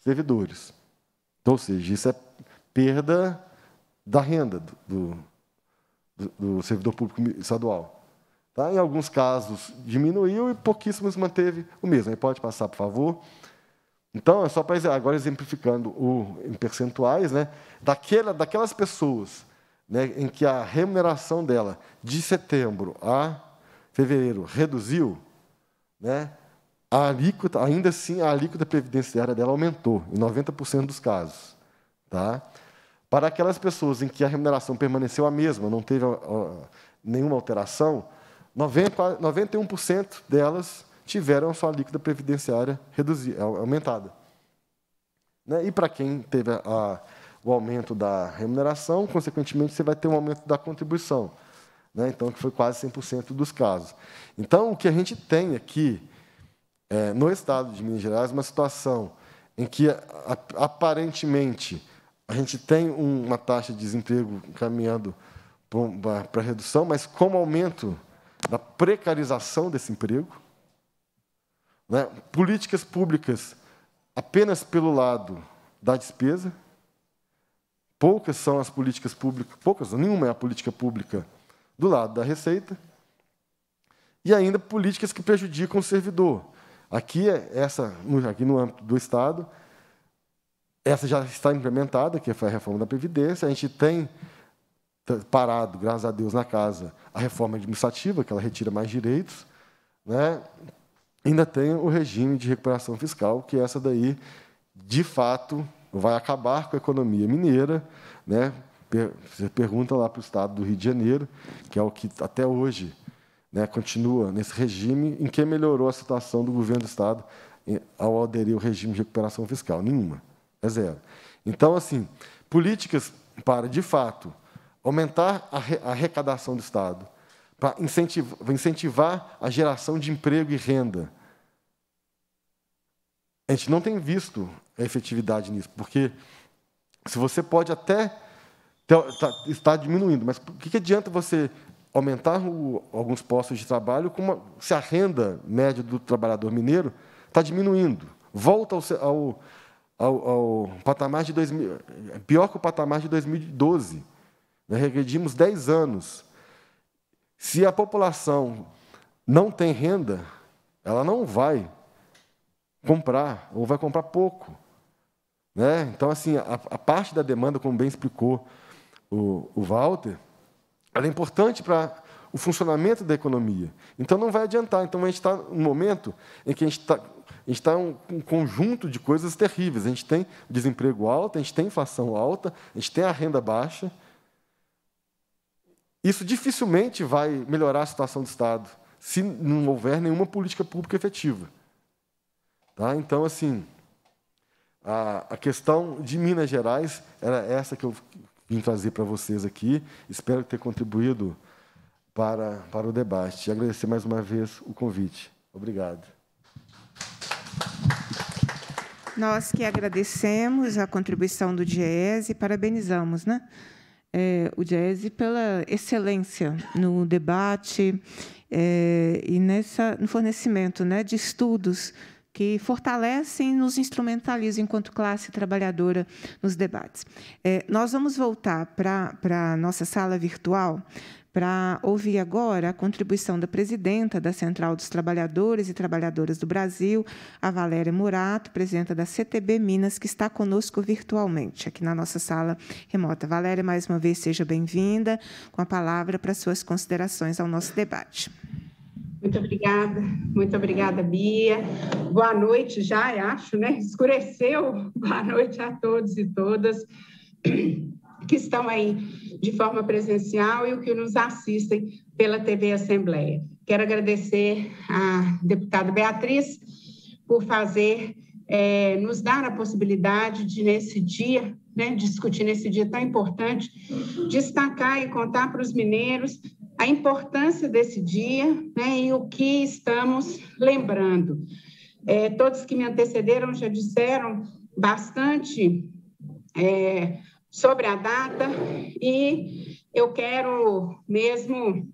servidores. Então, ou seja, isso é perda da renda do, do, do servidor público estadual. Tá? Em alguns casos diminuiu e pouquíssimos manteve o mesmo. Aí pode passar, por favor. Então, é só para agora exemplificando o, em percentuais, né, daquela, daquelas pessoas né, em que a remuneração dela de setembro a fevereiro reduziu, né, a alíquota, ainda assim, a alíquota previdenciária dela aumentou em 90% dos casos. Tá? Para aquelas pessoas em que a remuneração permaneceu a mesma, não teve nenhuma alteração, 90, 91% delas tiveram a sua alíquota previdenciária reduzida, é, aumentada. Né? E para quem teve a, a, o aumento da remuneração, consequentemente, você vai ter um aumento da contribuição né? então que foi quase 100% dos casos. Então, o que a gente tem aqui, é, no estado de Minas Gerais, uma situação em que, aparentemente, a gente tem uma taxa de desemprego caminhando para redução, mas como aumento da precarização desse emprego, né? políticas públicas apenas pelo lado da despesa, poucas são as políticas públicas, poucas, nenhuma é a política pública do lado da Receita, e ainda políticas que prejudicam o servidor. Aqui, é essa, aqui no âmbito do Estado, essa já está implementada, que foi a reforma da Previdência, a gente tem parado, graças a Deus, na casa, a reforma administrativa, que ela retira mais direitos, né? ainda tem o regime de recuperação fiscal, que essa daí, de fato, vai acabar com a economia mineira, né? Você pergunta lá para o estado do Rio de Janeiro, que é o que até hoje né, continua nesse regime, em que melhorou a situação do governo do estado ao aderir ao regime de recuperação fiscal? Nenhuma, é zero. Então, assim, políticas para, de fato, aumentar a arrecadação do estado, para incentivar, incentivar a geração de emprego e renda. A gente não tem visto a efetividade nisso, porque se você pode até então, tá, está diminuindo. Mas o que adianta você aumentar o, alguns postos de trabalho com uma, se a renda média do trabalhador mineiro está diminuindo? Volta ao, ao, ao, ao patamar de 2000, é pior que o patamar de 2012. Nós né? regredimos 10 anos. Se a população não tem renda, ela não vai comprar, ou vai comprar pouco. Né? Então, assim, a, a parte da demanda, como bem explicou, o, o Walter, ela é importante para o funcionamento da economia. Então, não vai adiantar. Então, a gente está num momento em que a gente está está um, um conjunto de coisas terríveis. A gente tem desemprego alto, a gente tem inflação alta, a gente tem a renda baixa. Isso dificilmente vai melhorar a situação do Estado se não houver nenhuma política pública efetiva. Tá? Então, assim, a, a questão de Minas Gerais era essa que eu vim trazer para vocês aqui. Espero ter contribuído para, para o debate. E agradecer mais uma vez o convite. Obrigado. Nós que agradecemos a contribuição do Diese e parabenizamos né, é, o Diese pela excelência no debate é, e nessa, no fornecimento né, de estudos que fortalecem e nos instrumentalizam enquanto classe trabalhadora nos debates. É, nós vamos voltar para a nossa sala virtual para ouvir agora a contribuição da presidenta da Central dos Trabalhadores e Trabalhadoras do Brasil, a Valéria Murato, presidenta da CTB Minas, que está conosco virtualmente aqui na nossa sala remota. Valéria, mais uma vez, seja bem-vinda com a palavra para suas considerações ao nosso debate. Muito obrigada, muito obrigada, Bia. Boa noite já, acho, né? Escureceu. <laughs> Boa noite a todos e todas que estão aí de forma presencial e o que nos assistem pela TV Assembleia. Quero agradecer à deputada Beatriz por fazer, é, nos dar a possibilidade de, nesse dia, né, discutir nesse dia tão importante, destacar e contar para os mineiros a importância desse dia né, e o que estamos lembrando. É, todos que me antecederam já disseram bastante é, sobre a data e eu quero mesmo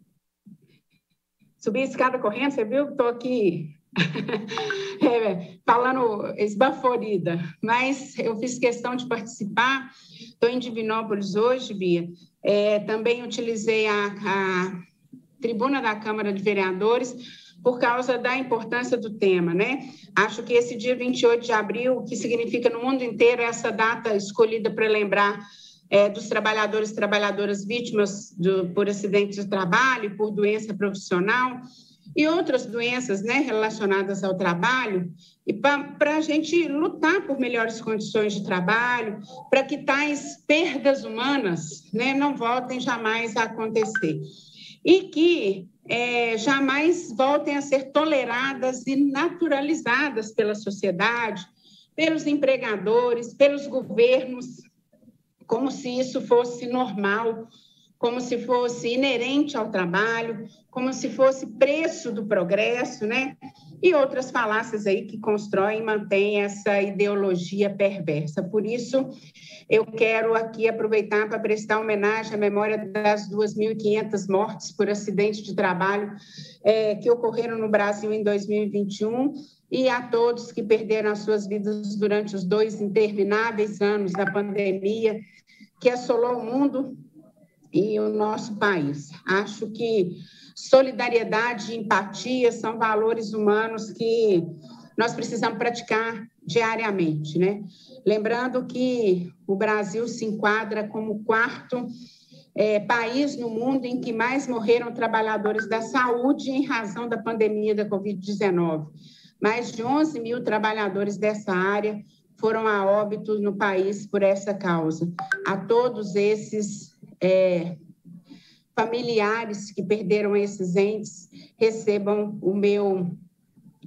subir a escada correndo, você viu que estou aqui <laughs> é, falando esbaforida, mas eu fiz questão de participar Estou em Divinópolis hoje, Bia. É, também utilizei a, a tribuna da Câmara de Vereadores por causa da importância do tema, né? Acho que esse dia 28 de abril, que significa no mundo inteiro é essa data escolhida para lembrar é, dos trabalhadores e trabalhadoras vítimas do, por acidentes de trabalho, por doença profissional, e outras doenças né, relacionadas ao trabalho, e para a gente lutar por melhores condições de trabalho, para que tais perdas humanas né, não voltem jamais a acontecer. E que é, jamais voltem a ser toleradas e naturalizadas pela sociedade, pelos empregadores, pelos governos, como se isso fosse normal como se fosse inerente ao trabalho, como se fosse preço do progresso, né? E outras falácias aí que constroem e mantêm essa ideologia perversa. Por isso, eu quero aqui aproveitar para prestar homenagem à memória das 2.500 mortes por acidente de trabalho é, que ocorreram no Brasil em 2021 e a todos que perderam as suas vidas durante os dois intermináveis anos da pandemia que assolou o mundo e o nosso país. Acho que solidariedade e empatia são valores humanos que nós precisamos praticar diariamente, né? Lembrando que o Brasil se enquadra como o quarto é, país no mundo em que mais morreram trabalhadores da saúde em razão da pandemia da Covid-19. Mais de 11 mil trabalhadores dessa área foram a óbito no país por essa causa. A todos esses é, familiares que perderam esses entes recebam o meu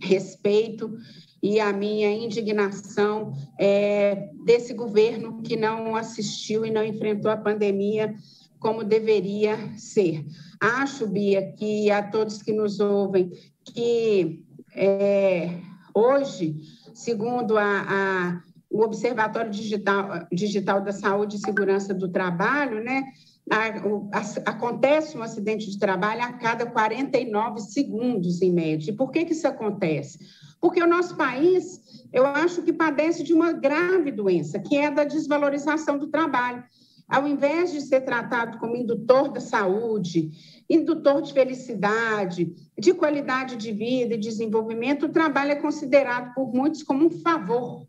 respeito e a minha indignação é, desse governo que não assistiu e não enfrentou a pandemia como deveria ser. Acho, Bia, que a todos que nos ouvem, que é, hoje, segundo a, a o Observatório Digital, Digital da Saúde e Segurança do Trabalho, né? A, o, a, acontece um acidente de trabalho a cada 49 segundos, em média. E por que, que isso acontece? Porque o nosso país, eu acho que padece de uma grave doença, que é da desvalorização do trabalho. Ao invés de ser tratado como indutor da saúde, indutor de felicidade, de qualidade de vida e desenvolvimento, o trabalho é considerado por muitos como um favor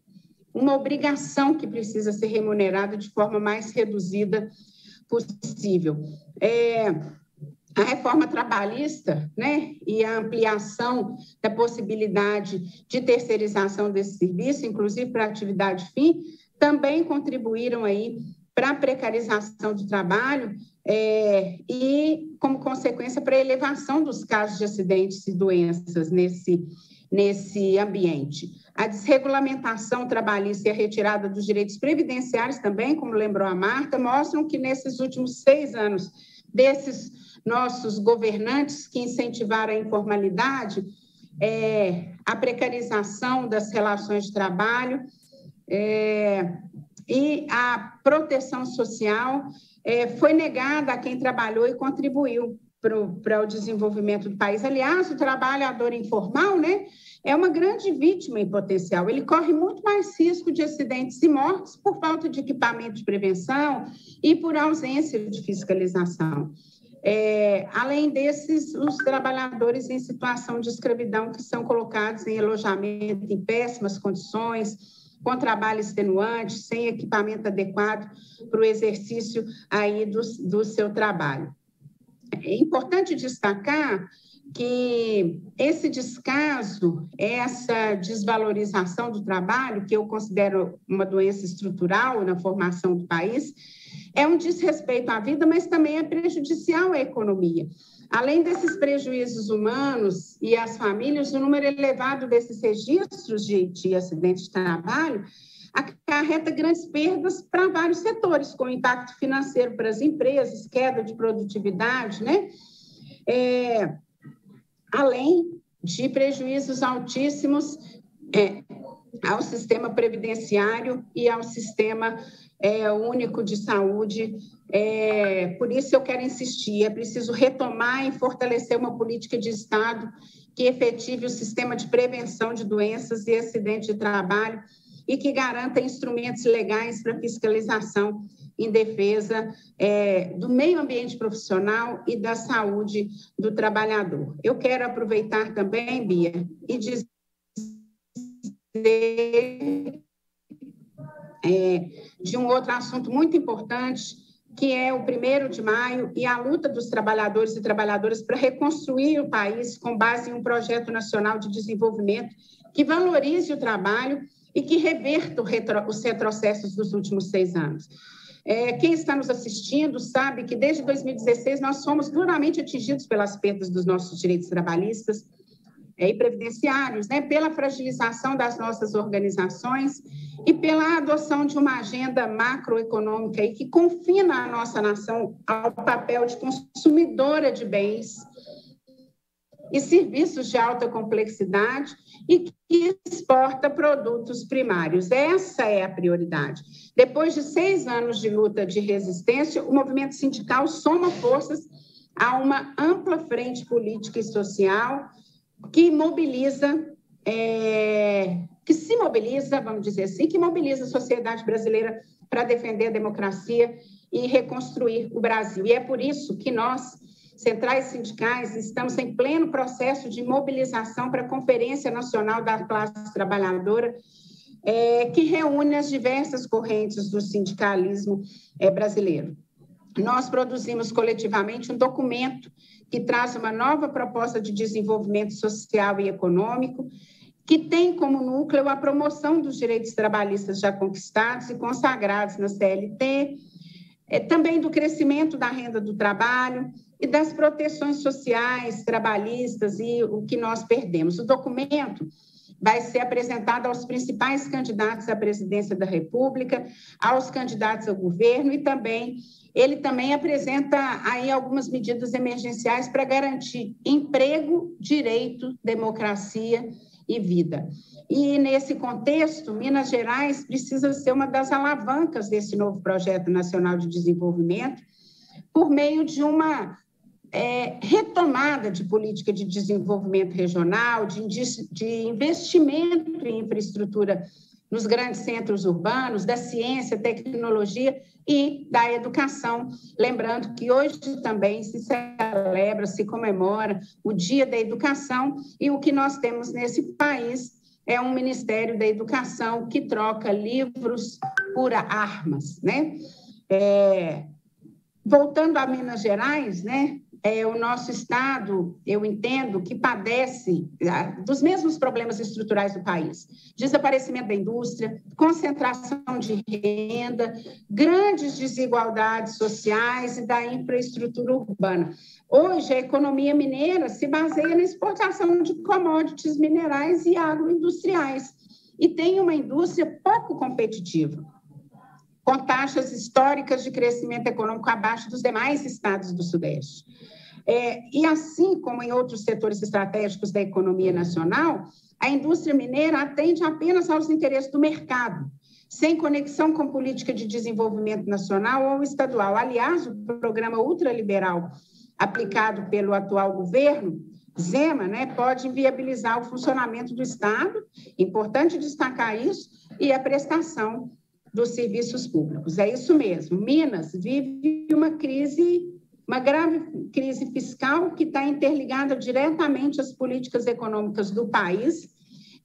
uma obrigação que precisa ser remunerada de forma mais reduzida possível. É, a reforma trabalhista né, e a ampliação da possibilidade de terceirização desse serviço, inclusive para atividade fim, também contribuíram aí para a precarização do trabalho é, e, como consequência, para a elevação dos casos de acidentes e doenças nesse nesse ambiente. A desregulamentação trabalhista e a retirada dos direitos previdenciários também, como lembrou a Marta, mostram que nesses últimos seis anos, desses nossos governantes que incentivaram a informalidade, é, a precarização das relações de trabalho é, e a proteção social é, foi negada a quem trabalhou e contribuiu para o desenvolvimento do país. Aliás, o trabalhador informal né, é uma grande vítima em potencial. Ele corre muito mais risco de acidentes e mortes por falta de equipamento de prevenção e por ausência de fiscalização. É, além desses, os trabalhadores em situação de escravidão que são colocados em alojamento em péssimas condições, com trabalho extenuante, sem equipamento adequado para o exercício aí do, do seu trabalho. É importante destacar que esse descaso, essa desvalorização do trabalho, que eu considero uma doença estrutural na formação do país, é um desrespeito à vida, mas também é prejudicial à economia. Além desses prejuízos humanos e às famílias, o número elevado desses registros de, de acidentes de trabalho acarreta grandes perdas para vários setores, com impacto financeiro para as empresas, queda de produtividade, né? É, além de prejuízos altíssimos é, ao sistema previdenciário e ao sistema é, único de saúde. É, por isso eu quero insistir, é preciso retomar e fortalecer uma política de Estado que efetive o sistema de prevenção de doenças e acidentes de trabalho e que garanta instrumentos legais para fiscalização em defesa é, do meio ambiente profissional e da saúde do trabalhador. Eu quero aproveitar também, Bia, e dizer é, de um outro assunto muito importante, que é o primeiro de maio e a luta dos trabalhadores e trabalhadoras para reconstruir o país com base em um projeto nacional de desenvolvimento que valorize o trabalho e que reverta os retrocessos dos últimos seis anos. É, quem está nos assistindo sabe que desde 2016 nós somos duramente atingidos pelas perdas dos nossos direitos trabalhistas é, e previdenciários, né, pela fragilização das nossas organizações e pela adoção de uma agenda macroeconômica aí que confina a nossa nação ao papel de consumidora de bens e serviços de alta complexidade e que exporta produtos primários. Essa é a prioridade. Depois de seis anos de luta de resistência, o movimento sindical soma forças a uma ampla frente política e social que mobiliza, é, que se mobiliza, vamos dizer assim, que mobiliza a sociedade brasileira para defender a democracia e reconstruir o Brasil. E é por isso que nós centrais sindicais, estamos em pleno processo de mobilização para a Conferência Nacional da Classe Trabalhadora, é, que reúne as diversas correntes do sindicalismo é, brasileiro. Nós produzimos coletivamente um documento que traz uma nova proposta de desenvolvimento social e econômico, que tem como núcleo a promoção dos direitos trabalhistas já conquistados e consagrados na CLT, é, também do crescimento da renda do trabalho, e das proteções sociais, trabalhistas e o que nós perdemos. O documento vai ser apresentado aos principais candidatos à presidência da República, aos candidatos ao governo e também ele também apresenta aí algumas medidas emergenciais para garantir emprego, direito, democracia e vida. E nesse contexto, Minas Gerais precisa ser uma das alavancas desse novo projeto nacional de desenvolvimento por meio de uma é, retomada de política de desenvolvimento regional, de, de investimento em infraestrutura nos grandes centros urbanos, da ciência, tecnologia e da educação. Lembrando que hoje também se celebra, se comemora o Dia da Educação e o que nós temos nesse país é um Ministério da Educação que troca livros por armas, né? É, voltando a Minas Gerais, né? é, o nosso Estado, eu entendo, que padece ah, dos mesmos problemas estruturais do país: desaparecimento da indústria, concentração de renda, grandes desigualdades sociais e da infraestrutura urbana. Hoje, a economia mineira se baseia na exportação de commodities minerais e agroindustriais, e tem uma indústria pouco competitiva com taxas históricas de crescimento econômico abaixo dos demais estados do Sudeste. É, e assim como em outros setores estratégicos da economia nacional, a indústria mineira atende apenas aos interesses do mercado, sem conexão com política de desenvolvimento nacional ou estadual. Aliás, o programa ultraliberal aplicado pelo atual governo Zema né, pode viabilizar o funcionamento do Estado, importante destacar isso, e a prestação dos serviços públicos. É isso mesmo. Minas vive uma crise uma grave crise fiscal que está interligada diretamente às políticas econômicas do país,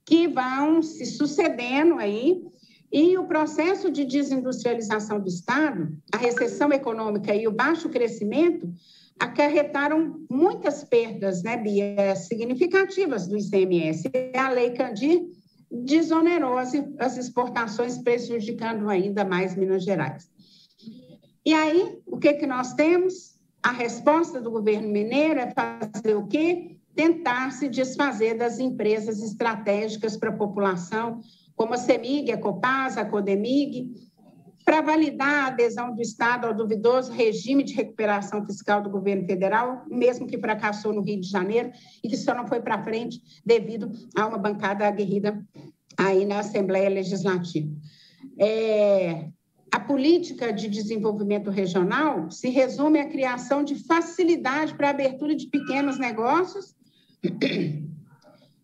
que vão se sucedendo aí, e o processo de desindustrialização do Estado, a recessão econômica e o baixo crescimento acarretaram muitas perdas, né, Bia, significativas do ICMS. É a Lei Candir desonerou as exportações, prejudicando ainda mais Minas Gerais. E aí, o que, que nós temos? A resposta do governo mineiro é fazer o quê? Tentar se desfazer das empresas estratégicas para a população, como a CEMIG, a Copasa, a Codemig, para validar a adesão do Estado ao duvidoso regime de recuperação fiscal do governo federal, mesmo que fracassou no Rio de Janeiro e que só não foi para frente devido a uma bancada aguerrida aí na Assembleia Legislativa. É, a política de desenvolvimento regional se resume à criação de facilidade para a abertura de pequenos negócios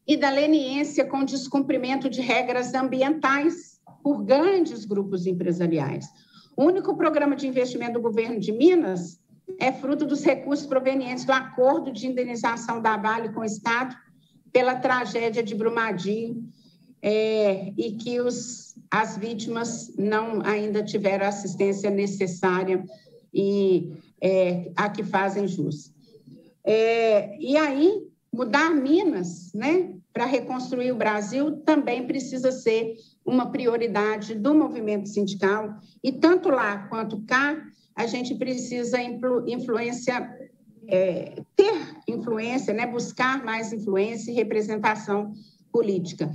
e da leniência com descumprimento de regras ambientais por grandes grupos empresariais. O único programa de investimento do governo de Minas é fruto dos recursos provenientes do acordo de indenização da Vale com o Estado pela tragédia de Brumadinho é, e que os, as vítimas não ainda tiveram a assistência necessária e é, a que fazem jus. É, e aí, mudar Minas, né, para reconstruir o Brasil também precisa ser uma prioridade do movimento sindical e tanto lá quanto cá a gente precisa influ, influência é, ter influência, né, buscar mais influência e representação política.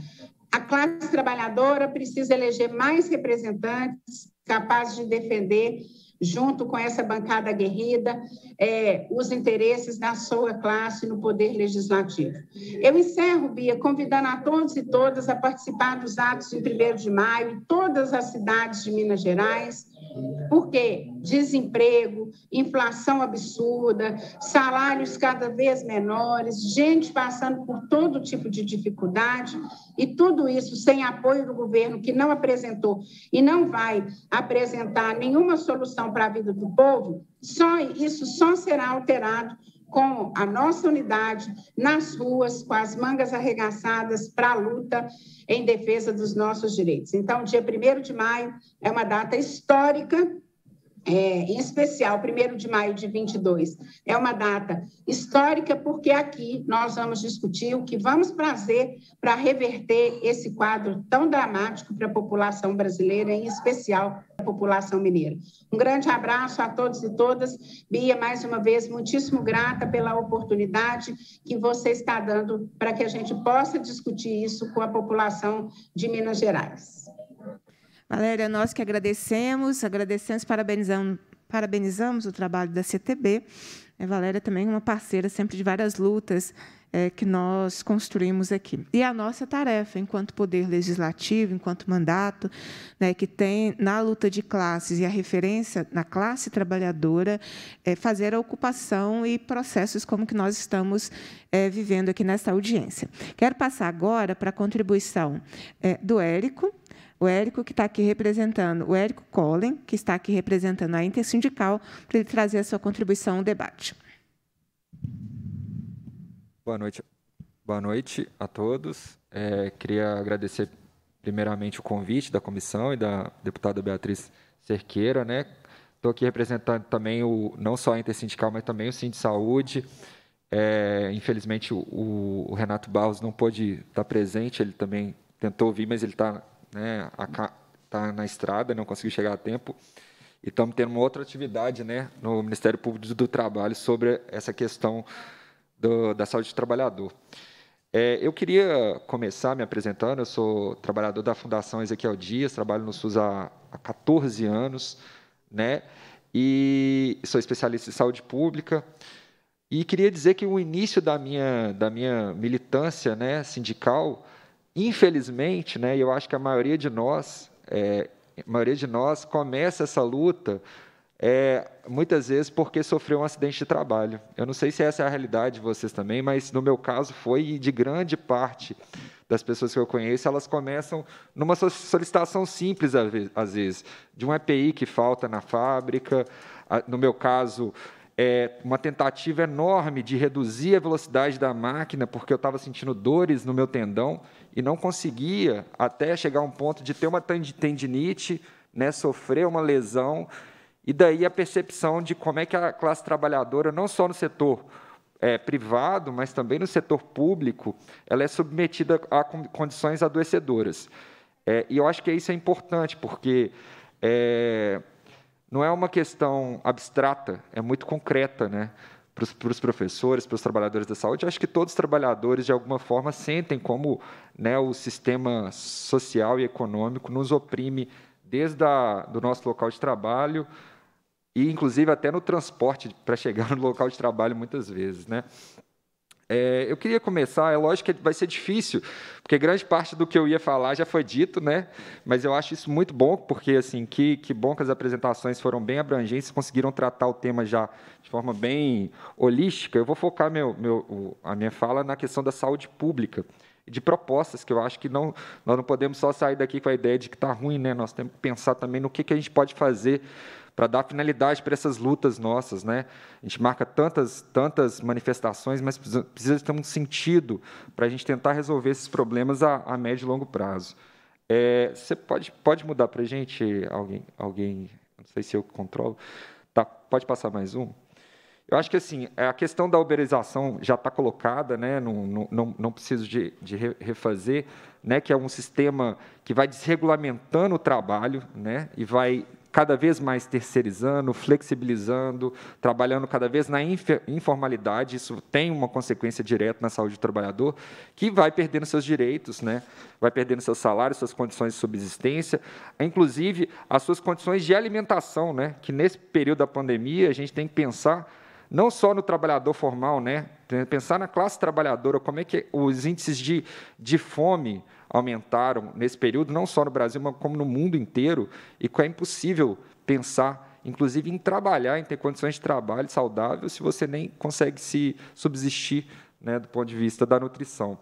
A classe trabalhadora precisa eleger mais representantes capazes de defender, junto com essa bancada aguerrida, é, os interesses da sua classe no poder legislativo. Eu encerro, Bia, convidando a todos e todas a participar dos atos de 1 de maio em todas as cidades de Minas Gerais por quê? Desemprego, inflação absurda, salários cada vez menores, gente passando por todo tipo de dificuldade, e tudo isso sem apoio do governo, que não apresentou e não vai apresentar nenhuma solução para a vida do povo, só isso só será alterado com a nossa unidade nas ruas, com as mangas arregaçadas para a luta em defesa dos nossos direitos. Então, dia 1 de maio é uma data histórica é, em especial, 1 de maio de 22. É uma data histórica, porque aqui nós vamos discutir o que vamos fazer para reverter esse quadro tão dramático para a população brasileira, em especial para a população mineira. Um grande abraço a todos e todas. Bia, mais uma vez, muitíssimo grata pela oportunidade que você está dando para que a gente possa discutir isso com a população de Minas Gerais. Valéria, nós que agradecemos, agradecemos, parabenizamos, parabenizamos o trabalho da CTB. A é, Valéria também é uma parceira sempre de várias lutas é, que nós construímos aqui. E a nossa tarefa, enquanto poder legislativo, enquanto mandato, né, que tem na luta de classes e a referência na classe trabalhadora, é fazer a ocupação e processos como que nós estamos é, vivendo aqui nessa audiência. Quero passar agora para a contribuição é, do Érico, o Érico, que está aqui representando, o Érico Collen, que está aqui representando a Intersindical, para ele trazer a sua contribuição ao debate. Boa noite. Boa noite a todos. É, queria agradecer primeiramente o convite da comissão e da deputada Beatriz Cerqueira, né? Estou aqui representando também o não só a Intersindical, mas também o Sim de Saúde. É, infelizmente o, o, Renato Barros não pôde estar tá presente, ele também tentou vir, mas ele está né? A, tá na estrada, não conseguiu chegar a tempo. E estamos tendo uma outra atividade, né, no Ministério Público do Trabalho sobre essa questão do, da saúde do trabalhador. É, eu queria começar me apresentando. Eu sou trabalhador da Fundação Ezequiel Dias, trabalho no SUS há, há 14 anos, né? E sou especialista em saúde pública. E queria dizer que o início da minha, da minha militância né, sindical Infelizmente, né, eu acho que a maioria de nós, é, a maioria de nós começa essa luta é, muitas vezes porque sofreu um acidente de trabalho. Eu não sei se essa é a realidade de vocês também, mas no meu caso foi e de grande parte das pessoas que eu conheço, elas começam numa solicitação simples às vezes, de um EPI que falta na fábrica, no meu caso é uma tentativa enorme de reduzir a velocidade da máquina porque eu estava sentindo dores no meu tendão e não conseguia até chegar a um ponto de ter uma tendinite, né, sofrer uma lesão, e daí a percepção de como é que a classe trabalhadora, não só no setor é, privado, mas também no setor público, ela é submetida a condições adoecedoras. É, e eu acho que isso é importante, porque é, não é uma questão abstrata, é muito concreta, né? para os professores, para os trabalhadores da saúde. Acho que todos os trabalhadores, de alguma forma, sentem como né, o sistema social e econômico nos oprime desde o do nosso local de trabalho e, inclusive, até no transporte para chegar no local de trabalho muitas vezes. Né? É, eu queria começar, é lógico que vai ser difícil, porque grande parte do que eu ia falar já foi dito, né? Mas eu acho isso muito bom, porque assim, que, que bom que as apresentações foram bem abrangentes, conseguiram tratar o tema já de forma bem holística. Eu vou focar meu, meu, a minha fala na questão da saúde pública de propostas, que eu acho que não, nós não podemos só sair daqui com a ideia de que está ruim, né? nós temos que pensar também no que, que a gente pode fazer para dar finalidade para essas lutas nossas, né? A gente marca tantas, tantas manifestações, mas precisa, ter um sentido para a gente tentar resolver esses problemas a, a médio e longo prazo. É, você pode, pode mudar para a gente, alguém, alguém, não sei se eu controlo. Tá, pode passar mais um? Eu acho que assim, a questão da uberização já está colocada, né? não, não, não preciso de, de, refazer, né? que é um sistema que vai desregulamentando o trabalho né? e vai cada vez mais terceirizando, flexibilizando, trabalhando cada vez na informalidade, isso tem uma consequência direta na saúde do trabalhador, que vai perdendo seus direitos, né? vai perdendo seus salários, suas condições de subsistência, inclusive as suas condições de alimentação, né? que nesse período da pandemia a gente tem que pensar não só no trabalhador formal, né? pensar na classe trabalhadora, como é que os índices de, de fome, aumentaram nesse período, não só no Brasil, mas como no mundo inteiro, e que é impossível pensar, inclusive, em trabalhar, em ter condições de trabalho saudável, se você nem consegue se subsistir né, do ponto de vista da nutrição.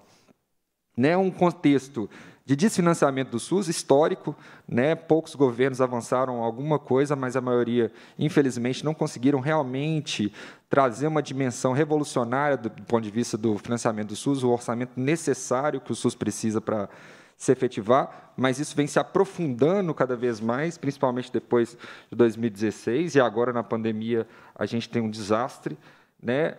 Né, um contexto de desfinanciamento do SUS histórico, né? Poucos governos avançaram alguma coisa, mas a maioria, infelizmente, não conseguiram realmente trazer uma dimensão revolucionária do, do ponto de vista do financiamento do SUS, o orçamento necessário que o SUS precisa para se efetivar, mas isso vem se aprofundando cada vez mais, principalmente depois de 2016 e agora na pandemia a gente tem um desastre, né?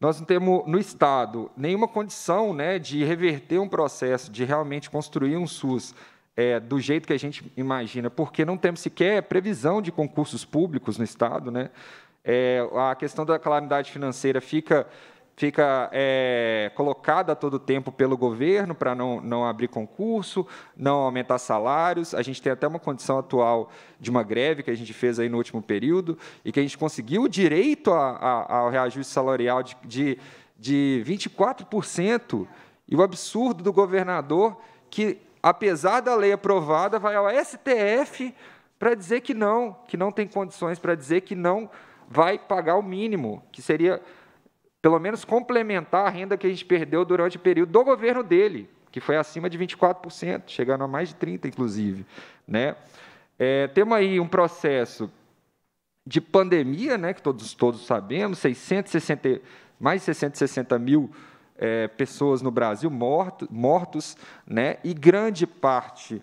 nós não temos no Estado nenhuma condição né, de reverter um processo, de realmente construir um SUS é, do jeito que a gente imagina, porque não temos sequer previsão de concursos públicos no Estado. Né? É, a questão da calamidade financeira fica fica é, colocada todo o tempo pelo governo para não, não abrir concurso, não aumentar salários. A gente tem até uma condição atual de uma greve que a gente fez aí no último período e que a gente conseguiu o direito a, a, ao reajuste salarial de, de, de 24%. E o absurdo do governador que, apesar da lei aprovada, vai ao STF para dizer que não, que não tem condições, para dizer que não vai pagar o mínimo, que seria pelo menos complementar a renda que a gente perdeu durante o período do governo dele, que foi acima de 24%, chegando a mais de 30%, inclusive. Né? É, temos aí um processo de pandemia, né, que todos, todos sabemos, 660, mais de 660 mil é, pessoas no Brasil morto, mortos, né, e grande parte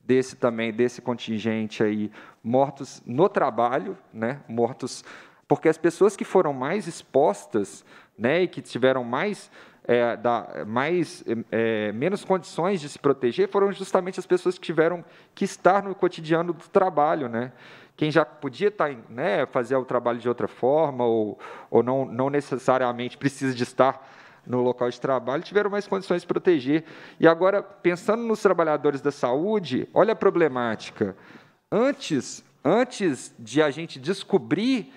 desse também desse contingente aí mortos no trabalho, né, mortos porque as pessoas que foram mais expostas né, e que tiveram mais, é, da, mais é, menos condições de se proteger foram justamente as pessoas que tiveram que estar no cotidiano do trabalho. Né? Quem já podia estar, né, fazer o trabalho de outra forma ou, ou não, não necessariamente precisa de estar no local de trabalho, tiveram mais condições de proteger. E agora, pensando nos trabalhadores da saúde, olha a problemática. Antes, antes de a gente descobrir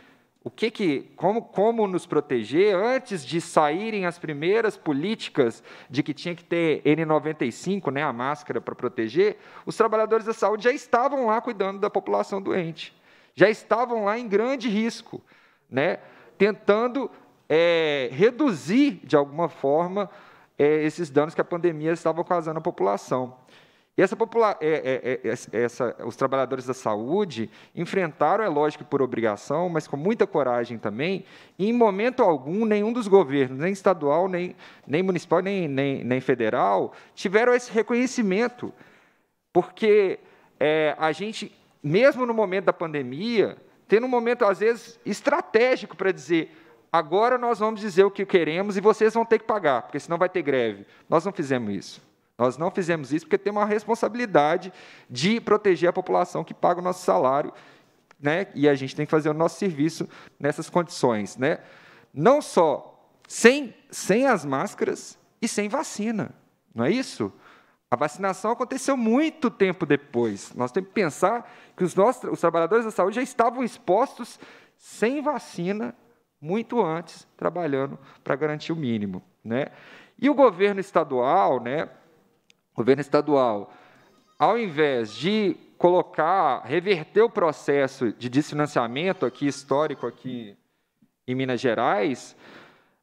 o que que, como, como nos proteger antes de saírem as primeiras políticas de que tinha que ter N95, né, a máscara para proteger, os trabalhadores da saúde já estavam lá cuidando da população doente, já estavam lá em grande risco, né, tentando é, reduzir de alguma forma é, esses danos que a pandemia estava causando à população. E essa popula é, é, é essa, os trabalhadores da saúde enfrentaram, é lógico, por obrigação, mas com muita coragem também, e em momento algum, nenhum dos governos, nem estadual, nem, nem municipal, nem, nem, nem federal, tiveram esse reconhecimento. Porque é, a gente, mesmo no momento da pandemia, tendo um momento, às vezes, estratégico para dizer agora nós vamos dizer o que queremos e vocês vão ter que pagar, porque senão vai ter greve. Nós não fizemos isso. Nós não fizemos isso porque temos uma responsabilidade de proteger a população que paga o nosso salário, né? E a gente tem que fazer o nosso serviço nessas condições, né? Não só sem, sem as máscaras e sem vacina, não é isso? A vacinação aconteceu muito tempo depois. Nós temos que pensar que os, nossos, os trabalhadores da saúde já estavam expostos sem vacina muito antes, trabalhando para garantir o mínimo. Né? E o governo estadual, né, governo estadual, ao invés de colocar, reverter o processo de desfinanciamento aqui histórico aqui em Minas Gerais,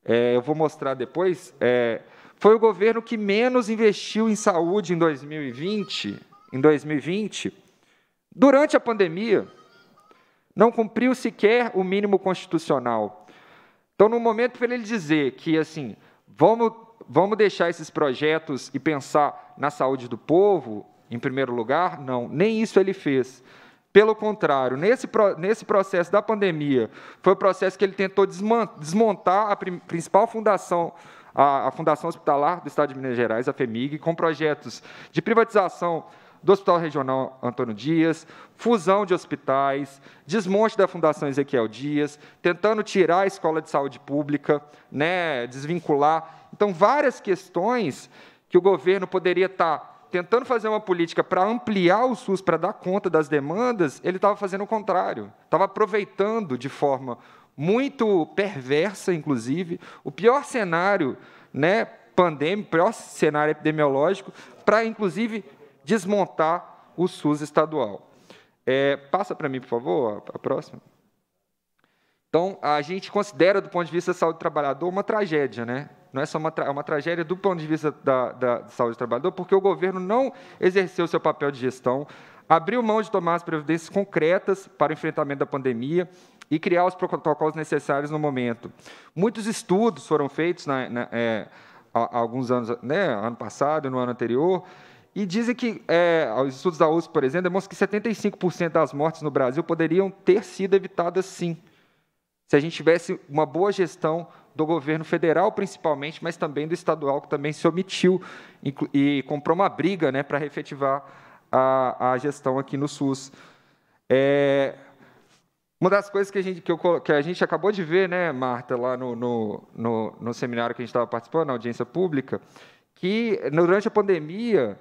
é, eu vou mostrar depois, é, foi o governo que menos investiu em saúde em 2020, em 2020, durante a pandemia, não cumpriu sequer o mínimo constitucional. Então, no momento para ele dizer que assim, vamos Vamos deixar esses projetos e pensar na saúde do povo em primeiro lugar? Não, nem isso ele fez. Pelo contrário, nesse, nesse processo da pandemia, foi o processo que ele tentou desmontar a principal fundação, a, a Fundação Hospitalar do Estado de Minas Gerais, a FEMIG, com projetos de privatização do Hospital Regional Antônio Dias, fusão de hospitais, desmonte da Fundação Ezequiel Dias, tentando tirar a escola de saúde pública, né, desvincular então, várias questões que o governo poderia estar tá tentando fazer uma política para ampliar o SUS, para dar conta das demandas, ele estava fazendo o contrário. Estava aproveitando de forma muito perversa, inclusive, o pior cenário né, pandêmico, o pior cenário epidemiológico, para, inclusive, desmontar o SUS estadual. É, passa para mim, por favor, a, a próxima. Então, a gente considera, do ponto de vista da saúde do trabalhador, uma tragédia, né? Não é só uma, tra é uma tragédia do ponto de vista da, da saúde do trabalhador, porque o governo não exerceu seu papel de gestão, abriu mão de tomar as providências concretas para o enfrentamento da pandemia e criar os protocolos necessários no momento. Muitos estudos foram feitos na, na, é, há, alguns anos, né, ano passado, no ano anterior, e dizem que é, os estudos da USP, por exemplo, demonstram que 75% das mortes no Brasil poderiam ter sido evitadas sim, se a gente tivesse uma boa gestão do governo federal, principalmente, mas também do estadual, que também se omitiu e comprou uma briga né, para refetivar a, a gestão aqui no SUS. É, uma das coisas que a gente, que, eu, que a gente acabou de ver, né, Marta, lá no, no, no, no seminário que a gente estava participando, na audiência pública, que durante a pandemia,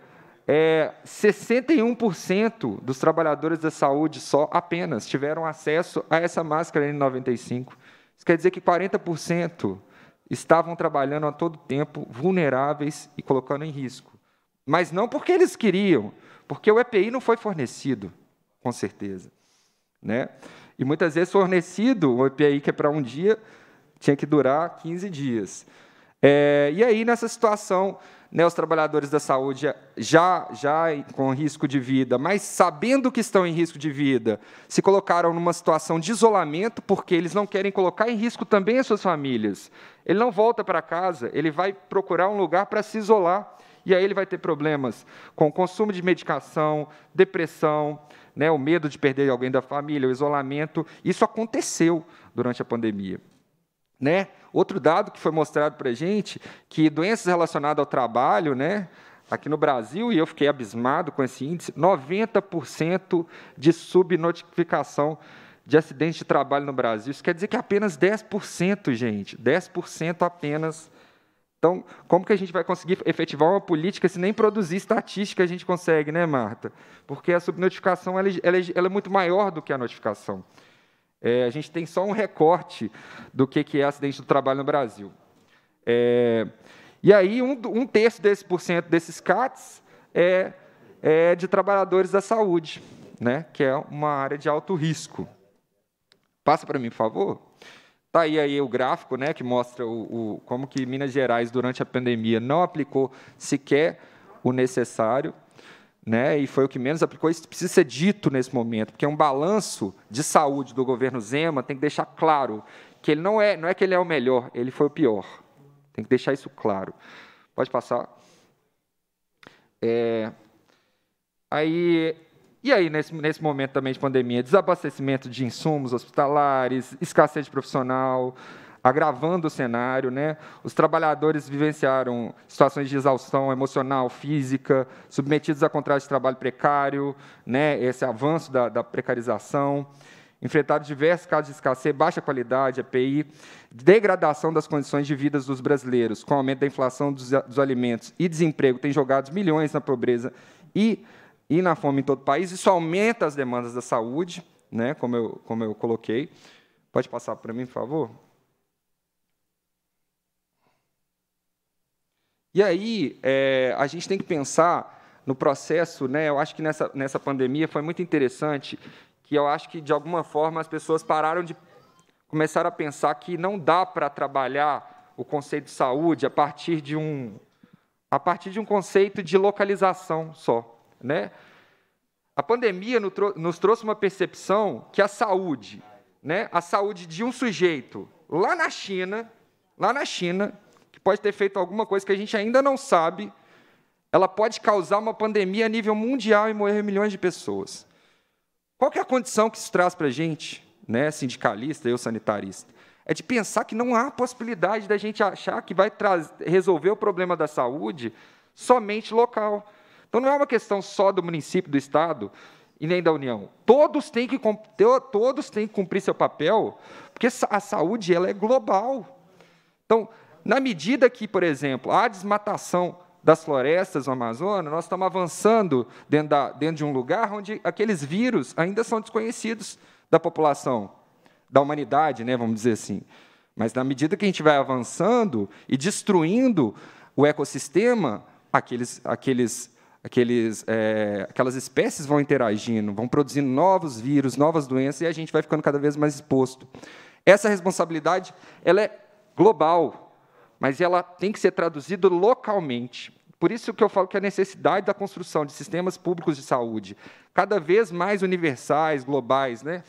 é, 61% dos trabalhadores da saúde só apenas tiveram acesso a essa máscara N95. Isso quer dizer que 40% estavam trabalhando a todo tempo, vulneráveis e colocando em risco. Mas não porque eles queriam, porque o EPI não foi fornecido, com certeza. Né? E muitas vezes fornecido, o EPI que é para um dia, tinha que durar 15 dias. É, e aí, nessa situação, né, os trabalhadores da saúde já, já com risco de vida, mas sabendo que estão em risco de vida, se colocaram numa situação de isolamento porque eles não querem colocar em risco também as suas famílias. Ele não volta para casa, ele vai procurar um lugar para se isolar. E aí ele vai ter problemas com o consumo de medicação, depressão, né, o medo de perder alguém da família, o isolamento. Isso aconteceu durante a pandemia. Né? Outro dado que foi mostrado para a gente, que doenças relacionadas ao trabalho, né, aqui no Brasil, e eu fiquei abismado com esse índice, 90% de subnotificação de acidentes de trabalho no Brasil. Isso quer dizer que apenas 10%, gente, 10% apenas. Então, como que a gente vai conseguir efetivar uma política se nem produzir estatística a gente consegue, né, Marta? Porque a subnotificação ela, é, ela, é, ela é muito maior do que a notificação. É, a gente tem só um recorte do que, que é acidente do trabalho no Brasil. É, e aí, um, um, terço desse por cento desses CATs é, é, de trabalhadores da saúde, né, que é uma área de alto risco. Passa para mim, por favor. Está aí, aí o gráfico né, que mostra o, o, como que Minas Gerais, durante a pandemia, não aplicou sequer o necessário né, e foi o que menos aplicou, isso precisa ser dito nesse momento, porque é um balanço de saúde do governo Zema, tem que deixar claro que ele não é, não é que ele é o melhor, ele foi o pior. Tem que deixar isso claro. Pode passar. É, aí, e aí, nesse, nesse momento também de pandemia, desabastecimento de insumos hospitalares, escassez de profissional, agravando o cenário. Né? Os trabalhadores vivenciaram situações de exaustão emocional, física, submetidos a contratos de trabalho precário, né? esse avanço da, da precarização enfrentado diversos casos de escassez, baixa qualidade, EPI, degradação das condições de vida dos brasileiros, com aumento da inflação dos, dos alimentos e desemprego, tem jogado milhões na pobreza e, e na fome em todo o país. Isso aumenta as demandas da saúde, né, como, eu, como eu coloquei. Pode passar para mim, por favor? E aí é, a gente tem que pensar no processo, né? Eu acho que nessa, nessa pandemia foi muito interessante que eu acho que de alguma forma as pessoas pararam de começar a pensar que não dá para trabalhar o conceito de saúde a partir de um a partir de um conceito de localização só, né? A pandemia nos trouxe uma percepção que a saúde, né, a saúde de um sujeito lá na China, lá na China, que pode ter feito alguma coisa que a gente ainda não sabe, ela pode causar uma pandemia a nível mundial e morrer milhões de pessoas. Qual que é a condição que isso traz para a gente, né, sindicalista, eu sanitarista? É de pensar que não há possibilidade da gente achar que vai resolver o problema da saúde somente local. Então não é uma questão só do município, do estado e nem da União. Todos têm que todos têm que cumprir seu papel, porque a saúde ela é global. Então na medida que, por exemplo, há desmatação das florestas do Amazonas, nós estamos avançando dentro, da, dentro de um lugar onde aqueles vírus ainda são desconhecidos da população, da humanidade, né, vamos dizer assim. Mas na medida que a gente vai avançando e destruindo o ecossistema, aqueles, aqueles aqueles, é, aquelas espécies vão interagindo, vão produzindo novos vírus, novas doenças, e a gente vai ficando cada vez mais exposto. Essa responsabilidade ela é global mas ela tem que ser traduzida localmente. Por isso que eu falo que a necessidade da construção de sistemas públicos de saúde, cada vez mais universais, globais, né,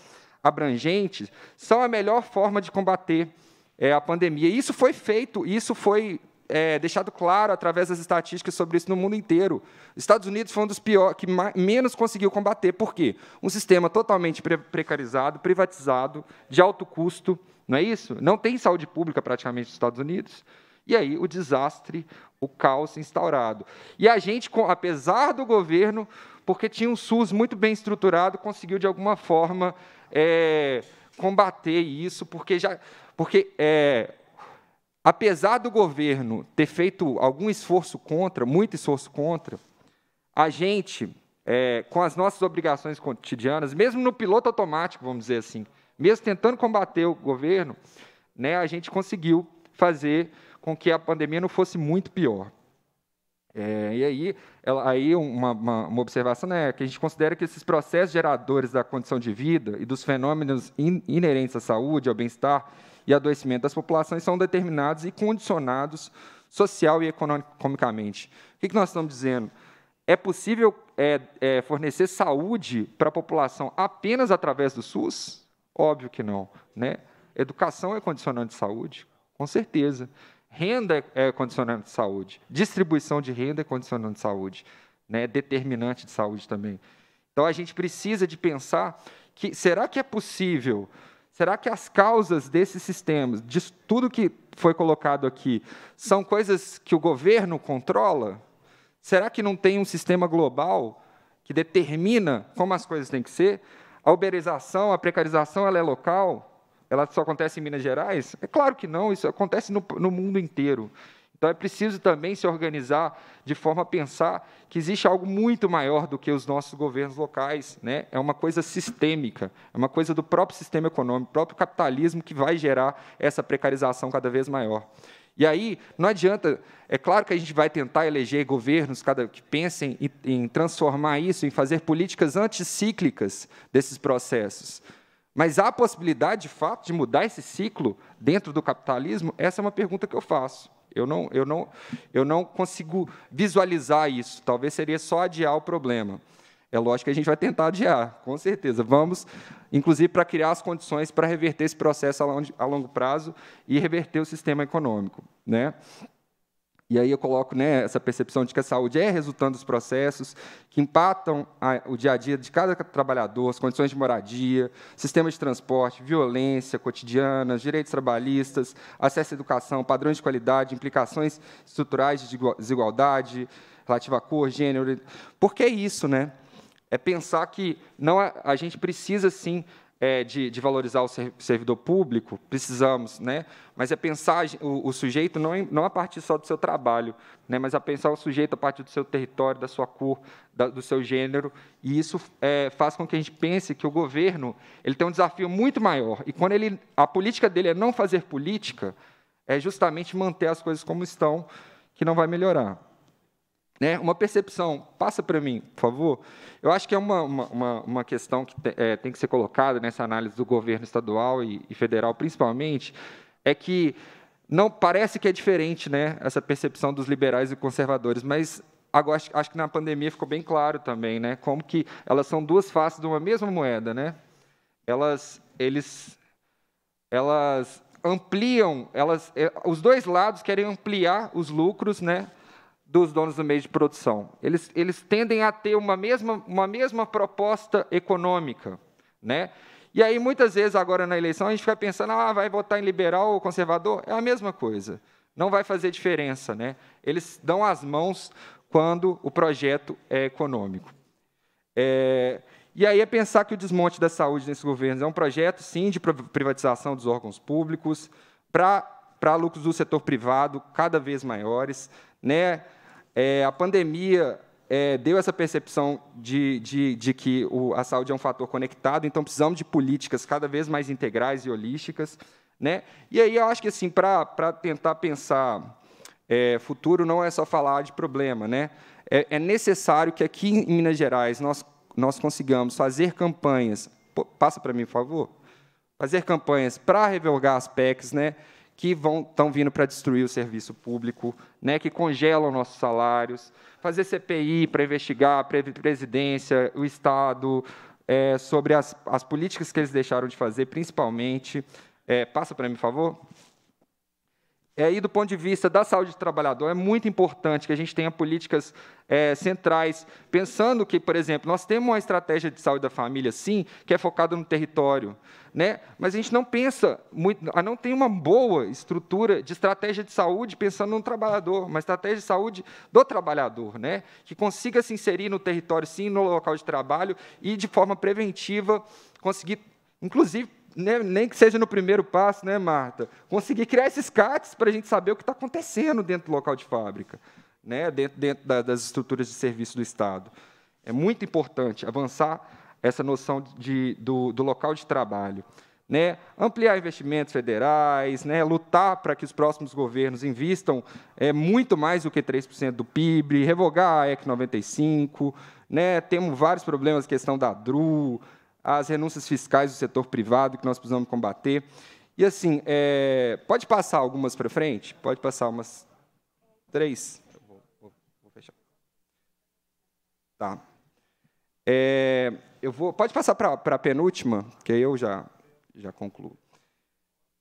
abrangentes, são a melhor forma de combater é, a pandemia. E isso foi feito, isso foi é, deixado claro através das estatísticas sobre isso no mundo inteiro. Estados Unidos foi um dos piores, que mais, menos conseguiu combater. Por quê? Um sistema totalmente pre precarizado, privatizado, de alto custo, não é isso? Não tem saúde pública praticamente nos Estados Unidos. E aí o desastre, o caos instaurado. E a gente, apesar do governo, porque tinha um SUS muito bem estruturado, conseguiu de alguma forma é, combater isso, porque já, porque é, apesar do governo ter feito algum esforço contra, muito esforço contra, a gente, é, com as nossas obrigações cotidianas, mesmo no piloto automático, vamos dizer assim, mesmo tentando combater o governo, né, a gente conseguiu fazer com que a pandemia não fosse muito pior. É, e aí, ela, aí uma, uma, uma, observação é né, que a gente considera que esses processos geradores da condição de vida e dos fenômenos in, inerentes à saúde, ao bem-estar e adoecimento das populações são determinados e condicionados social e economicamente. O que, que nós estamos dizendo? É possível é, é, fornecer saúde para a população apenas através do SUS? Óbvio que não. Né? Educação é condicionante de saúde? Com certeza. Renda é, é condicionante de saúde. Distribuição de renda é condicionante de saúde. Né? É determinante de saúde também. Então, a gente precisa de pensar que será que é possível, será que as causas desses sistemas, de tudo que foi colocado aqui, são coisas que o governo controla? Será que não tem um sistema global que determina como as coisas têm que ser? A uberização, a precarização, ela é local? ela só acontece em Minas Gerais? É claro que não, isso acontece no, no mundo inteiro. Então é preciso também se organizar de forma a pensar que existe algo muito maior do que os nossos governos locais, né? É uma coisa sistêmica, é uma coisa do próprio sistema econômico, próprio capitalismo que vai gerar essa precarização cada vez maior. E aí não adianta, é claro que a gente vai tentar eleger governos cada, que pensem em, em transformar isso, em fazer políticas anticíclicas desses processos. Mas há a possibilidade, de fato, de mudar esse ciclo dentro do capitalismo? Essa é uma pergunta que eu faço. Eu não, eu não, eu não consigo visualizar isso. Talvez seria só adiar o problema. É lógico que a gente vai tentar adiar, com certeza. Vamos, inclusive, para criar as condições para reverter esse processo a longo prazo e reverter o sistema econômico. Né? E aí eu coloco né, essa percepção de que a saúde é resultado dos processos que impactam a, o dia a dia de cada trabalhador, as condições de moradia, sistemas de transporte, violência cotidiana, direitos trabalhistas, acesso à educação, padrões de qualidade, implicações estruturais de desigualdade relativa à cor, gênero. Por que isso, né? É pensar que não a, a gente precisa sim é, de, de, valorizar o servidor público, precisamos, né? mas é pensar o, o sujeito não, não a partir só do seu trabalho, né? mas a pensar o sujeito a partir do seu território, da sua cor, da, do seu gênero, e isso é, faz com que a gente pense que o governo ele tem um desafio muito maior, e quando ele, a política dele é não fazer política, é justamente manter as coisas como estão, que não vai melhorar. Né? Uma percepção, passa para mim, por favor. Eu acho que é uma, uma, uma questão que te, é, tem que ser colocada nessa análise do governo estadual e, e federal, principalmente, é que não parece que é diferente né, essa percepção dos liberais e conservadores, mas agora, acho que na pandemia ficou bem claro também, né, como que elas são duas faces de uma mesma moeda, né? Elas, eles, elas ampliam, elas, é, os dois lados querem ampliar os lucros, né, dos donos do meio de produção. Eles, eles tendem a ter uma mesma, uma mesma proposta econômica. Né? E aí, muitas vezes, agora na eleição, a gente fica pensando, ah, vai votar em liberal ou conservador? É a mesma coisa. Não vai fazer diferença. Né? Eles dão as mãos quando o projeto é econômico. É, e aí é pensar que o desmonte da saúde nesse governo é um projeto, sim, de privatização dos órgãos públicos, para lucros do setor privado cada vez maiores, né? É, a pandemia é, deu essa percepção de, de, de que o, a saúde é um fator conectado, então precisamos de políticas cada vez mais integrais e holísticas. Né? E aí eu acho que assim, para tentar pensar é, futuro, não é só falar de problema. Né? É, é, necessário que aqui em Minas Gerais nós, nós consigamos fazer campanhas. Pô, passa para mim, por favor. Fazer campanhas para revogar as PECs, né? que estão vindo para destruir o serviço público, né, que congelam nossos salários, fazer CPI para investigar a presidência, o Estado, é, sobre as, as políticas que eles deixaram de fazer, principalmente. É, passa para mim, por favor. É, e aí, do ponto de vista da saúde do trabalhador, é muito importante que a gente tenha políticas é, centrais, pensando que, por exemplo, nós temos uma estratégia de saúde da família, sim, que é focada no território, né? mas a gente não pensa muito, não tem uma boa estrutura de estratégia de saúde pensando no trabalhador, uma estratégia de saúde do trabalhador, né? que consiga se inserir no território, sim, no local de trabalho, e de forma preventiva conseguir, inclusive, né, nem que seja no primeiro passo, né, Marta? Conseguir criar esses CATs para a gente saber o que está acontecendo dentro do local de fábrica, né, dentro, dentro da, das estruturas de serviço do Estado. É muito importante avançar essa noção de, do, do local de trabalho. Né, ampliar investimentos federais, né, lutar para que os próximos governos invistam é, muito mais do que 3% do PIB, revogar a EC 95, né, temos vários problemas, questão da DRU, as renúncias fiscais do setor privado que nós precisamos combater. E assim, é, pode passar algumas para frente? Pode passar umas três. Vou, vou, vou, fechar. Tá. É, eu vou, pode passar para a penúltima, que aí eu já, já concluo.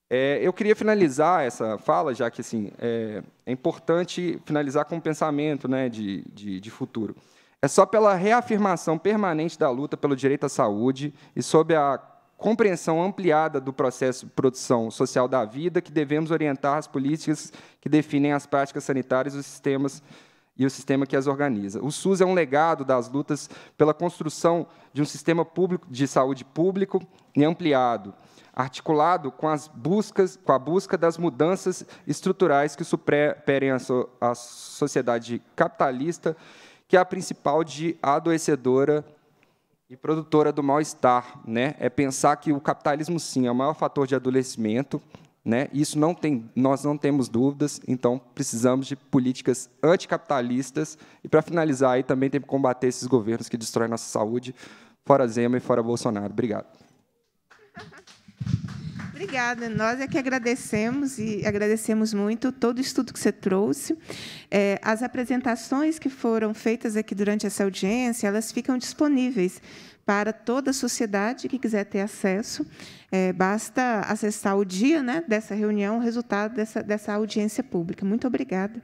É, eu queria finalizar essa fala, já que assim, é, é importante finalizar com um pensamento né, de, de, de futuro. É só pela reafirmação permanente da luta pelo direito à saúde e sob a compreensão ampliada do processo de produção social da vida que devemos orientar as políticas que definem as práticas sanitárias e os sistemas e o sistema que as organiza. O SUS é um legado das lutas pela construção de um sistema público de saúde público e ampliado, articulado com as buscas, com a busca das mudanças estruturais que superem a, so, a sociedade capitalista que é a principal de adoecedora e produtora do mal-estar. Né? É pensar que o capitalismo, sim, é o maior fator de adoecimento. Né? Isso não tem, nós não temos dúvidas, então precisamos de políticas anticapitalistas. E, para finalizar, aí, também tem que combater esses governos que destroem nossa saúde. Fora Zema e fora Bolsonaro. Obrigado. Obrigada. Nós é que agradecemos e agradecemos muito todo o estudo que você trouxe. É, as apresentações que foram feitas aqui durante essa audiência, elas ficam disponíveis para toda a sociedade que quiser ter acesso. É, basta acessar o dia né, dessa reunião, o resultado dessa, dessa audiência pública. Muito obrigada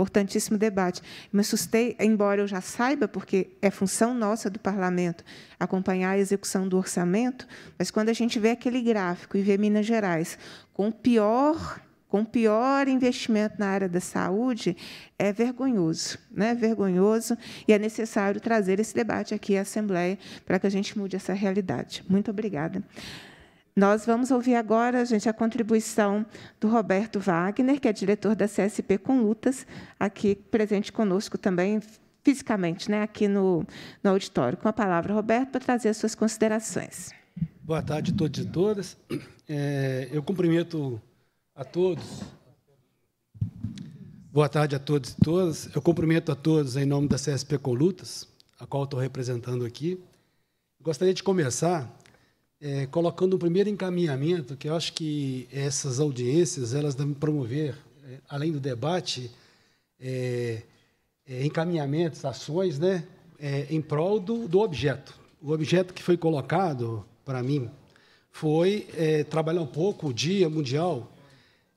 importantíssimo debate. Me assustei, embora eu já saiba, porque é função nossa do parlamento acompanhar a execução do orçamento, mas quando a gente vê aquele gráfico e vê Minas Gerais com o pior com pior investimento na área da saúde, é vergonhoso, né? É vergonhoso e é necessário trazer esse debate aqui à Assembleia para que a gente mude essa realidade. Muito obrigada. Nós vamos ouvir agora, gente, a contribuição do Roberto Wagner, que é diretor da CSP com Lutas, aqui presente conosco também, fisicamente, né, aqui no, no auditório. Com a palavra, Roberto, para trazer as suas considerações. Boa tarde a todos e todas. É, eu cumprimento a todos. Boa tarde a todos e todas. Eu cumprimento a todos em nome da CSP com Lutas, a qual estou representando aqui. Gostaria de começar é, colocando um primeiro encaminhamento, que eu acho que essas audiências elas devem promover, é, além do debate, é, é, encaminhamentos, ações, né, é, em prol do, do, objeto. O objeto que foi colocado para mim foi é, trabalhar um pouco o Dia Mundial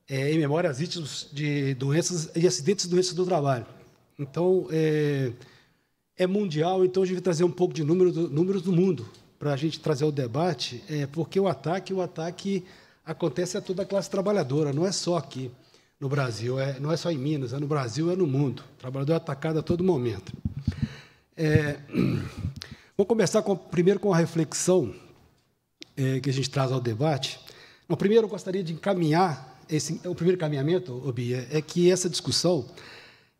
em memória às vítimas de doenças e acidentes e doenças do trabalho. Então, é, mundial, então a gente vai trazer um pouco de números do, números do mundo, para a gente trazer o debate, é porque o ataque, o ataque acontece a toda a classe trabalhadora, não é só aqui no Brasil, é, não é só em Minas, é no Brasil, é no mundo. O trabalhador é atacado a todo momento. É, <clears throat> vou começar com, primeiro com a reflexão é, que a gente traz ao debate. primeiro, eu gostaria de encaminhar esse, o primeiro caminhamento, Bia, é que essa discussão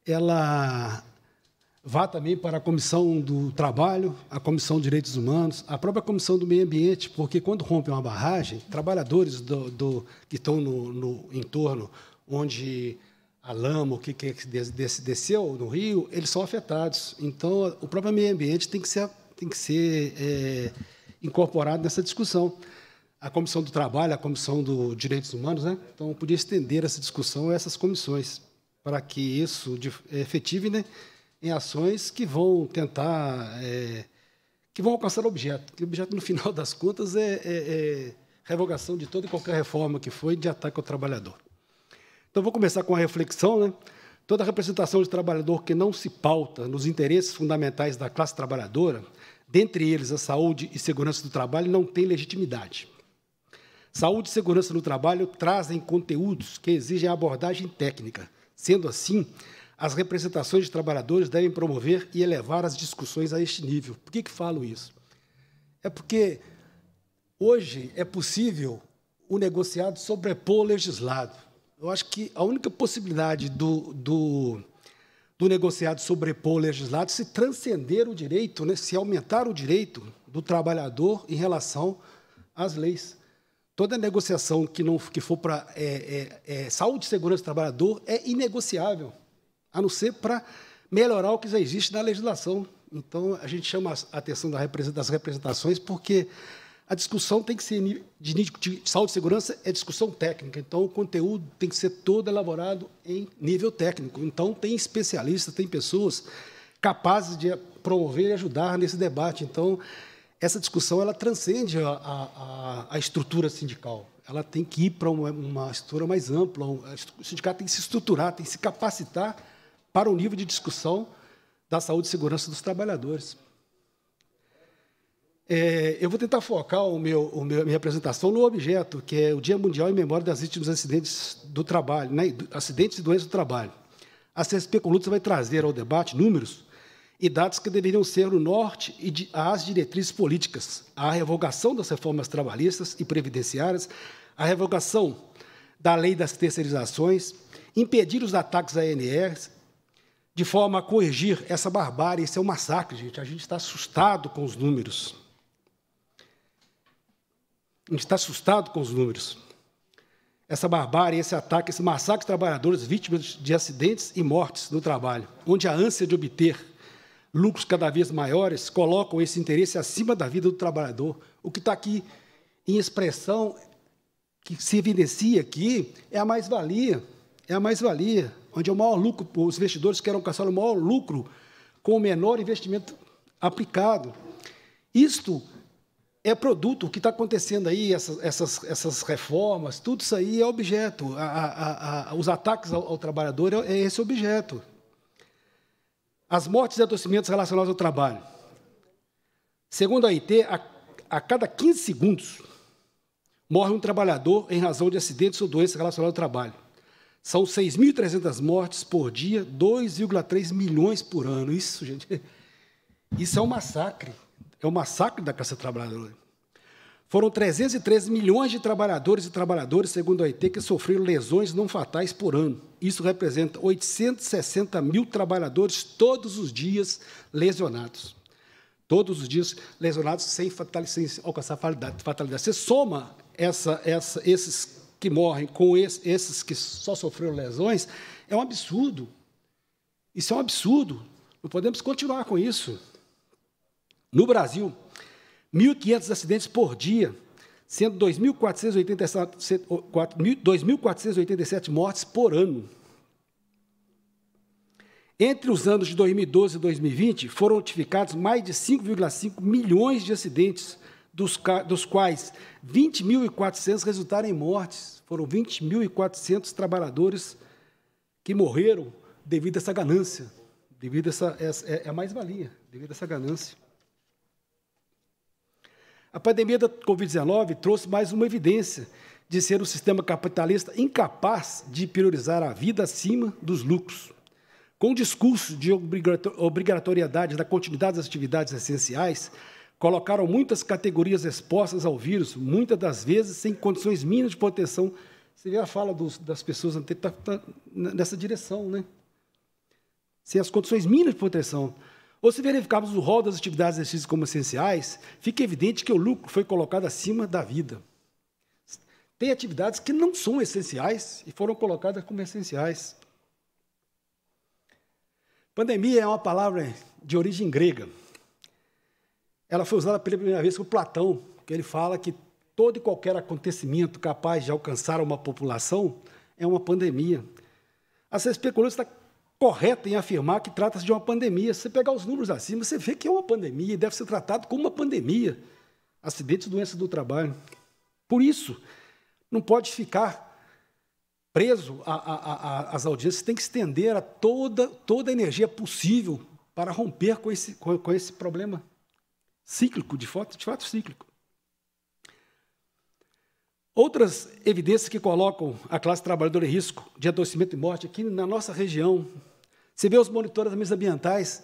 ela Vá também para a Comissão do Trabalho, a Comissão de Direitos Humanos, a própria Comissão do Meio Ambiente, porque quando rompe uma barragem, trabalhadores do, do que estão no, no, entorno onde a lama, o que, que desceu no rio, eles são afetados. Então, o próprio meio ambiente tem que ser, tem que ser é, incorporado nessa discussão. A Comissão do Trabalho, a Comissão dos Direitos Humanos, né? então, podia estender essa discussão a essas comissões, para que isso é efetive, né? em ações que vão tentar, é, que vão alcançar o objeto. Que o objeto, no <laughs> final das contas, é, é, é revogação de toda e qualquer reforma que foi de ataque ao trabalhador. Então, vou começar com a reflexão. Né? Toda representação de trabalhador que não se pauta nos interesses fundamentais da classe trabalhadora, dentre eles a saúde e segurança do trabalho, não tem legitimidade. Saúde e segurança no trabalho trazem conteúdos que exigem abordagem técnica. Sendo assim, as representações de trabalhadores devem promover e elevar as discussões a este nível. Por que, que falo isso? É porque hoje é possível o negociado sobrepor o legislado. Eu acho que a única possibilidade do, do, do negociado sobrepor o legislado é se transcender o direito, né, se aumentar o direito do trabalhador em relação às leis. Toda negociação que não que for para é, é, é, saúde e segurança do trabalhador é inegociável a não ser para melhorar o que já existe na legislação. Então, a gente chama a atenção das representações, porque a discussão tem que ser de, de saúde e segurança é discussão técnica. Então, o conteúdo tem que ser todo elaborado em nível técnico. Então, tem especialistas, tem pessoas capazes de promover e ajudar nesse debate. Então, essa discussão ela transcende a, a, a estrutura sindical. Ela tem que ir para uma, uma estrutura mais ampla. O sindicato tem que se estruturar, tem que se capacitar para o nível de discussão da saúde e segurança dos trabalhadores. É, eu vou tentar focar o meu, o meu, minha apresentação no objeto, que é o Dia Mundial em Memória das Vítimas de Acidentes do Trabalho, né, acidentes e doenças do trabalho. A CSP Colutas vai trazer ao debate números e dados que deveriam ser o norte e de, as diretrizes políticas, a revogação das reformas trabalhistas e previdenciárias, a revogação da lei das terceirizações, impedir os ataques à ANRs, de forma a corrigir essa barbárie, esse é um massacre, gente. A gente está assustado com os números. A gente está assustado com os números. Essa barbárie, esse ataque, esse massacre de trabalhadores, vítimas de acidentes e mortes no trabalho, onde a ânsia de obter lucros cada vez maiores colocam esse interesse acima da vida do trabalhador. O que está aqui em expressão que se evidencia aqui é a mais-valia, é a mais-valia onde é o maior lucro, os investidores querem alcançar o maior lucro com o menor investimento aplicado. Isto é produto, o que está acontecendo aí, essas, essas, essas, reformas, tudo isso aí é objeto. A, a, a, os ataques ao, ao, trabalhador é, é esse objeto. As mortes e adoecimentos relacionados ao trabalho. Segundo a IT, a, cada 15 segundos morre um trabalhador em razão de acidentes ou doenças relacionadas ao trabalho. São 6.300 mortes por dia, 2,3 milhões por ano. Isso, gente, <laughs> isso é um massacre. É um massacre da classe trabalhadora. Foram 313 milhões de trabalhadores e trabalhadoras, segundo a OIT, que sofreram lesões não fatais por ano. Isso representa 860 mil trabalhadores todos os dias lesionados. Todos os dias lesionados sem, sem alcançar fatalidade. Você soma essa, essa, esses que morrem com esses que só sofreram lesões, é um absurdo. Isso é um absurdo. Não podemos continuar com isso. No Brasil, 1.500 acidentes por dia, sendo 2.487 mortes por ano. Entre os anos de 2012 e 2020, foram notificados mais de 5,5 milhões de acidentes, dos, dos quais 20.400 resultaram em mortes. Foram 20.400 trabalhadores que morreram devido a essa ganância, devido a essa, essa é, é mais-valia, devido a essa ganância. A pandemia da Covid-19 trouxe mais uma evidência de ser um sistema capitalista incapaz de priorizar a vida acima dos lucros. Com o discurso de obrigatoriedade da continuidade das atividades essenciais, colocaram muitas categorias expostas ao vírus, muitas das vezes sem condições mínimas de proteção. Você vê a fala dos, das pessoas tá, tá nessa direção, né? Sem as condições mínimas de proteção. Ou se verificarmos o rol das atividades exercícios como essenciais, fica evidente que o lucro foi colocado acima da vida. Tem atividades que não são essenciais e foram colocadas como essenciais. Pandemia é uma palavra de origem grega, ela foi usada pela primeira vez por Platão, que ele fala que todo e qualquer acontecimento capaz de alcançar uma população é uma pandemia. A especulação está correta em afirmar que trata-se de uma pandemia. Se você pegar os números acima, você vê que é uma pandemia e deve ser tratado como uma pandemia. Acidentes e doenças do trabalho. Por isso, não pode ficar preso às audiências, tem que estender a toda, toda a energia possível para romper com esse, com, com esse problema. Cíclico, de fato, de fato cíclico. Outras evidências que colocam a classe trabalhadora em risco de adoecimento e morte aqui na nossa região. Você vê os monitoramentos ambientais.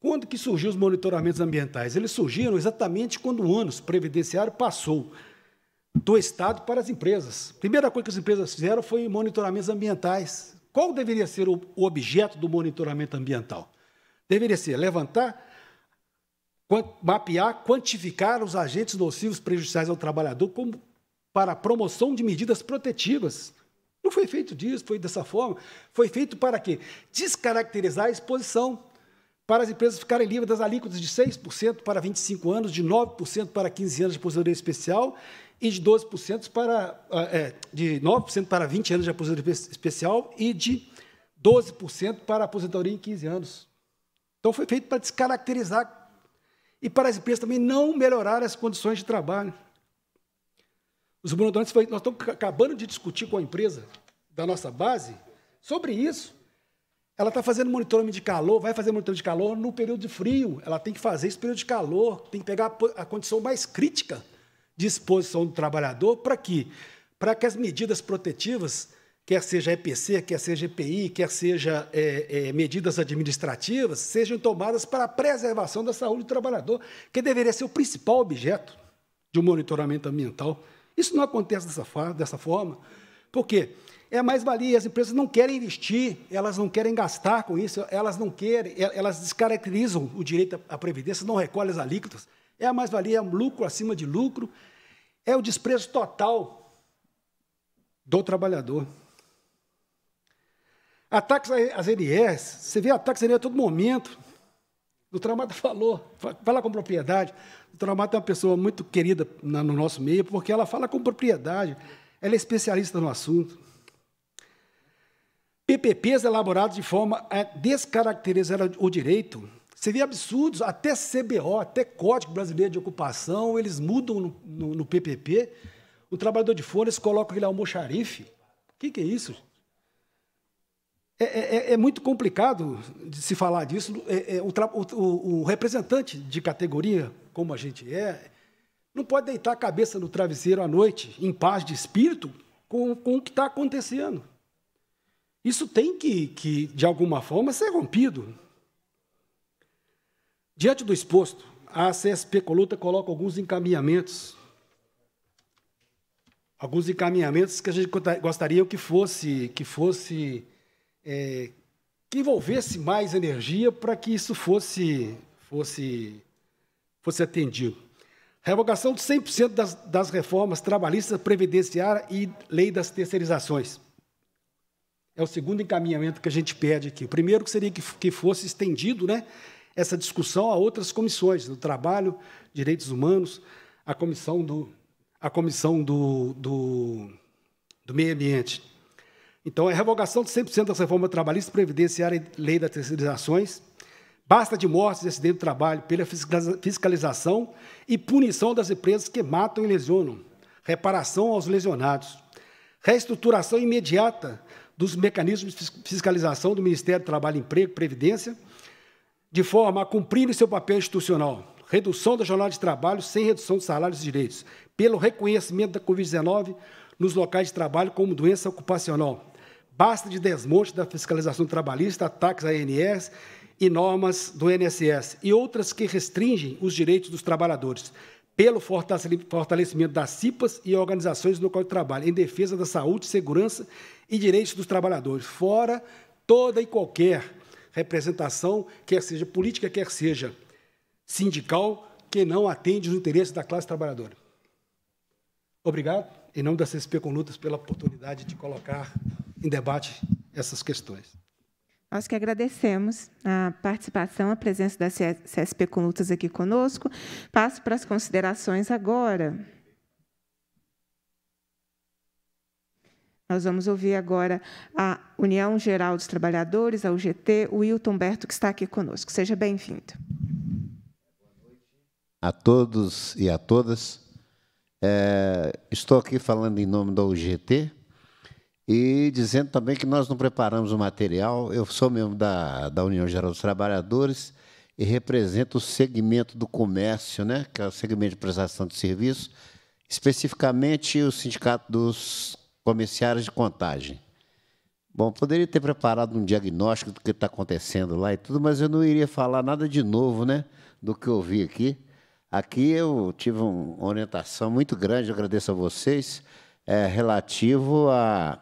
Quando que surgiu os monitoramentos ambientais? Eles surgiram exatamente quando o ânus previdenciário passou do Estado para as empresas. A primeira coisa que as empresas fizeram foi monitoramentos ambientais. Qual deveria ser o objeto do monitoramento ambiental? Deveria ser levantar mapear, quantificar os agentes nocivos prejudiciais ao trabalhador como para a promoção de medidas protetivas. Não foi feito disso, foi dessa forma. Foi feito para quê? Descaracterizar a exposição, para as empresas ficarem livres das alíquotas de 6% para 25 anos, de 9% para 15 anos de aposentadoria especial e de 12% para ah, é, de 9% para 20 anos de aposentadoria especial e de 12% para aposentadoria em 15 anos. Então foi feito para descaracterizar e para as empresas também não melhorar as condições de trabalho. Os abandonantes, nós estamos acabando de discutir com a empresa da nossa base sobre isso. Ela está fazendo monitoramento de calor, vai fazer monitoramento de calor no período de frio. Ela tem que fazer esse período de calor, tem que pegar a condição mais crítica de exposição do trabalhador para que, para que as medidas protetivas quer seja EPC, quer seja EPI, quer seja é, é, medidas administrativas, sejam tomadas para a preservação da saúde do trabalhador, que deveria ser o principal objeto de um monitoramento ambiental. Isso não acontece dessa, dessa forma. Por quê? É mais-valia, as empresas não querem investir, elas não querem gastar com isso, elas não querem, elas descaracterizam o direito à previdência, não recolhem as alíquotas. É a mais-valia, é um lucro acima de lucro, é o desprezo total do trabalhador. Ataques às NIS, você vê ataques às NIS a todo momento. O Amato <laughs> falou, fala com propriedade. O Amato é uma pessoa muito querida no nosso meio, porque ela fala com propriedade. Ela é especialista no assunto. PPPs elaborados de forma a descaracterizar o direito. Você vê absurdos, até CBO, até Código Brasileiro de Ocupação, eles mudam no, no, no PPP. O trabalhador de fora, eles colocam aquele almoxarife. O que, que é isso? É, é, é, é, muito complicado de se falar disso. É, é o, o, o, representante de categoria, como a gente é, não pode deitar a cabeça no travesseiro à noite, em paz de espírito, com, com o que está acontecendo. Isso tem que, que, de alguma forma, ser rompido. Diante do exposto, a CSP Coluta coloca alguns encaminhamentos. Alguns encaminhamentos que a gente gostaria que fosse, que fosse é, que envolvesse mais energia para que isso fosse, fosse, fosse atendido. Revogação de 100% das, das reformas trabalhistas, previdenciária e lei das terceirizações. É o segundo encaminhamento que a gente pede aqui. O primeiro seria que, que fosse estendido né, essa discussão a outras comissões, do trabalho, direitos humanos, a comissão do, a comissão do, do, do meio ambiente. Então, é revogação de 100% das reformas trabalhistas previdenciária e lei das terceirizações, basta de mortes e acidentes de trabalho pela fiscalização e punição das empresas que matam e lesionam, reparação aos lesionados, reestruturação imediata dos mecanismos de fiscalização do Ministério do Trabalho, Emprego e Previdência, de forma a cumprir seu papel institucional, redução da jornada de trabalho sem redução de salários e direitos, pelo reconhecimento da Covid-19 nos locais de trabalho como doença ocupacional, Basta de desmonte da fiscalização trabalhista, ataques à ANS e normas do INSS e outras que restringem os direitos dos trabalhadores, pelo fortalecimento das CIPAs e organizações no local de trabalho, em defesa da saúde, segurança e direitos dos trabalhadores, fora toda e qualquer representação, quer seja política, quer seja sindical, que não atende os interesses da classe trabalhadora. Obrigado. Em nome da CSP com Lutas, pela oportunidade de colocar em debate essas questões. Nós que agradecemos a participação, a presença da CSP com Lutas aqui conosco. Passo para as considerações agora. Nós vamos ouvir agora a União Geral dos Trabalhadores, a UGT, o Wilton Berto, que está aqui conosco. Seja bem-vindo. A todos e a todas. É, estou aqui falando em nome da UGT, e dizendo também que nós não preparamos o material, eu sou membro da, da União Geral dos Trabalhadores e represento o segmento do comércio, né, que é o segmento de prestação de serviço, especificamente o Sindicato dos Comerciários de Contagem. Bom, poderia ter preparado um diagnóstico do que está acontecendo lá e tudo, mas eu não iria falar nada de novo, né, do que eu vi aqui. Aqui eu tive uma orientação muito grande, agradeço a vocês, é, relativo a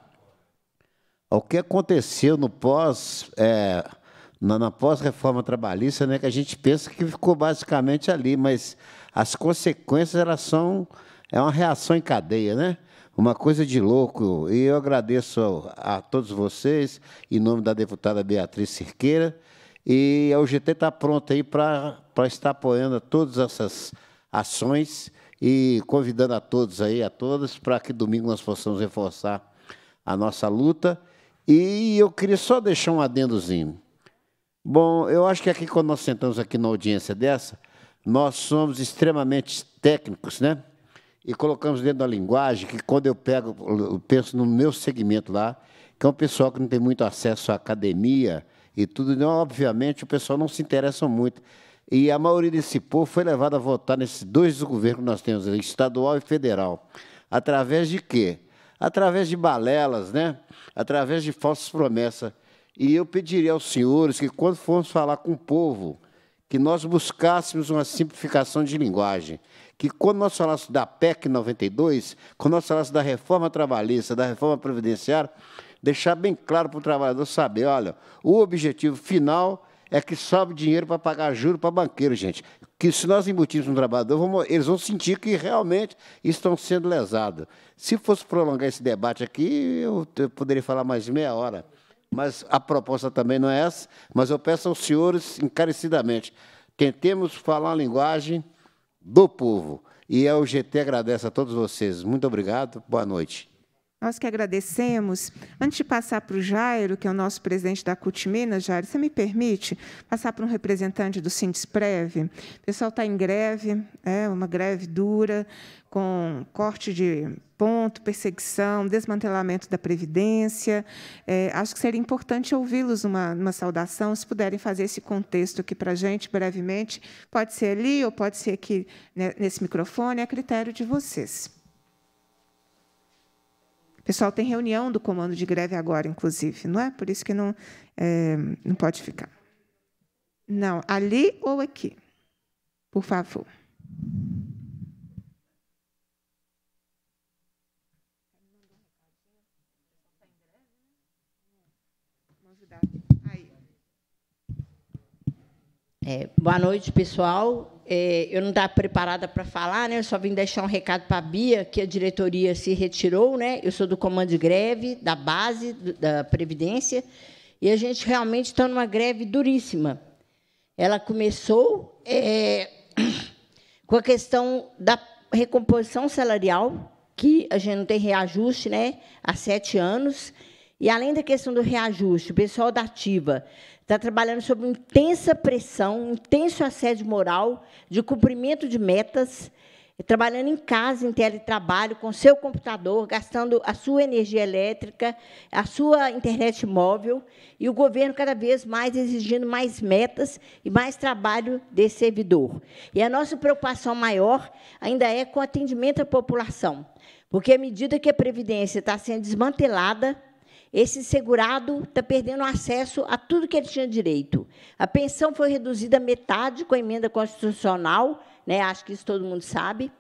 ao que aconteceu no pós, é, na, na pós-reforma trabalhista, né, que a gente pensa que ficou basicamente ali, mas as consequências elas são é uma reação em cadeia, né? Uma coisa de louco. E eu agradeço a, a todos vocês, em nome da deputada Beatriz Cirqueira. E a UGT está pronta aí para estar apoiando todas essas ações e convidando a todos aí, a todas, para que domingo nós possamos reforçar a nossa luta. E eu queria só deixar um adendozinho. Bom, eu acho que aqui, quando nós sentamos aqui na audiência dessa, nós somos extremamente técnicos, né? E colocamos dentro da linguagem que, quando eu pego, eu penso no meu segmento lá, que é um pessoal que não tem muito acesso à academia e tudo, então, obviamente, o pessoal não se interessa muito. E a maioria desse povo foi levada a votar nesses dois governos que nós temos, estadual e federal. Através de quê? através de balelas, né? através de falsas promessas. E eu pediria aos senhores que, quando formos falar com o povo, que nós buscássemos uma simplificação de linguagem. Que quando nós falássemos da PEC 92, quando nós falássemos da reforma trabalhista, da reforma previdenciária, deixar bem claro para o trabalhador saber, olha, o objetivo final é que sobe dinheiro para pagar juro para banqueiro, gente que se nós embutirmos um trabalhador, vamos, eles vão sentir que realmente estão sendo lesados. Se fosse prolongar esse debate aqui, eu, eu poderia falar mais meia hora. Mas a proposta também não é essa. Mas eu peço aos senhores, encarecidamente, tentemos falar a linguagem do povo. E a é UGT agradece a todos vocês. Muito obrigado. Boa noite. Nós que agradecemos. Antes de passar para o Jairo, que é o nosso presidente da CUT Minas, Jairo, você me permite passar para um representante do Sindesprev? O pessoal está em greve, é uma greve dura, com corte de ponto, perseguição, desmantelamento da Previdência. É, acho que seria importante ouvi-los numa, numa saudação, se puderem fazer esse contexto aqui para a gente brevemente. Pode ser ali ou pode ser aqui né, nesse microfone, é a critério de vocês pessoal tem reunião do comando de greve agora, inclusive, não é? Por isso que não, é, não pode ficar. Não, ali ou aqui, por favor. É, boa noite, pessoal. É, eu não estava preparada para falar, né? Eu só vim deixar um recado para a Bia, que a diretoria se retirou, né? Eu sou do comando de greve, da base do, da Previdência, e a gente realmente está numa greve duríssima. Ela começou é, <coughs> com a questão da recomposição salarial, que a gente não tem reajuste né, há sete anos, e além da questão do reajuste, o pessoal da ativa está trabalhando sob intensa pressão, intenso assédio moral, de cumprimento de metas, trabalhando em casa, em teletrabalho, com seu computador, gastando a sua energia elétrica, a sua internet móvel, e o governo cada vez mais exigindo mais metas e mais trabalho desse servidor. E a nossa preocupação maior ainda é com o atendimento à população, porque à medida que a Previdência está sendo desmantelada, esse segurado está perdendo acesso a tudo que ele tinha direito. A pensão foi reduzida a metade com a emenda constitucional, né? acho que isso todo mundo sabe.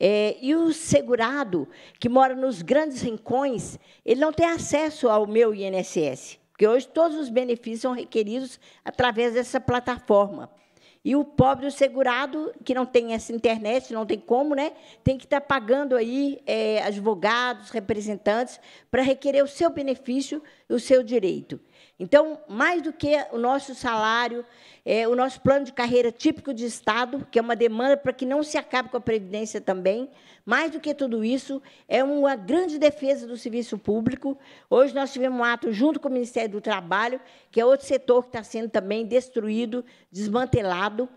É, e o segurado que mora nos grandes rincões, ele não tem acesso ao meu INSS, porque hoje todos os benefícios são requeridos através dessa plataforma. E o pobre, o segurado, que não tem essa internet, não tem como, né? Tem que estar tá pagando aí é, advogados, representantes, para requerer o seu benefício e o seu direito. Então, mais do que o nosso salário, é, o nosso plano de carreira típico de Estado, que é uma demanda para que não se acabe com a Previdência também, mais do que tudo isso, é uma grande defesa do serviço público. Hoje nós tivemos um ato junto com o Ministério do Trabalho, que é outro setor que está sendo também destruído, desmantelado.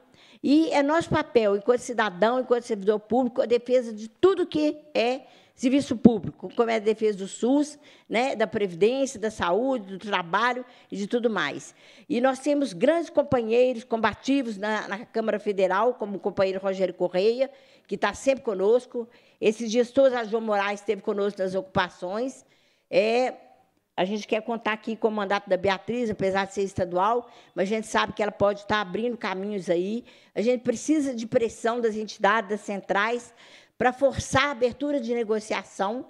E é nosso papel, enquanto cidadão, enquanto servidor público, a defesa de tudo que é serviço público, como é a defesa do SUS, né, da Previdência, da saúde, do trabalho e de tudo mais. E nós temos grandes companheiros combativos na, na Câmara Federal, como o companheiro Rogério Correia, que está sempre conosco. Esses dias todos a João Moraes esteve conosco nas ocupações. É, a gente quer contar aqui com o mandato da Beatriz, apesar de ser estadual, mas a gente sabe que ela pode estar abrindo caminhos aí. A gente precisa de pressão das entidades, das centrais, para forçar a abertura de negociação,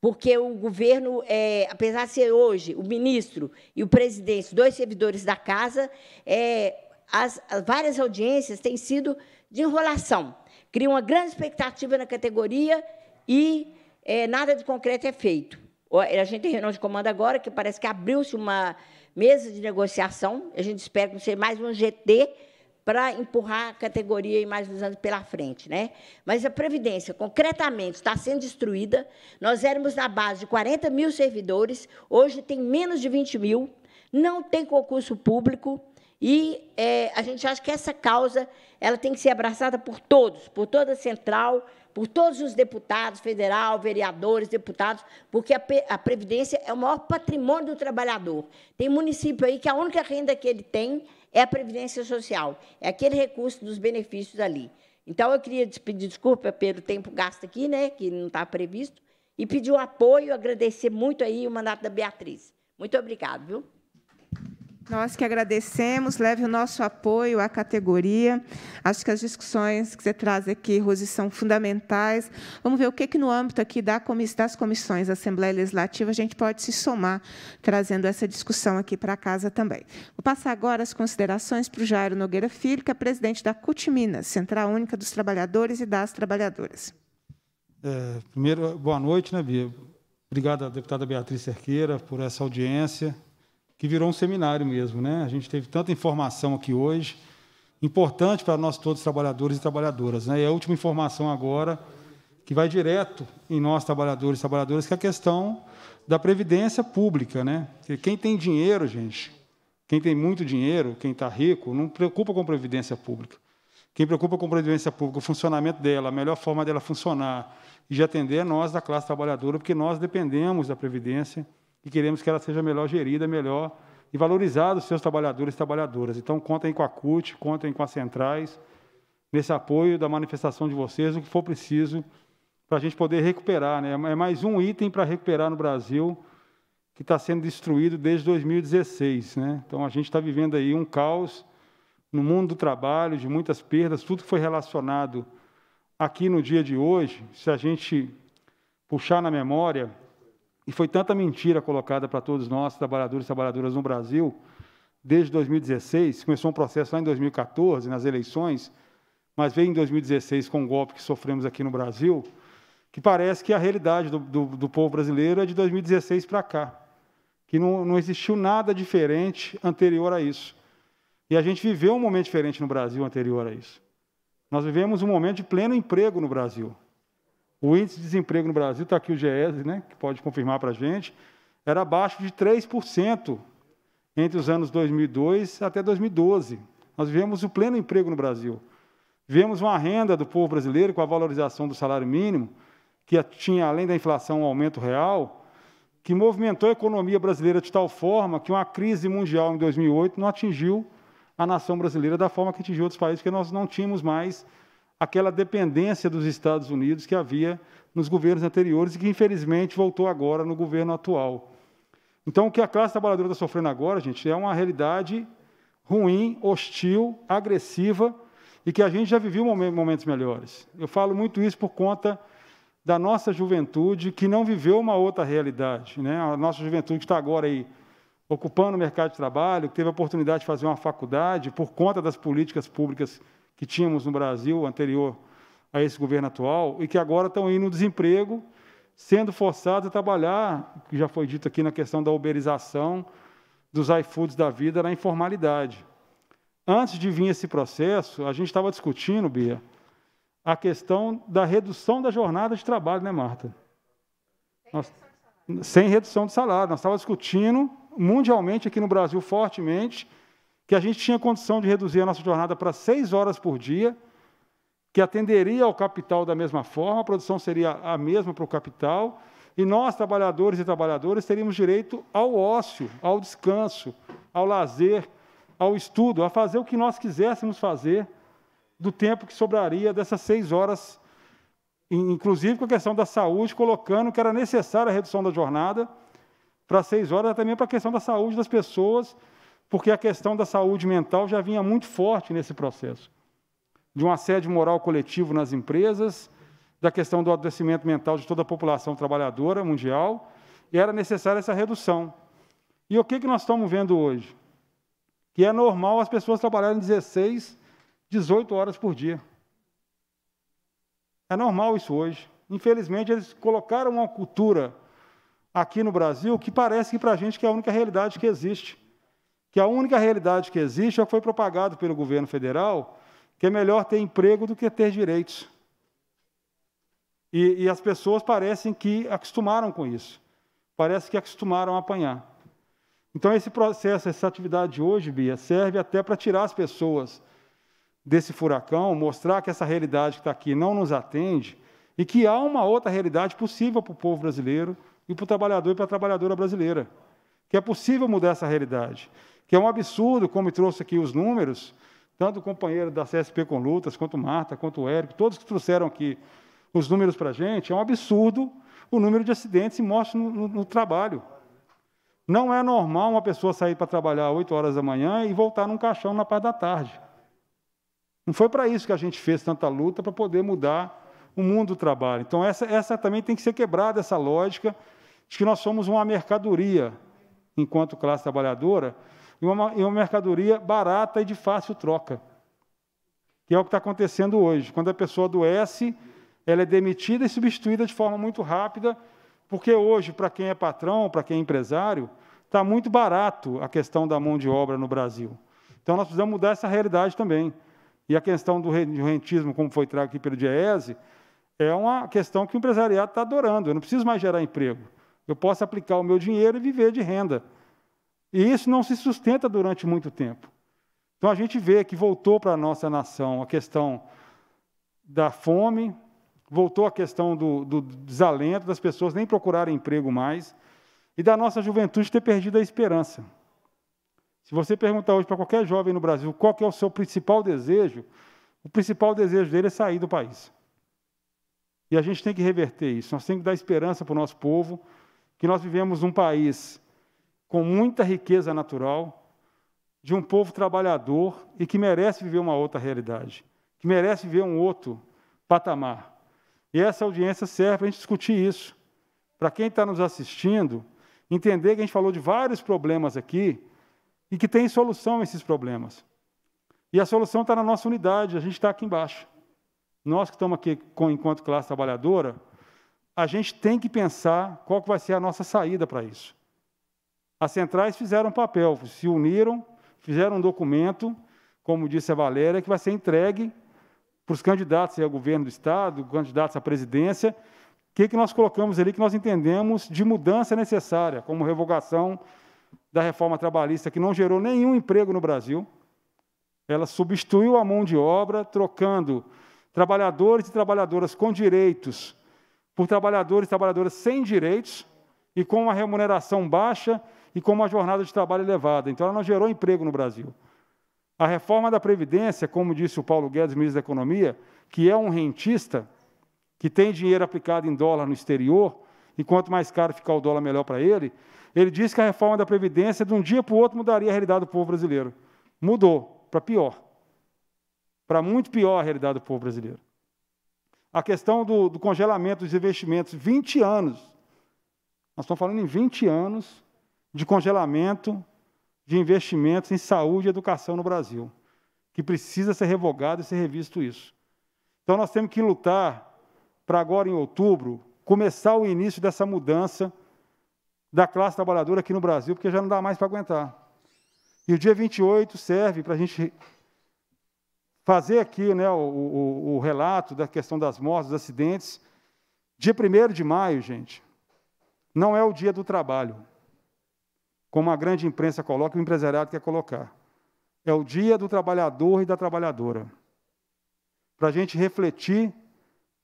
porque o governo, é, apesar de ser hoje o ministro e o presidente, dois servidores da casa, é, as, as várias audiências têm sido de enrolação. Cria uma grande expectativa na categoria e é, nada de concreto é feito. A gente tem reunião de comando agora, que parece que abriu-se uma mesa de negociação. A gente espera que não seja mais um GT, para empurrar a categoria e mais dos anos pela frente. Né? Mas a Previdência, concretamente, está sendo destruída. Nós éramos na base de 40 mil servidores, hoje tem menos de 20 mil, não tem concurso público, e é, a gente acha que essa causa ela tem que ser abraçada por todos, por toda a central, por todos os deputados, federal, vereadores, deputados, porque a, a, Previdência é o maior patrimônio do trabalhador. Tem município aí que a única renda que ele tem é a Previdência Social, é aquele recurso dos benefícios ali. Então, eu queria pedir desculpa pelo tempo gasto aqui, né, que não está previsto, e pedir o apoio, agradecer muito aí o mandato da Beatriz. Muito obrigado, viu? Nós que agradecemos, leve o nosso apoio à categoria. Acho que as discussões que você traz aqui, Rose, são fundamentais. Vamos ver o que, que no âmbito aqui das comissões da Assembleia Legislativa, a gente pode se somar, trazendo essa discussão aqui para casa também. Vou passar agora as considerações para o Jairo Nogueira Filho, que é presidente da CUT Minas, Central Única dos Trabalhadores e das Trabalhadoras. É, primeiro, boa noite, né, Bia? Obrigado à deputada Beatriz Cerqueira por essa audiência que virou um seminário mesmo. Né? A gente teve tanta informação aqui hoje, importante para nós todos, trabalhadores e trabalhadoras. Né? E a última informação agora, que vai direto em nós, trabalhadores e trabalhadoras, que é a questão da previdência pública. Né? Porque quem tem dinheiro, gente, quem tem muito dinheiro, quem está rico, não preocupa com previdência pública. Quem preocupa com previdência pública, o funcionamento dela, a melhor forma dela funcionar e de atender é nós da classe trabalhadora, porque nós dependemos da previdência e queremos que ela seja melhor gerida, melhor e valorizada os seus trabalhadores e trabalhadoras. Então, contem com a CUT, contem com as centrais, nesse apoio da manifestação de vocês, o que for preciso para a gente poder recuperar. Né? É mais um item para recuperar no Brasil que está sendo destruído desde 2016. Né? Então, a gente está vivendo aí um caos no mundo do trabalho, de muitas perdas, tudo que foi relacionado aqui no dia de hoje, se a gente puxar na memória, e foi tanta mentira colocada para todos nós, trabalhadores e trabalhadoras no Brasil, desde 2016, começou um processo lá em 2014, nas eleições, mas veio em 2016 com o golpe que sofremos aqui no Brasil, que parece que a realidade do, do, do povo brasileiro é de 2016 para cá, que não, não existiu nada diferente anterior a isso. E a gente viveu um momento diferente no Brasil anterior a isso. Nós vivemos um momento de pleno emprego no Brasil. O índice de desemprego no Brasil, está aqui o GES, né, que pode confirmar para a gente, era abaixo de 3% entre os anos 2002 até 2012. Nós vivemos o pleno emprego no Brasil. Vivemos uma renda do povo brasileiro com a valorização do salário mínimo, que tinha, além da inflação, um aumento real, que movimentou a economia brasileira de tal forma que uma crise mundial em 2008 não atingiu a nação brasileira da forma que atingiu outros países, porque nós não tínhamos mais aquela dependência dos Estados Unidos que havia nos governos anteriores e que, infelizmente, voltou agora no governo atual. Então, o que a classe trabalhadora está sofrendo agora, gente, é uma realidade ruim, hostil, agressiva e que a gente já viveu momentos melhores. Eu falo muito isso por conta da nossa juventude que não viveu uma outra realidade. Né? A nossa juventude está agora aí ocupando o mercado de trabalho, teve a oportunidade de fazer uma faculdade por conta das políticas públicas que tínhamos no Brasil anterior a esse governo atual e que agora estão indo no desemprego, sendo forçados a trabalhar, que já foi dito aqui na questão da uberização dos iFoods da vida na informalidade. Antes de vir esse processo, a gente estava discutindo, Bia, a questão da redução da jornada de trabalho, né, Marta? Nós, sem redução de salário. Nós estávamos discutindo mundialmente, aqui no Brasil, fortemente, que a gente tinha condição de reduzir a nossa jornada para seis horas por dia, que atenderia ao capital da mesma forma, a produção seria a mesma para o capital, e nós, trabalhadores e trabalhadoras, teríamos direito ao ócio, ao descanso, ao lazer, ao estudo, a fazer o que nós quiséssemos fazer do tempo que sobraria dessas seis horas, inclusive com a questão da saúde, colocando que era necessária a redução da jornada para seis horas, também para a questão da saúde das pessoas porque a questão da saúde mental já vinha muito forte nesse processo de um assédio moral coletivo nas empresas, da questão do adoecimento mental de toda a população trabalhadora mundial, era necessária essa redução. E o que, que nós estamos vendo hoje? Que é normal as pessoas trabalharem 16, 18 horas por dia. É normal isso hoje. Infelizmente, eles colocaram uma cultura aqui no Brasil que parece que para a gente que é a única realidade que existe que a única realidade que existe já é foi propagado pelo governo federal, que é melhor ter emprego do que ter direitos. E, e as pessoas parecem que acostumaram com isso, parece que acostumaram a apanhar. Então, esse processo, essa atividade de hoje, Bia, serve até para tirar as pessoas desse furacão, mostrar que essa realidade que está aqui não nos atende e que há uma outra realidade possível para o povo brasileiro e para o trabalhador e para a trabalhadora brasileira. Que é possível mudar essa realidade que é um absurdo, como trouxe aqui os números, tanto o companheiro da CSP com lutas, quanto Marta, quanto o Érico, todos que trouxeram aqui os números para a gente, é um absurdo o número de acidentes e mortes no, no, no trabalho. Não é normal uma pessoa sair para trabalhar 8 horas da manhã e voltar num caixão na parte da tarde. Não foi para isso que a gente fez tanta luta para poder mudar o mundo do trabalho. Então, essa, essa também tem que ser quebrada, essa lógica de que nós somos uma mercadoria enquanto classe trabalhadora e uma, e uma mercadoria barata e de fácil troca, que é o que está acontecendo hoje. Quando a pessoa adoece, ela é demitida e substituída de forma muito rápida, porque hoje, para quem é patrão, para quem é empresário, está muito barato a questão da mão de obra no Brasil. Então, nós precisamos mudar essa realidade também. E a questão do rentismo, como foi trago aqui pelo Diese, é uma questão que o empresariado está adorando. Eu não preciso mais gerar emprego. Eu posso aplicar o meu dinheiro e viver de renda. E isso não se sustenta durante muito tempo. Então a gente vê que voltou para a nossa nação a questão da fome, voltou a questão do, do desalento, das pessoas nem procurarem emprego mais, e da nossa juventude ter perdido a esperança. Se você perguntar hoje para qualquer jovem no Brasil qual é o seu principal desejo, o principal desejo dele é sair do país. E a gente tem que reverter isso. Nós temos que dar esperança para o nosso povo que nós vivemos um país com muita riqueza natural, de um povo trabalhador e que merece viver uma outra realidade, que merece viver um outro patamar. E essa audiência serve para a gente discutir isso. Para quem está nos assistindo, entender que a gente falou de vários problemas aqui e que tem solução a esses problemas. E a solução está na nossa unidade, a gente está aqui embaixo. Nós que estamos aqui com, enquanto classe trabalhadora, a gente tem que pensar qual que vai ser a nossa saída para isso. As centrais fizeram papel, se uniram, fizeram um documento, como disse a Valéria, que vai ser entregue para os candidatos ao governo do Estado, candidatos à presidência, o que, que nós colocamos ali que nós entendemos de mudança necessária, como revogação da reforma trabalhista, que não gerou nenhum emprego no Brasil. Ela substituiu a mão de obra, trocando trabalhadores e trabalhadoras com direitos por trabalhadores e trabalhadoras sem direitos e com uma remuneração baixa e como a jornada de trabalho é elevada. Então, ela não gerou emprego no Brasil. A reforma da Previdência, como disse o Paulo Guedes, ministro da Economia, que é um rentista que tem dinheiro aplicado em dólar no exterior, e quanto mais caro ficar o dólar, melhor para ele. Ele disse que a reforma da Previdência, de um dia para o outro, mudaria a realidade do povo brasileiro. Mudou, para pior. Para muito pior a realidade do povo brasileiro. A questão do, do congelamento dos investimentos, 20 anos. Nós estamos falando em 20 anos de congelamento de investimentos em saúde e educação no Brasil, que precisa ser revogado e ser revisto isso. Então nós temos que lutar para agora em outubro começar o início dessa mudança da classe trabalhadora aqui no Brasil, porque já não dá mais para aguentar. E o dia 28 serve para a gente fazer aqui né, o, o, o, relato da questão das mortes, dos acidentes. Dia 1 de maio, gente, não é o dia do trabalho como a grande imprensa coloca e o empresariado quer colocar. É o dia do trabalhador e da trabalhadora. Para a gente refletir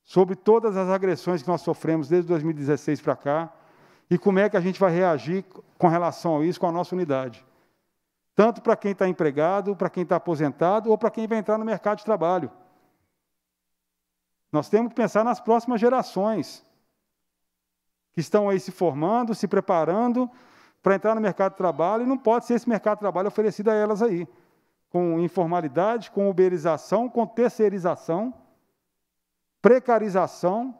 sobre todas as agressões que nós sofremos desde 2016 para cá e como é que a gente vai reagir com relação a isso com a nossa unidade. Tanto para quem está empregado, para quem está aposentado ou para quem vai entrar no mercado de trabalho. Nós temos que pensar nas próximas gerações que estão aí se formando, se preparando para entrar no mercado de trabalho e não pode ser esse mercado de trabalho oferecido a elas aí, com informalidade, com uberização, com terceirização, precarização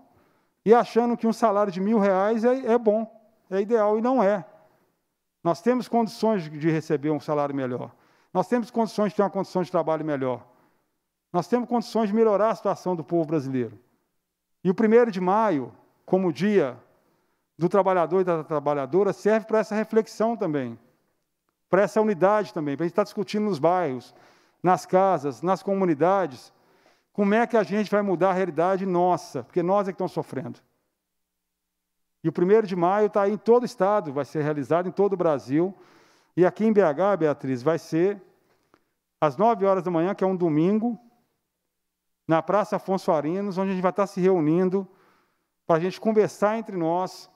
e achando que um salário de mil reais é, é bom, é ideal e não é. Nós temos condições de receber um salário melhor. Nós temos condições de ter uma condição de trabalho melhor. Nós temos condições de melhorar a situação do povo brasileiro. E o primeiro de maio, como dia do trabalhador e da trabalhadora serve para essa reflexão também, para essa unidade também, para a gente estar discutindo nos bairros, nas casas, nas comunidades, como é que a gente vai mudar a realidade nossa, porque nós é que estamos sofrendo. E o 1 de maio está aí em todo o estado, vai ser realizado em todo o Brasil. E aqui em BH, Beatriz, vai ser às 9 horas da manhã, que é um domingo, na Praça Afonso Arinos, onde a gente vai estar se reunindo para a gente conversar entre nós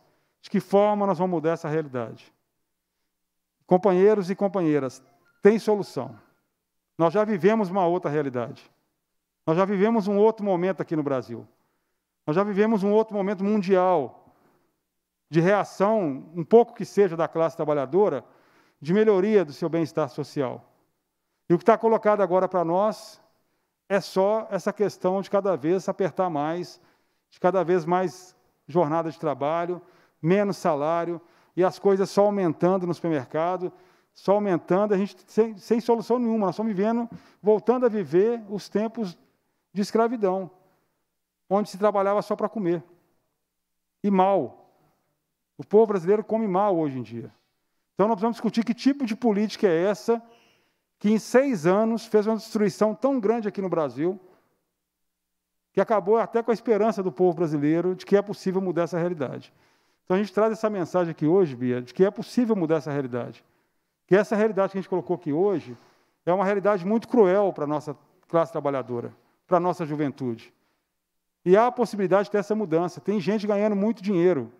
de que forma nós vamos mudar essa realidade? Companheiros e companheiras, tem solução. Nós já vivemos uma outra realidade. Nós já vivemos um outro momento aqui no Brasil. Nós já vivemos um outro momento mundial de reação, um pouco que seja da classe trabalhadora, de melhoria do seu bem-estar social. E o que está colocado agora para nós é só essa questão de cada vez apertar mais, de cada vez mais jornada de trabalho, menos salário, e as coisas só aumentando no supermercado, só aumentando, a gente sem, sem solução nenhuma. Nós estamos vivendo, voltando a viver os tempos de escravidão, onde se trabalhava só para comer. E mal. O povo brasileiro come mal hoje em dia. Então nós precisamos discutir que tipo de política é essa que em seis anos fez uma destruição tão grande aqui no Brasil que acabou até com a esperança do povo brasileiro de que é possível mudar essa realidade. Então a gente traz essa mensagem aqui hoje, Bia, de que é possível mudar essa realidade. Que essa realidade que a gente colocou aqui hoje é uma realidade muito cruel para a nossa classe trabalhadora, para a nossa juventude. E há a possibilidade de ter essa mudança. Tem gente ganhando muito dinheiro.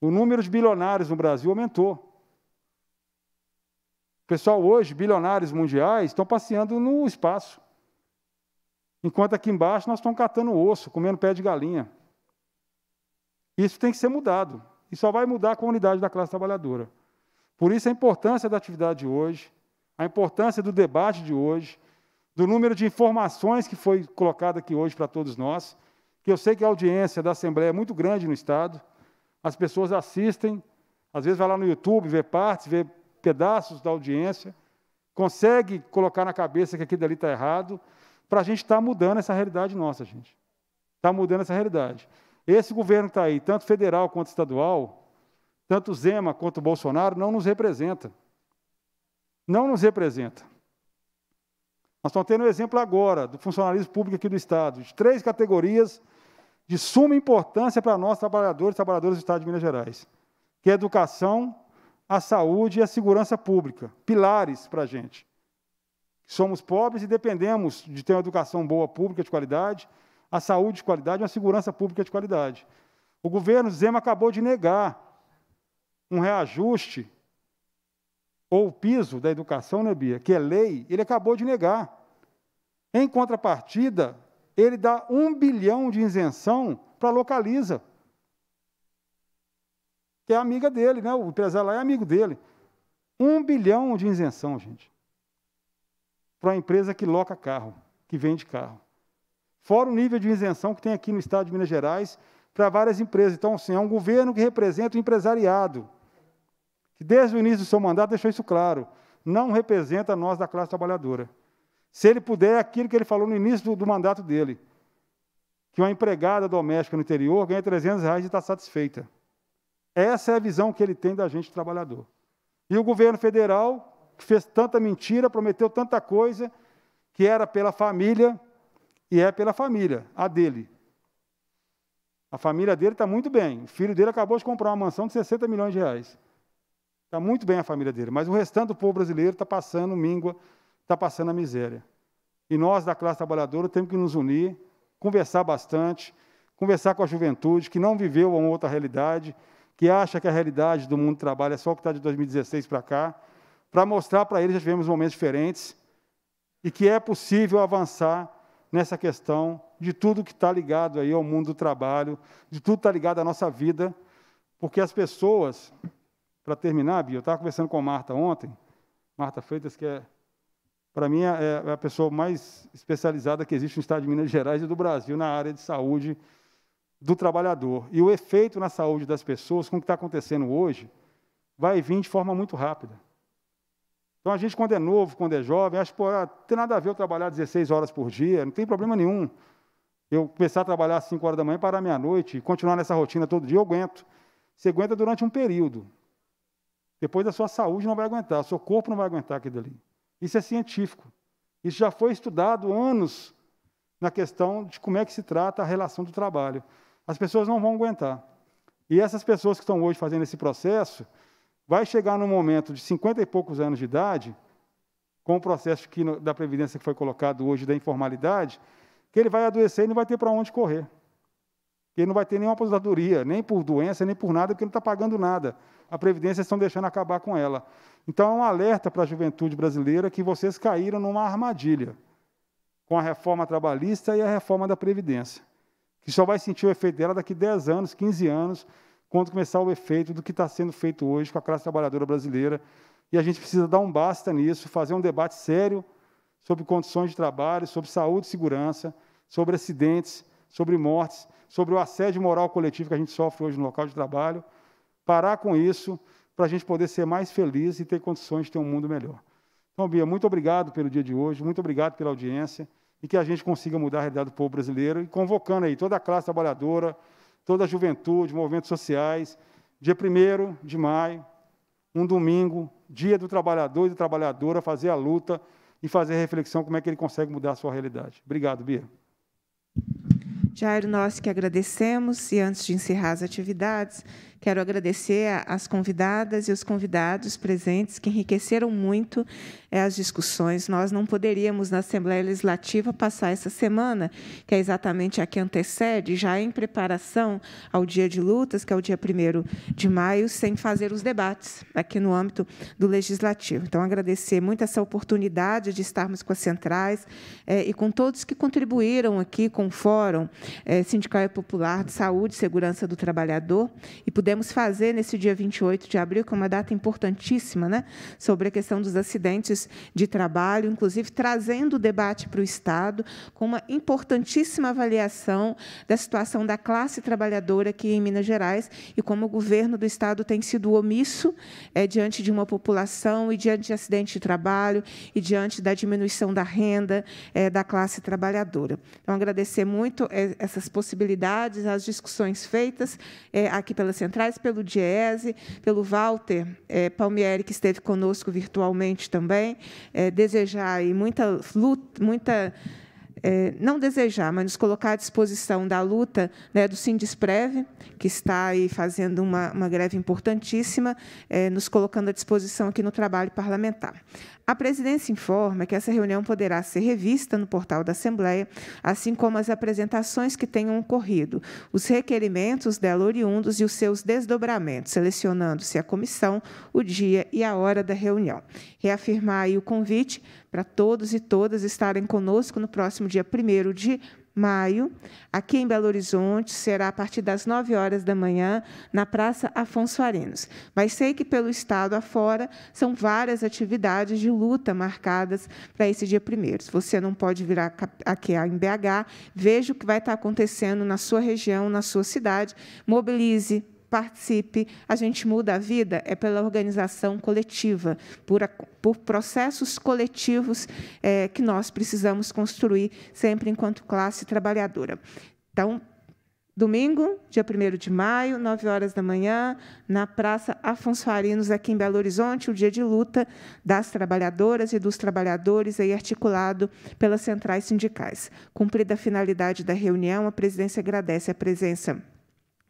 O número de bilionários no Brasil aumentou. Pessoal, hoje, bilionários mundiais estão passeando no espaço. Enquanto aqui embaixo nós estamos catando osso, comendo pé de galinha. Isso tem que ser mudado. E só vai mudar com a unidade da classe trabalhadora. Por isso a importância da atividade de hoje, a importância do debate de hoje, do número de informações que foi colocado aqui hoje para todos nós, que eu sei que a audiência da Assembleia é muito grande no Estado, as pessoas assistem, às vezes vai lá no YouTube, vê partes, vê pedaços da audiência, consegue colocar na cabeça que aquilo dali está errado, para a gente estar tá mudando essa realidade nossa, gente. Está mudando essa realidade. Esse governo que está aí, tanto federal quanto estadual, tanto Zema quanto Bolsonaro, não nos representa. Não nos representa. Nós estamos tendo um exemplo agora do funcionalismo público aqui do Estado, de três categorias de suma importância para nós, trabalhadores e trabalhadoras do Estado de Minas Gerais, que é a educação, a saúde e a segurança pública, pilares para a gente. Somos pobres e dependemos de ter uma educação boa, pública, de qualidade, a saúde de qualidade uma segurança pública de qualidade. O governo Zema acabou de negar um reajuste ou o piso da educação, né, Bia, que é lei, ele acabou de negar. Em contrapartida, ele dá um bilhão de isenção para Localiza, que é amiga dele, né? O empresário lá é amigo dele. Um bilhão de isenção, gente, para a empresa que loca carro, que vende carro. Fora o nível de isenção que tem aqui no Estado de Minas Gerais para várias empresas. Então, assim, é um governo que representa o empresariado, que desde o início do seu mandato deixou isso claro. Não representa nós da classe trabalhadora. Se ele puder, é aquilo que ele falou no início do, do mandato dele, que uma empregada doméstica no interior ganha 300 reais e está satisfeita. Essa é a visão que ele tem da gente trabalhador. E o governo federal, que fez tanta mentira, prometeu tanta coisa, que era pela família, e é pela família, a dele. A família dele está muito bem. O filho dele acabou de comprar uma mansão de 60 milhões de reais. Está muito bem a família dele, mas o restante do povo brasileiro está passando míngua, está passando a miséria. E nós, da classe trabalhadora, temos que nos unir, conversar bastante, conversar com a juventude que não viveu uma outra realidade, que acha que a realidade do mundo do trabalho é só o que está de 2016 para cá, para mostrar para eles que já tivemos momentos diferentes e que é possível avançar nessa questão de tudo que está ligado aí ao mundo do trabalho, de tudo que está ligado à nossa vida, porque as pessoas, para terminar, Bia, eu estava conversando com a Marta ontem, Marta Freitas, que é, para mim, é, é a pessoa mais especializada que existe no estado de Minas Gerais e do Brasil na área de saúde do trabalhador. E o efeito na saúde das pessoas com o que está acontecendo hoje vai vir de forma muito rápida. Então a gente, quando é novo, quando é jovem, acho que não ah, tem nada a ver eu trabalhar 16 horas por dia, não tem problema nenhum. Eu começar a trabalhar às 5 horas da manhã, parar meia-noite e continuar nessa rotina todo dia, eu aguento. Você aguenta durante um período. Depois a sua saúde não vai aguentar, o seu corpo não vai aguentar aquilo ali. Isso é científico. Isso já foi estudado anos na questão de como é que se trata a relação do trabalho. As pessoas não vão aguentar. E essas pessoas que estão hoje fazendo esse processo, vai chegar no momento de 50 e poucos anos de idade, com o processo que, da Previdência que foi colocado hoje da informalidade, que ele vai adoecer e não vai ter para onde correr. Ele não vai ter nenhuma aposentadoria, nem por doença, nem por nada, porque não está pagando nada. A Previdência estão deixando acabar com ela. Então é um alerta para a juventude brasileira que vocês caíram numa armadilha com a reforma trabalhista e a reforma da Previdência, que só vai sentir o efeito dela daqui 10 anos, 15 anos, quando começar o efeito do que está sendo feito hoje com a classe trabalhadora brasileira. E a gente precisa dar um basta nisso, fazer um debate sério sobre condições de trabalho, sobre saúde e segurança, sobre acidentes, sobre mortes, sobre o assédio moral coletivo que a gente sofre hoje no local de trabalho. Parar com isso para a gente poder ser mais feliz e ter condições de ter um mundo melhor. Então, Bia, muito obrigado pelo dia de hoje, muito obrigado pela audiência e que a gente consiga mudar a realidade do povo brasileiro e convocando aí toda a classe trabalhadora, toda a juventude, movimentos sociais. Dia 1 de maio, um domingo, dia do trabalhador e da trabalhadora, fazer a luta e fazer a reflexão como é que ele consegue mudar a sua realidade. Obrigado, Bia. Jairo, nós que agradecemos e antes de encerrar as atividades, Quero agradecer às convidadas e os convidados presentes que enriqueceram muito eh, as discussões. Nós não poderíamos, na Assembleia Legislativa, passar essa semana, que é exatamente a que antecede, já em preparação ao Dia de Lutas, que é o dia 1 de maio, sem fazer os debates aqui no âmbito do Legislativo. Então, agradecer muito essa oportunidade de estarmos com as centrais eh, e com todos que contribuíram aqui com o Fórum eh, Sindical e Popular de Saúde e Segurança do Trabalhador e puder pudemos fazer nesse dia 28 de abril, que é uma data importantíssima, né, sobre a questão dos acidentes de trabalho, inclusive trazendo o debate para o Estado, com uma importantíssima avaliação da situação da classe trabalhadora aqui em Minas Gerais e como o governo do Estado tem sido omisso é, diante de uma população e diante de acidente de trabalho e diante da diminuição da renda é, da classe trabalhadora. Então, agradecer muito eh, essas possibilidades, as discussões feitas aqui pela Central atrás pelo Diese, pelo Walter é, Palmieri, que esteve conosco virtualmente também, é, desejar e muita luta, muita é, não desejar, mas nos colocar à disposição da luta né, do Sindesprev, que está aí fazendo uma, uma greve importantíssima, é, nos colocando à disposição aqui no trabalho parlamentar. A presidência informa que essa reunião poderá ser revista no portal da Assembleia, assim como as apresentações que tenham ocorrido, os requerimentos dela oriundos e os seus desdobramentos, selecionando-se a comissão, o dia e a hora da reunião. Reafirmar aí o convite para todos e todas estarem conosco no próximo dia 1 de maio, aqui em Belo Horizonte, será a partir das 9 horas da manhã, na Praça Afonso Arenas. Mas sei que pelo Estado afora são várias atividades de luta marcadas para esse dia primeiro. Se você não pode vir aqui em BH, veja o que vai estar acontecendo na sua região, na sua cidade, mobilize, participe. A gente muda a vida é pela organização coletiva, por, por processos coletivos é, que nós precisamos construir sempre enquanto classe trabalhadora. Então, Domingo, dia 1 de maio, 9 horas da manhã, na Praça Afonso Farinos, aqui em Belo Horizonte, o dia de luta das trabalhadoras e dos trabalhadores, aí articulado pelas centrais sindicais. Cumprida a finalidade da reunião, a presidência agradece a presença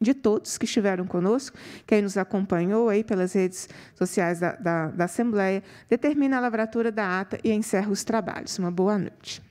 de todos que estiveram conosco, quem nos acompanhou aí pelas redes sociais da, da, da Assembleia, determina a lavratura da ata e encerra os trabalhos. Uma boa noite.